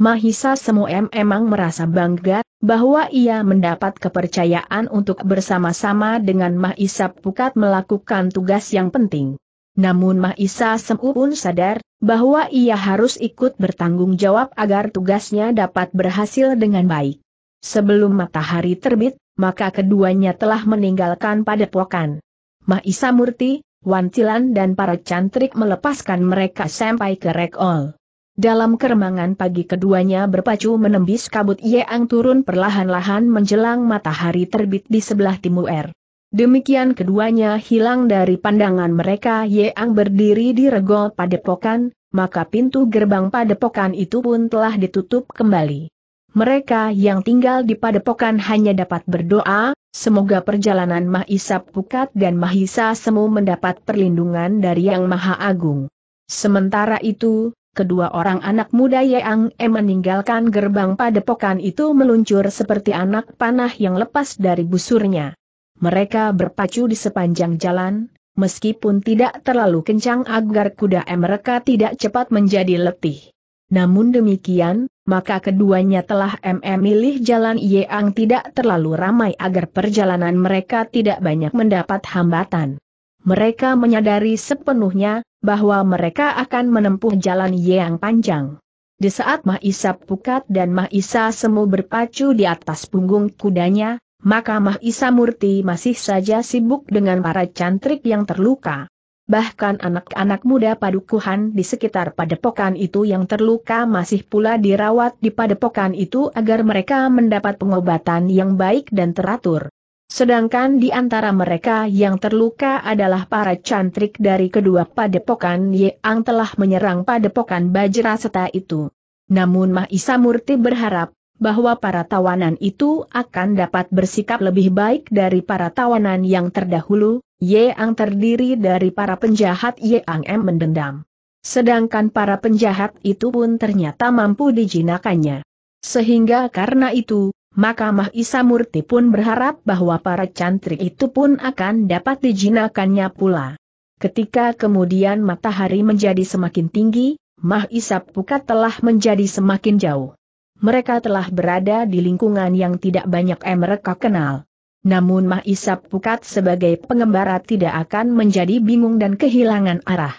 Mahisa M emang merasa bangga bahwa ia mendapat kepercayaan untuk bersama-sama dengan Mahisa Pukat melakukan tugas yang penting. Namun Mahisa Semu pun sadar bahwa ia harus ikut bertanggung jawab agar tugasnya dapat berhasil dengan baik. Sebelum matahari terbit, maka keduanya telah meninggalkan padepokan. Mahisa Murti, Wan Cilan dan para cantrik melepaskan mereka sampai ke rekol. Dalam keremangan pagi keduanya berpacu menembis kabut Yeang turun perlahan-lahan menjelang matahari terbit di sebelah timur. Demikian keduanya hilang dari pandangan mereka Yeang berdiri di regol padepokan, maka pintu gerbang padepokan itu pun telah ditutup kembali. Mereka yang tinggal di padepokan hanya dapat berdoa, Semoga perjalanan Mahisa Pukat dan Mahisa Semu mendapat perlindungan dari Yang Maha Agung. Sementara itu, kedua orang anak muda Yang E meninggalkan gerbang padepokan itu meluncur seperti anak panah yang lepas dari busurnya. Mereka berpacu di sepanjang jalan, meskipun tidak terlalu kencang agar kuda mereka tidak cepat menjadi letih. Namun demikian, maka keduanya telah memilih jalan yang tidak terlalu ramai agar perjalanan mereka tidak banyak mendapat hambatan. Mereka menyadari sepenuhnya bahwa mereka akan menempuh jalan yang panjang. Di saat Mahisa Pukat dan Mahisa Semu berpacu di atas punggung kudanya, maka Mahisa Murti masih saja sibuk dengan para cantrik yang terluka bahkan anak-anak muda padukuhan di sekitar padepokan itu yang terluka masih pula dirawat di padepokan itu agar mereka mendapat pengobatan yang baik dan teratur. Sedangkan di antara mereka yang terluka adalah para cantrik dari kedua padepokan yang telah menyerang padepokan Bajra Seta itu. Namun Mahisa Murti berharap, bahwa para tawanan itu akan dapat bersikap lebih baik dari para tawanan yang terdahulu, yang terdiri dari para penjahat yang M mendendam. Sedangkan para penjahat itu pun ternyata mampu dijinakannya. Sehingga karena itu, maka Mahisa Murti pun berharap bahwa para cantrik itu pun akan dapat dijinakannya pula. Ketika kemudian matahari menjadi semakin tinggi, Mahisa Pukat telah menjadi semakin jauh mereka telah berada di lingkungan yang tidak banyak yang mereka kenal. Namun Mahisap Pukat sebagai pengembara tidak akan menjadi bingung dan kehilangan arah.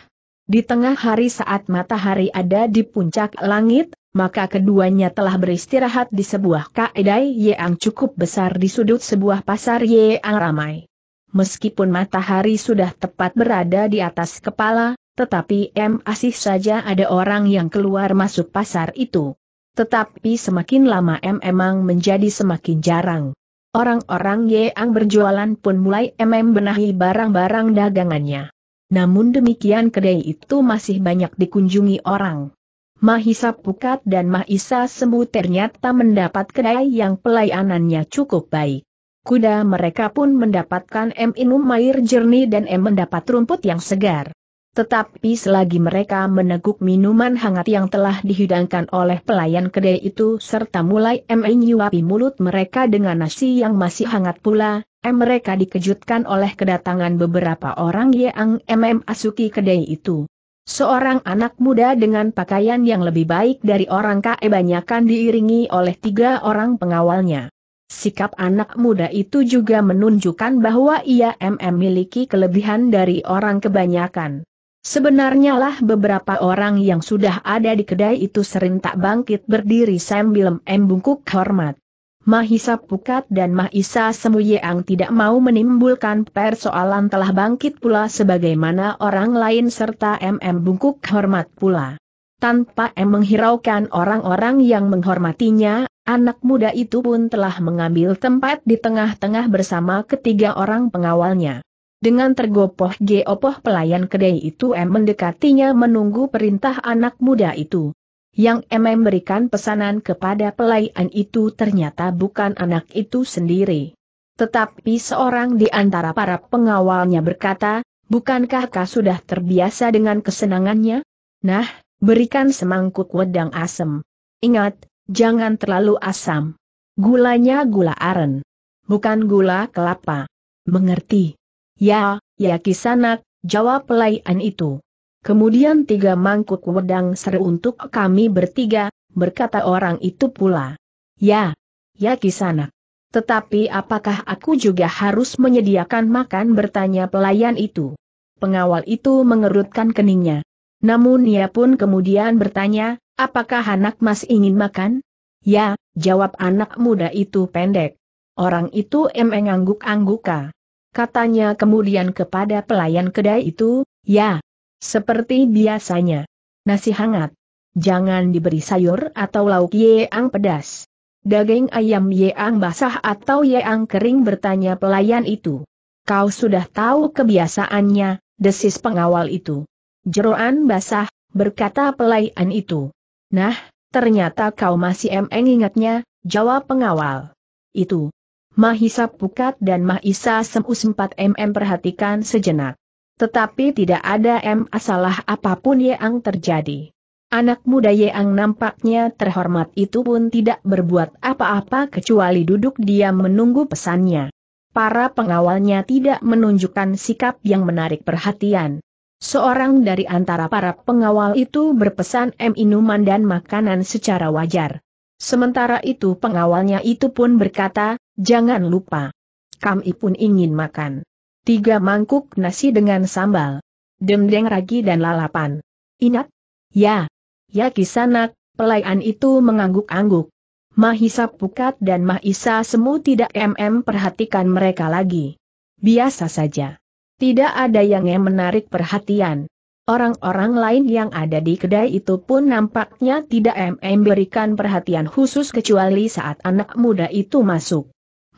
Di tengah hari saat matahari ada di puncak langit, maka keduanya telah beristirahat di sebuah kaedai yang cukup besar di sudut sebuah pasar yang ramai. Meskipun matahari sudah tepat berada di atas kepala, tetapi M. Asih saja ada orang yang keluar masuk pasar itu. Tetapi semakin lama M emang menjadi semakin jarang. Orang-orang yang berjualan pun mulai MM benahi barang-barang dagangannya. Namun demikian kedai itu masih banyak dikunjungi orang. Mahisa Pukat dan Mahisa semu ternyata mendapat kedai yang pelayanannya cukup baik. Kuda mereka pun mendapatkan M minum air jernih dan M mendapat rumput yang segar. Tetapi selagi mereka meneguk minuman hangat yang telah dihidangkan oleh pelayan kedai itu serta mulai menyuapi mulut mereka dengan nasi yang masih hangat pula, mereka dikejutkan oleh kedatangan beberapa orang yang mm asuki kedai itu. Seorang anak muda dengan pakaian yang lebih baik dari orang kaya banyakkan diiringi oleh tiga orang pengawalnya. Sikap anak muda itu juga menunjukkan bahwa ia memiliki kelebihan dari orang kebanyakan. Sebenarnya lah beberapa orang yang sudah ada di kedai itu sering tak bangkit berdiri sambil membungkuk hormat. Mahisa Pukat dan Mahisa Semuyeang tidak mau menimbulkan persoalan telah bangkit pula sebagaimana orang lain serta MM bungkuk hormat pula. Tanpa M menghiraukan orang-orang yang menghormatinya, anak muda itu pun telah mengambil tempat di tengah-tengah bersama ketiga orang pengawalnya. Dengan tergopoh geopoh pelayan kedai itu M mendekatinya menunggu perintah anak muda itu. Yang M memberikan pesanan kepada pelayan itu ternyata bukan anak itu sendiri. Tetapi seorang di antara para pengawalnya berkata, bukankah kau sudah terbiasa dengan kesenangannya? Nah, berikan semangkuk wedang asam. Ingat, jangan terlalu asam. Gulanya gula aren. Bukan gula kelapa. Mengerti? Ya, ya kisanak, jawab pelayan itu. Kemudian tiga mangkuk wedang seru untuk kami bertiga, berkata orang itu pula. Ya, ya kisanak. Tetapi apakah aku juga harus menyediakan makan bertanya pelayan itu. Pengawal itu mengerutkan keningnya. Namun ia pun kemudian bertanya, apakah anak mas ingin makan? Ya, jawab anak muda itu pendek. Orang itu emeng angguk-angguka katanya kemudian kepada pelayan kedai itu, ya, seperti biasanya. Nasi hangat. Jangan diberi sayur atau lauk yeang pedas. Daging ayam yeang basah atau yeang kering bertanya pelayan itu. Kau sudah tahu kebiasaannya, desis pengawal itu. Jeroan basah, berkata pelayan itu. Nah, ternyata kau masih emeng ingatnya, jawab pengawal. Itu, Mahisa Pukat dan Mahisa semu sempat mm perhatikan sejenak. Tetapi tidak ada M asalah apapun yang terjadi. Anak muda yang nampaknya terhormat itu pun tidak berbuat apa-apa kecuali duduk diam menunggu pesannya. Para pengawalnya tidak menunjukkan sikap yang menarik perhatian. Seorang dari antara para pengawal itu berpesan M minuman dan makanan secara wajar. Sementara itu pengawalnya itu pun berkata, Jangan lupa. Kami pun ingin makan. Tiga mangkuk nasi dengan sambal. Dendeng ragi dan lalapan. Ingat? Ya. Ya kisanak, pelayan itu mengangguk-angguk. Mahisa Pukat dan Mahisa Semu tidak mm perhatikan mereka lagi. Biasa saja. Tidak ada yang menarik perhatian. Orang-orang lain yang ada di kedai itu pun nampaknya tidak mm berikan perhatian khusus kecuali saat anak muda itu masuk.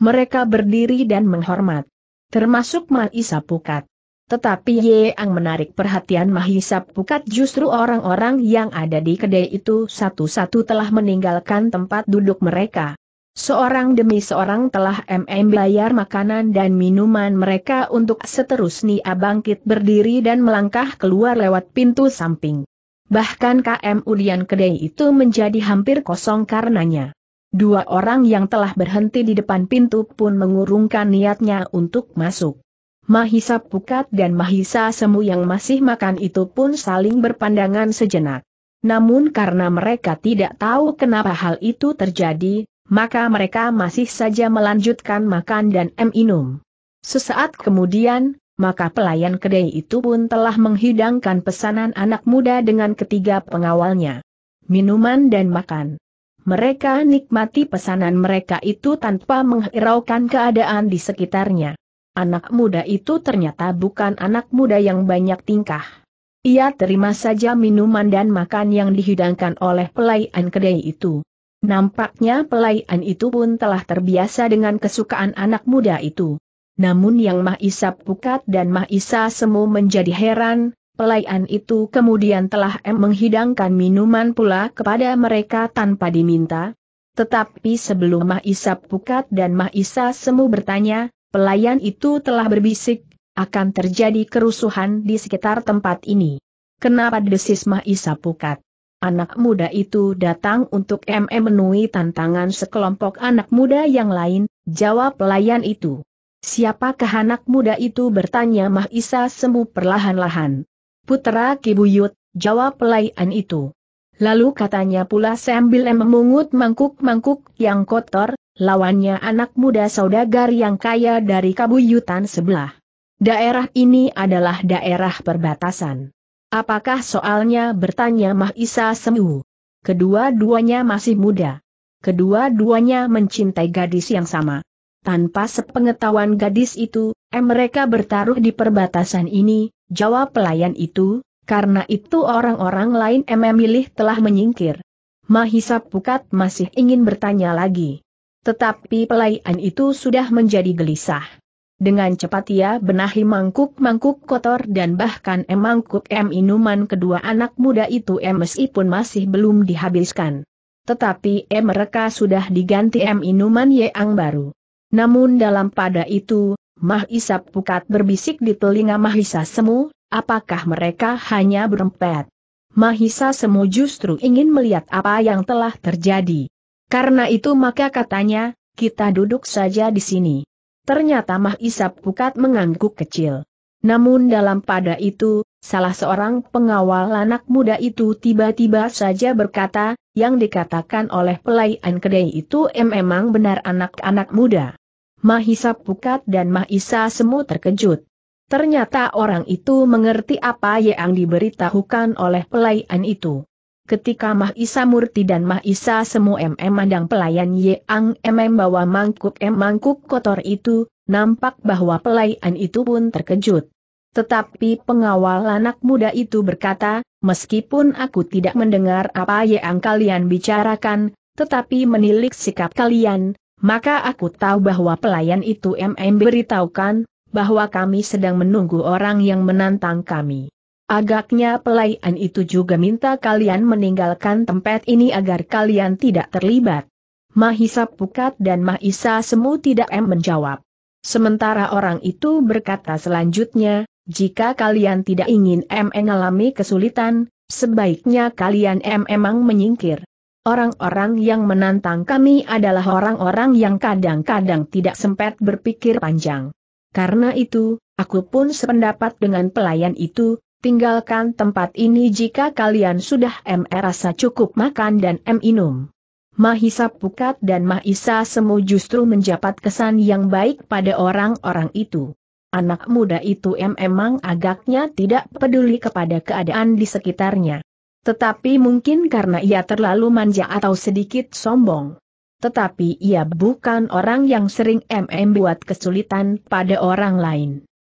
Mereka berdiri dan menghormat. Termasuk Mahisa Pukat. Tetapi yang menarik perhatian Mahisa Pukat justru orang-orang yang ada di kedai itu satu-satu telah meninggalkan tempat duduk mereka. Seorang demi seorang telah MM bayar makanan dan minuman mereka untuk seterusnya bangkit berdiri dan melangkah keluar lewat pintu samping. Bahkan KM Udian kedai itu menjadi hampir kosong karenanya. Dua orang yang telah berhenti di depan pintu pun mengurungkan niatnya untuk masuk. Mahisa Pukat dan Mahisa Semu yang masih makan itu pun saling berpandangan sejenak. Namun karena mereka tidak tahu kenapa hal itu terjadi, maka mereka masih saja melanjutkan makan dan minum. Sesaat kemudian, maka pelayan kedai itu pun telah menghidangkan pesanan anak muda dengan ketiga pengawalnya. Minuman dan makan. Mereka nikmati pesanan mereka itu tanpa menghiraukan keadaan di sekitarnya. Anak muda itu ternyata bukan anak muda yang banyak tingkah. Ia terima saja minuman dan makan yang dihidangkan oleh pelayan kedai itu. Nampaknya pelayan itu pun telah terbiasa dengan kesukaan anak muda itu. Namun yang Mahisap Pukat dan Mahisa Semu menjadi heran, Pelayan itu kemudian telah menghidangkan minuman pula kepada mereka tanpa diminta. Tetapi sebelum Mahisa Pukat dan Isa Semu bertanya, pelayan itu telah berbisik, akan terjadi kerusuhan di sekitar tempat ini. Kenapa desis Isa Pukat? Anak muda itu datang untuk MM memenuhi tantangan sekelompok anak muda yang lain, jawab pelayan itu. Siapakah anak muda itu bertanya Isa Semu perlahan-lahan. Putra Kibuyut, jawab pelayan itu. Lalu katanya pula sambil memungut mangkuk-mangkuk yang kotor, lawannya anak muda saudagar yang kaya dari kabuyutan sebelah. Daerah ini adalah daerah perbatasan. Apakah soalnya bertanya Mahisa Semu? Kedua-duanya masih muda. Kedua-duanya mencintai gadis yang sama. Tanpa sepengetahuan gadis itu, Eh, mereka bertaruh di perbatasan ini, jawab pelayan itu, karena itu orang-orang lain memilih telah menyingkir. Mahisa Pukat masih ingin bertanya lagi. Tetapi pelayan itu sudah menjadi gelisah. Dengan cepat ia benahi mangkuk-mangkuk kotor dan bahkan em mangkuk em minuman kedua anak muda itu em pun masih belum dihabiskan. Tetapi em mereka sudah diganti em minuman yang baru. Namun dalam pada itu, Mahisa Pukat berbisik di telinga Mahisa Semu, apakah mereka hanya berempat? Mahisa Semu justru ingin melihat apa yang telah terjadi. Karena itu maka katanya, kita duduk saja di sini. Ternyata Mahisa Pukat mengangguk kecil. Namun dalam pada itu, salah seorang pengawal anak muda itu tiba-tiba saja berkata, yang dikatakan oleh pelayan kedai itu memang benar anak-anak muda. Mahisa Pukat dan Mahisa Semu terkejut. Ternyata orang itu mengerti apa yang diberitahukan oleh pelayan itu. Ketika Mahisa Murti dan Mahisa Semu MM mandang pelayan Yang MM bawa mangkuk M mangkuk kotor itu, nampak bahwa pelayan itu pun terkejut. Tetapi pengawal anak muda itu berkata, meskipun aku tidak mendengar apa yang kalian bicarakan, tetapi menilik sikap kalian, maka aku tahu bahwa pelayan itu MM beritahukan, bahwa kami sedang menunggu orang yang menantang kami. Agaknya pelayan itu juga minta kalian meninggalkan tempat ini agar kalian tidak terlibat. Mahisa Pukat dan Mahisa Semu tidak M menjawab. Sementara orang itu berkata selanjutnya, jika kalian tidak ingin M mengalami kesulitan, sebaiknya kalian M emang menyingkir. Orang-orang yang menantang kami adalah orang-orang yang kadang-kadang tidak sempat berpikir panjang. Karena itu, aku pun sependapat dengan pelayan itu, tinggalkan tempat ini jika kalian sudah M rasa cukup makan dan M minum. Mahisa Pukat dan Mahisa Semu justru menjapat kesan yang baik pada orang-orang itu. Anak muda itu M memang agaknya tidak peduli kepada keadaan di sekitarnya. Tetapi mungkin karena ia terlalu manja atau sedikit sombong. Tetapi ia bukan orang yang sering MM buat kesulitan pada orang lain.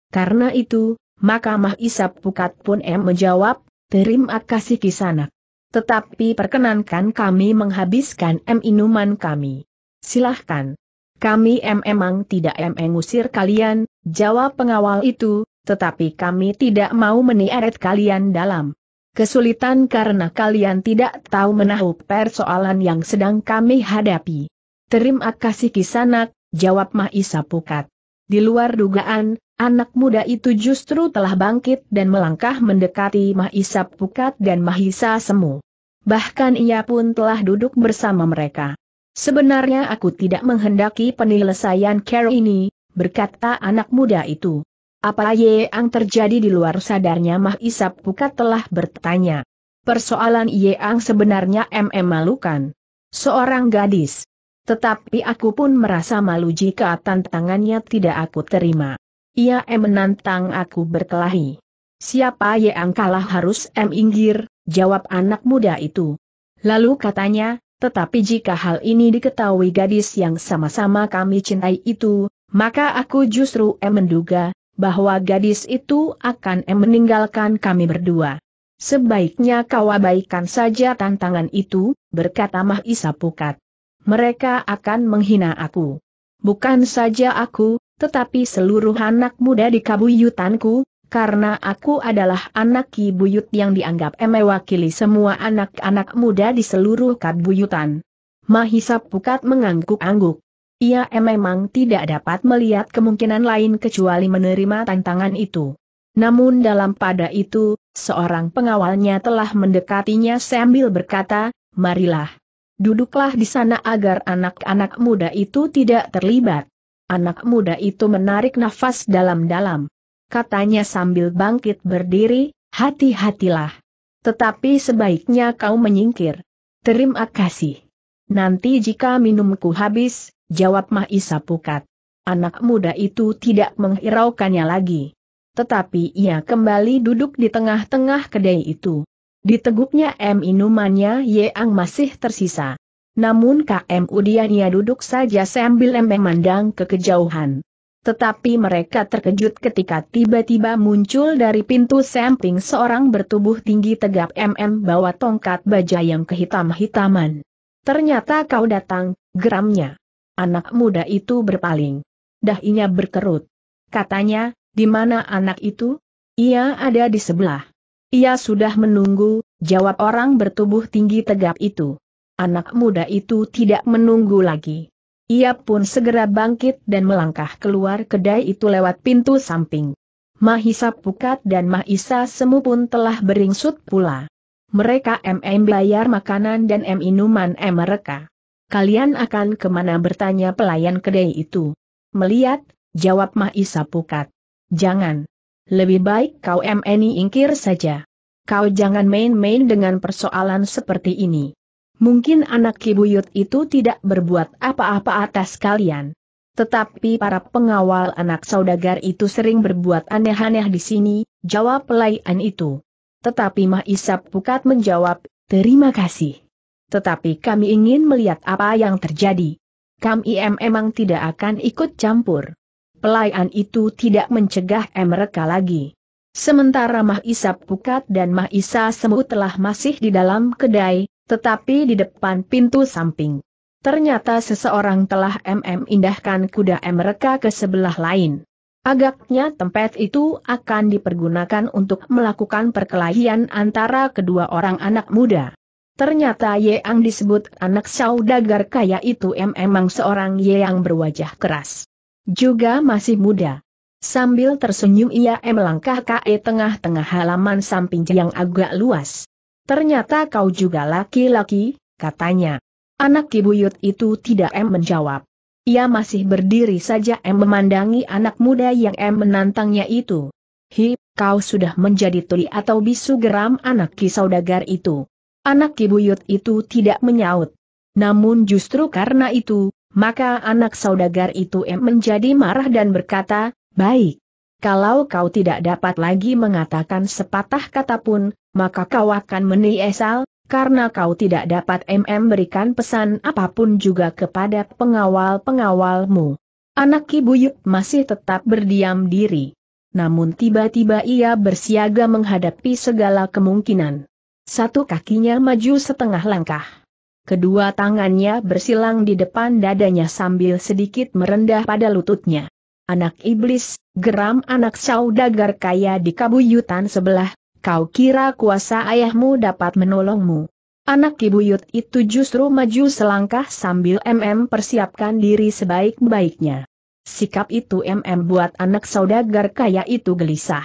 Karena itu, maka Isap Pukat pun M menjawab, terima kasih kisana. Tetapi perkenankan kami menghabiskan M inuman kami. Silahkan. Kami M emang tidak M ngusir kalian, jawab pengawal itu, tetapi kami tidak mau meniaret kalian dalam kesulitan karena kalian tidak tahu menahu persoalan yang sedang kami hadapi. Terima kasih kisanak, jawab Mahisa Pukat. Di luar dugaan, anak muda itu justru telah bangkit dan melangkah mendekati Mahisa Pukat dan Mahisa Semu. Bahkan ia pun telah duduk bersama mereka. Sebenarnya aku tidak menghendaki penyelesaian care ini, berkata anak muda itu. Apa yang terjadi di luar sadarnya Mah Isap Pukat telah bertanya. Persoalan yang sebenarnya MM malukan. Seorang gadis. Tetapi aku pun merasa malu jika tantangannya tidak aku terima. Ia M menantang aku berkelahi. Siapa yang kalah harus M inggir, jawab anak muda itu. Lalu katanya, tetapi jika hal ini diketahui gadis yang sama-sama kami cintai itu, maka aku justru M menduga, bahwa gadis itu akan meninggalkan kami berdua. Sebaiknya kau abaikan saja tantangan itu, berkata Mahisa Pukat. Mereka akan menghina aku. Bukan saja aku, tetapi seluruh anak muda di kabuyutanku, karena aku adalah anak kibuyut yang dianggap mewakili semua anak-anak muda di seluruh kabuyutan. Mahisa Pukat mengangguk-angguk. Ia memang tidak dapat melihat kemungkinan lain kecuali menerima tantangan itu. Namun dalam pada itu, seorang pengawalnya telah mendekatinya sambil berkata, marilah. Duduklah di sana agar anak-anak muda itu tidak terlibat. Anak muda itu menarik nafas dalam-dalam. Katanya sambil bangkit berdiri, hati-hatilah. Tetapi sebaiknya kau menyingkir. Terima kasih. Nanti jika minumku habis, Jawab Mahisa Pukat. Anak muda itu tidak menghiraukannya lagi. Tetapi ia kembali duduk di tengah-tengah kedai itu. Diteguknya M minumannya Yeang masih tersisa. Namun KM Udian ia duduk saja sambil memandang ke kejauhan. Tetapi mereka terkejut ketika tiba-tiba muncul dari pintu samping seorang bertubuh tinggi tegap MM bawa tongkat baja yang kehitam-hitaman. Ternyata kau datang, geramnya. Anak muda itu berpaling. Dahinya berkerut. Katanya, di mana anak itu? Ia ada di sebelah. Ia sudah menunggu, jawab orang bertubuh tinggi tegap itu. Anak muda itu tidak menunggu lagi. Ia pun segera bangkit dan melangkah keluar kedai itu lewat pintu samping. Mahisa Pukat dan Mahisa Semu pun telah beringsut pula. Mereka MM bayar makanan dan M minuman M mereka. Kalian akan kemana bertanya pelayan kedai itu. Melihat, jawab Mahisa Pukat. Jangan. Lebih baik kau MNI ingkir saja. Kau jangan main-main dengan persoalan seperti ini. Mungkin anak kibuyut itu tidak berbuat apa-apa atas kalian. Tetapi para pengawal anak saudagar itu sering berbuat aneh-aneh di sini, jawab pelayan itu. Tetapi Mahisa Pukat menjawab, terima kasih tetapi kami ingin melihat apa yang terjadi. Kami memang tidak akan ikut campur. Pelayan itu tidak mencegah mereka lagi. Sementara Mah Isap Pukat dan Mah Isa Semu telah masih di dalam kedai, tetapi di depan pintu samping. Ternyata seseorang telah MM indahkan kuda mereka ke sebelah lain. Agaknya tempat itu akan dipergunakan untuk melakukan perkelahian antara kedua orang anak muda. Ternyata Yeang disebut anak saudagar kaya itu memang seorang yang berwajah keras. Juga masih muda. Sambil tersenyum ia melangkah ke tengah-tengah halaman samping yang agak luas. Ternyata kau juga laki-laki, katanya. Anak kibuyut itu tidak em menjawab. Ia masih berdiri saja em memandangi anak muda yang em menantangnya itu. Hi, kau sudah menjadi tuli atau bisu geram anak ki saudagar itu anak kibuyut itu tidak menyaut. Namun justru karena itu, maka anak saudagar itu em menjadi marah dan berkata, baik. Kalau kau tidak dapat lagi mengatakan sepatah kata pun, maka kau akan meniesal, karena kau tidak dapat MM berikan pesan apapun juga kepada pengawal-pengawalmu. Anak Kibuyut masih tetap berdiam diri. Namun tiba-tiba ia bersiaga menghadapi segala kemungkinan. Satu kakinya maju setengah langkah. Kedua tangannya bersilang di depan dadanya sambil sedikit merendah pada lututnya. Anak iblis, geram anak saudagar kaya di kabuyutan sebelah, kau kira kuasa ayahmu dapat menolongmu. Anak kibuyut itu justru maju selangkah sambil MM persiapkan diri sebaik-baiknya. Sikap itu MM buat anak saudagar kaya itu gelisah.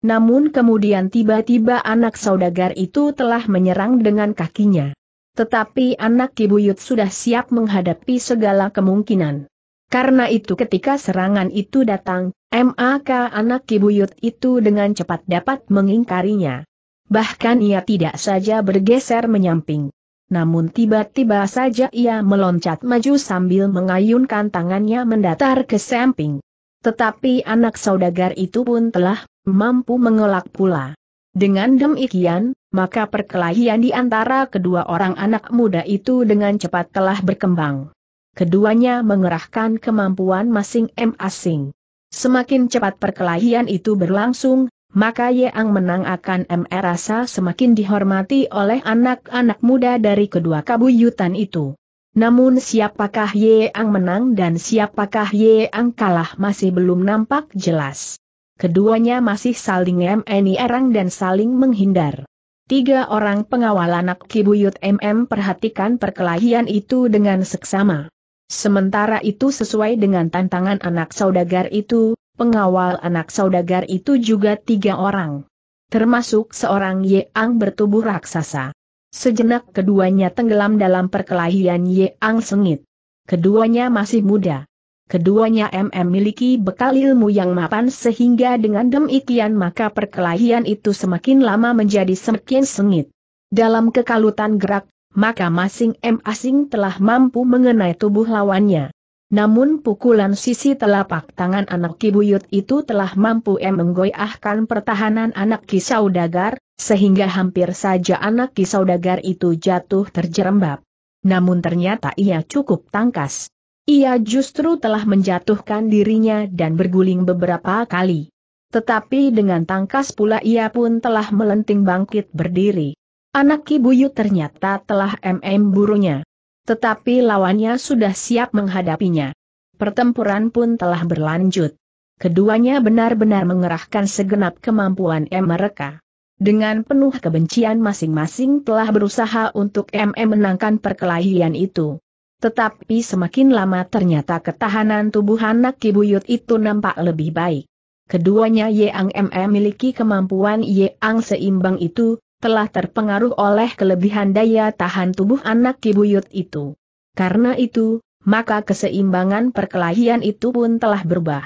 Namun kemudian tiba-tiba anak saudagar itu telah menyerang dengan kakinya. Tetapi anak kibuyut sudah siap menghadapi segala kemungkinan. Karena itu ketika serangan itu datang, Maka anak kibuyut itu dengan cepat dapat mengingkarinya. Bahkan ia tidak saja bergeser menyamping. Namun tiba-tiba saja ia meloncat maju sambil mengayunkan tangannya mendatar ke samping. Tetapi anak saudagar itu pun telah mampu mengelak pula. Dengan demikian, maka perkelahian di antara kedua orang anak muda itu dengan cepat telah berkembang. Keduanya mengerahkan kemampuan masing-masing. Semakin cepat perkelahian itu berlangsung, maka Yeang Menang akan MR rasa semakin dihormati oleh anak-anak muda dari kedua kabuyutan itu. Namun siapakah Yeang Menang dan siapakah Yeang kalah masih belum nampak jelas. Keduanya masih saling erang dan saling menghindar. Tiga orang pengawal anak Kibuyut MM perhatikan perkelahian itu dengan seksama. Sementara itu sesuai dengan tantangan anak saudagar itu, pengawal anak saudagar itu juga tiga orang. Termasuk seorang Yeang bertubuh raksasa. Sejenak keduanya tenggelam dalam perkelahian Yeang sengit. Keduanya masih muda. Keduanya MM miliki bekal ilmu yang mapan sehingga dengan demikian maka perkelahian itu semakin lama menjadi semakin sengit. Dalam kekalutan gerak, maka masing M asing telah mampu mengenai tubuh lawannya. Namun pukulan sisi telapak tangan anak kibuyut itu telah mampu M menggoyahkan pertahanan anak kisaudagar, sehingga hampir saja anak kisaudagar itu jatuh terjerembab. Namun ternyata ia cukup tangkas. Ia justru telah menjatuhkan dirinya dan berguling beberapa kali. Tetapi dengan tangkas pula ia pun telah melenting bangkit berdiri. Anak Kibuyu ternyata telah MM burunya. Tetapi lawannya sudah siap menghadapinya. Pertempuran pun telah berlanjut. Keduanya benar-benar mengerahkan segenap kemampuan M mereka. Dengan penuh kebencian masing-masing telah berusaha untuk MM menangkan perkelahian itu. Tetapi semakin lama ternyata ketahanan tubuh anak kibuyut itu nampak lebih baik. Keduanya Yang MM miliki kemampuan Yang seimbang itu, telah terpengaruh oleh kelebihan daya tahan tubuh anak kibuyut itu. Karena itu, maka keseimbangan perkelahian itu pun telah berubah.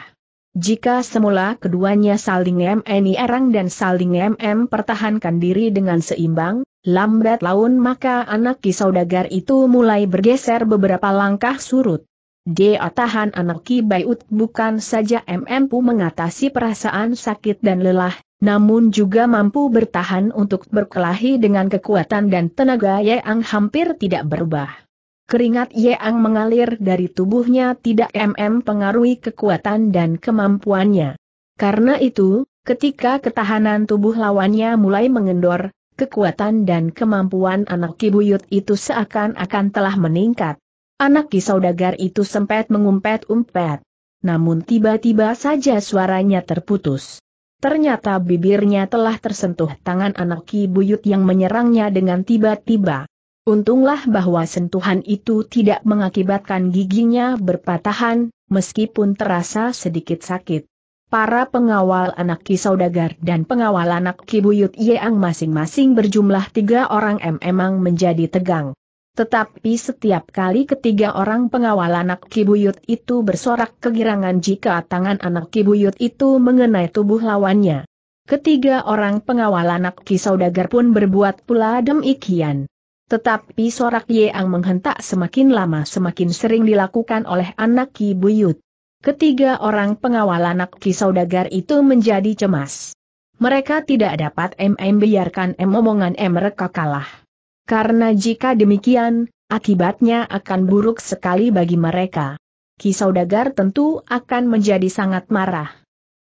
Jika semula keduanya saling MM erang dan saling MM pertahankan diri dengan seimbang, Lambat laun maka anak Ki Saudagar itu mulai bergeser beberapa langkah surut. Dia tahan anak Ki Bayut bukan saja mampu mengatasi perasaan sakit dan lelah, namun juga mampu bertahan untuk berkelahi dengan kekuatan dan tenaga Yang hampir tidak berubah. Keringat Yeang mengalir dari tubuhnya tidak MM pengaruhi kekuatan dan kemampuannya. Karena itu, ketika ketahanan tubuh lawannya mulai mengendor, kekuatan dan kemampuan anak kibuyut itu seakan-akan telah meningkat. Anak kisaudagar itu sempat mengumpet-umpet. Namun tiba-tiba saja suaranya terputus. Ternyata bibirnya telah tersentuh tangan anak kibuyut yang menyerangnya dengan tiba-tiba. Untunglah bahwa sentuhan itu tidak mengakibatkan giginya berpatahan, meskipun terasa sedikit sakit para pengawal anak Ki Saudagar dan pengawal anak Ki Buyut Yeang masing-masing berjumlah tiga orang M memang menjadi tegang. Tetapi setiap kali ketiga orang pengawal anak Ki Buyut itu bersorak kegirangan jika tangan anak Ki Buyut itu mengenai tubuh lawannya. Ketiga orang pengawal anak Ki Saudagar pun berbuat pula demikian. Tetapi sorak Yeang menghentak semakin lama semakin sering dilakukan oleh anak Ki Buyut. Ketiga orang pengawal anak kisaudagar itu menjadi cemas. Mereka tidak dapat MM biarkan M omongan M mereka kalah. Karena jika demikian, akibatnya akan buruk sekali bagi mereka. Kisaudagar tentu akan menjadi sangat marah.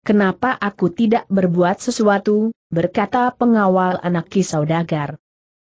Kenapa aku tidak berbuat sesuatu, berkata pengawal anak kisaudagar.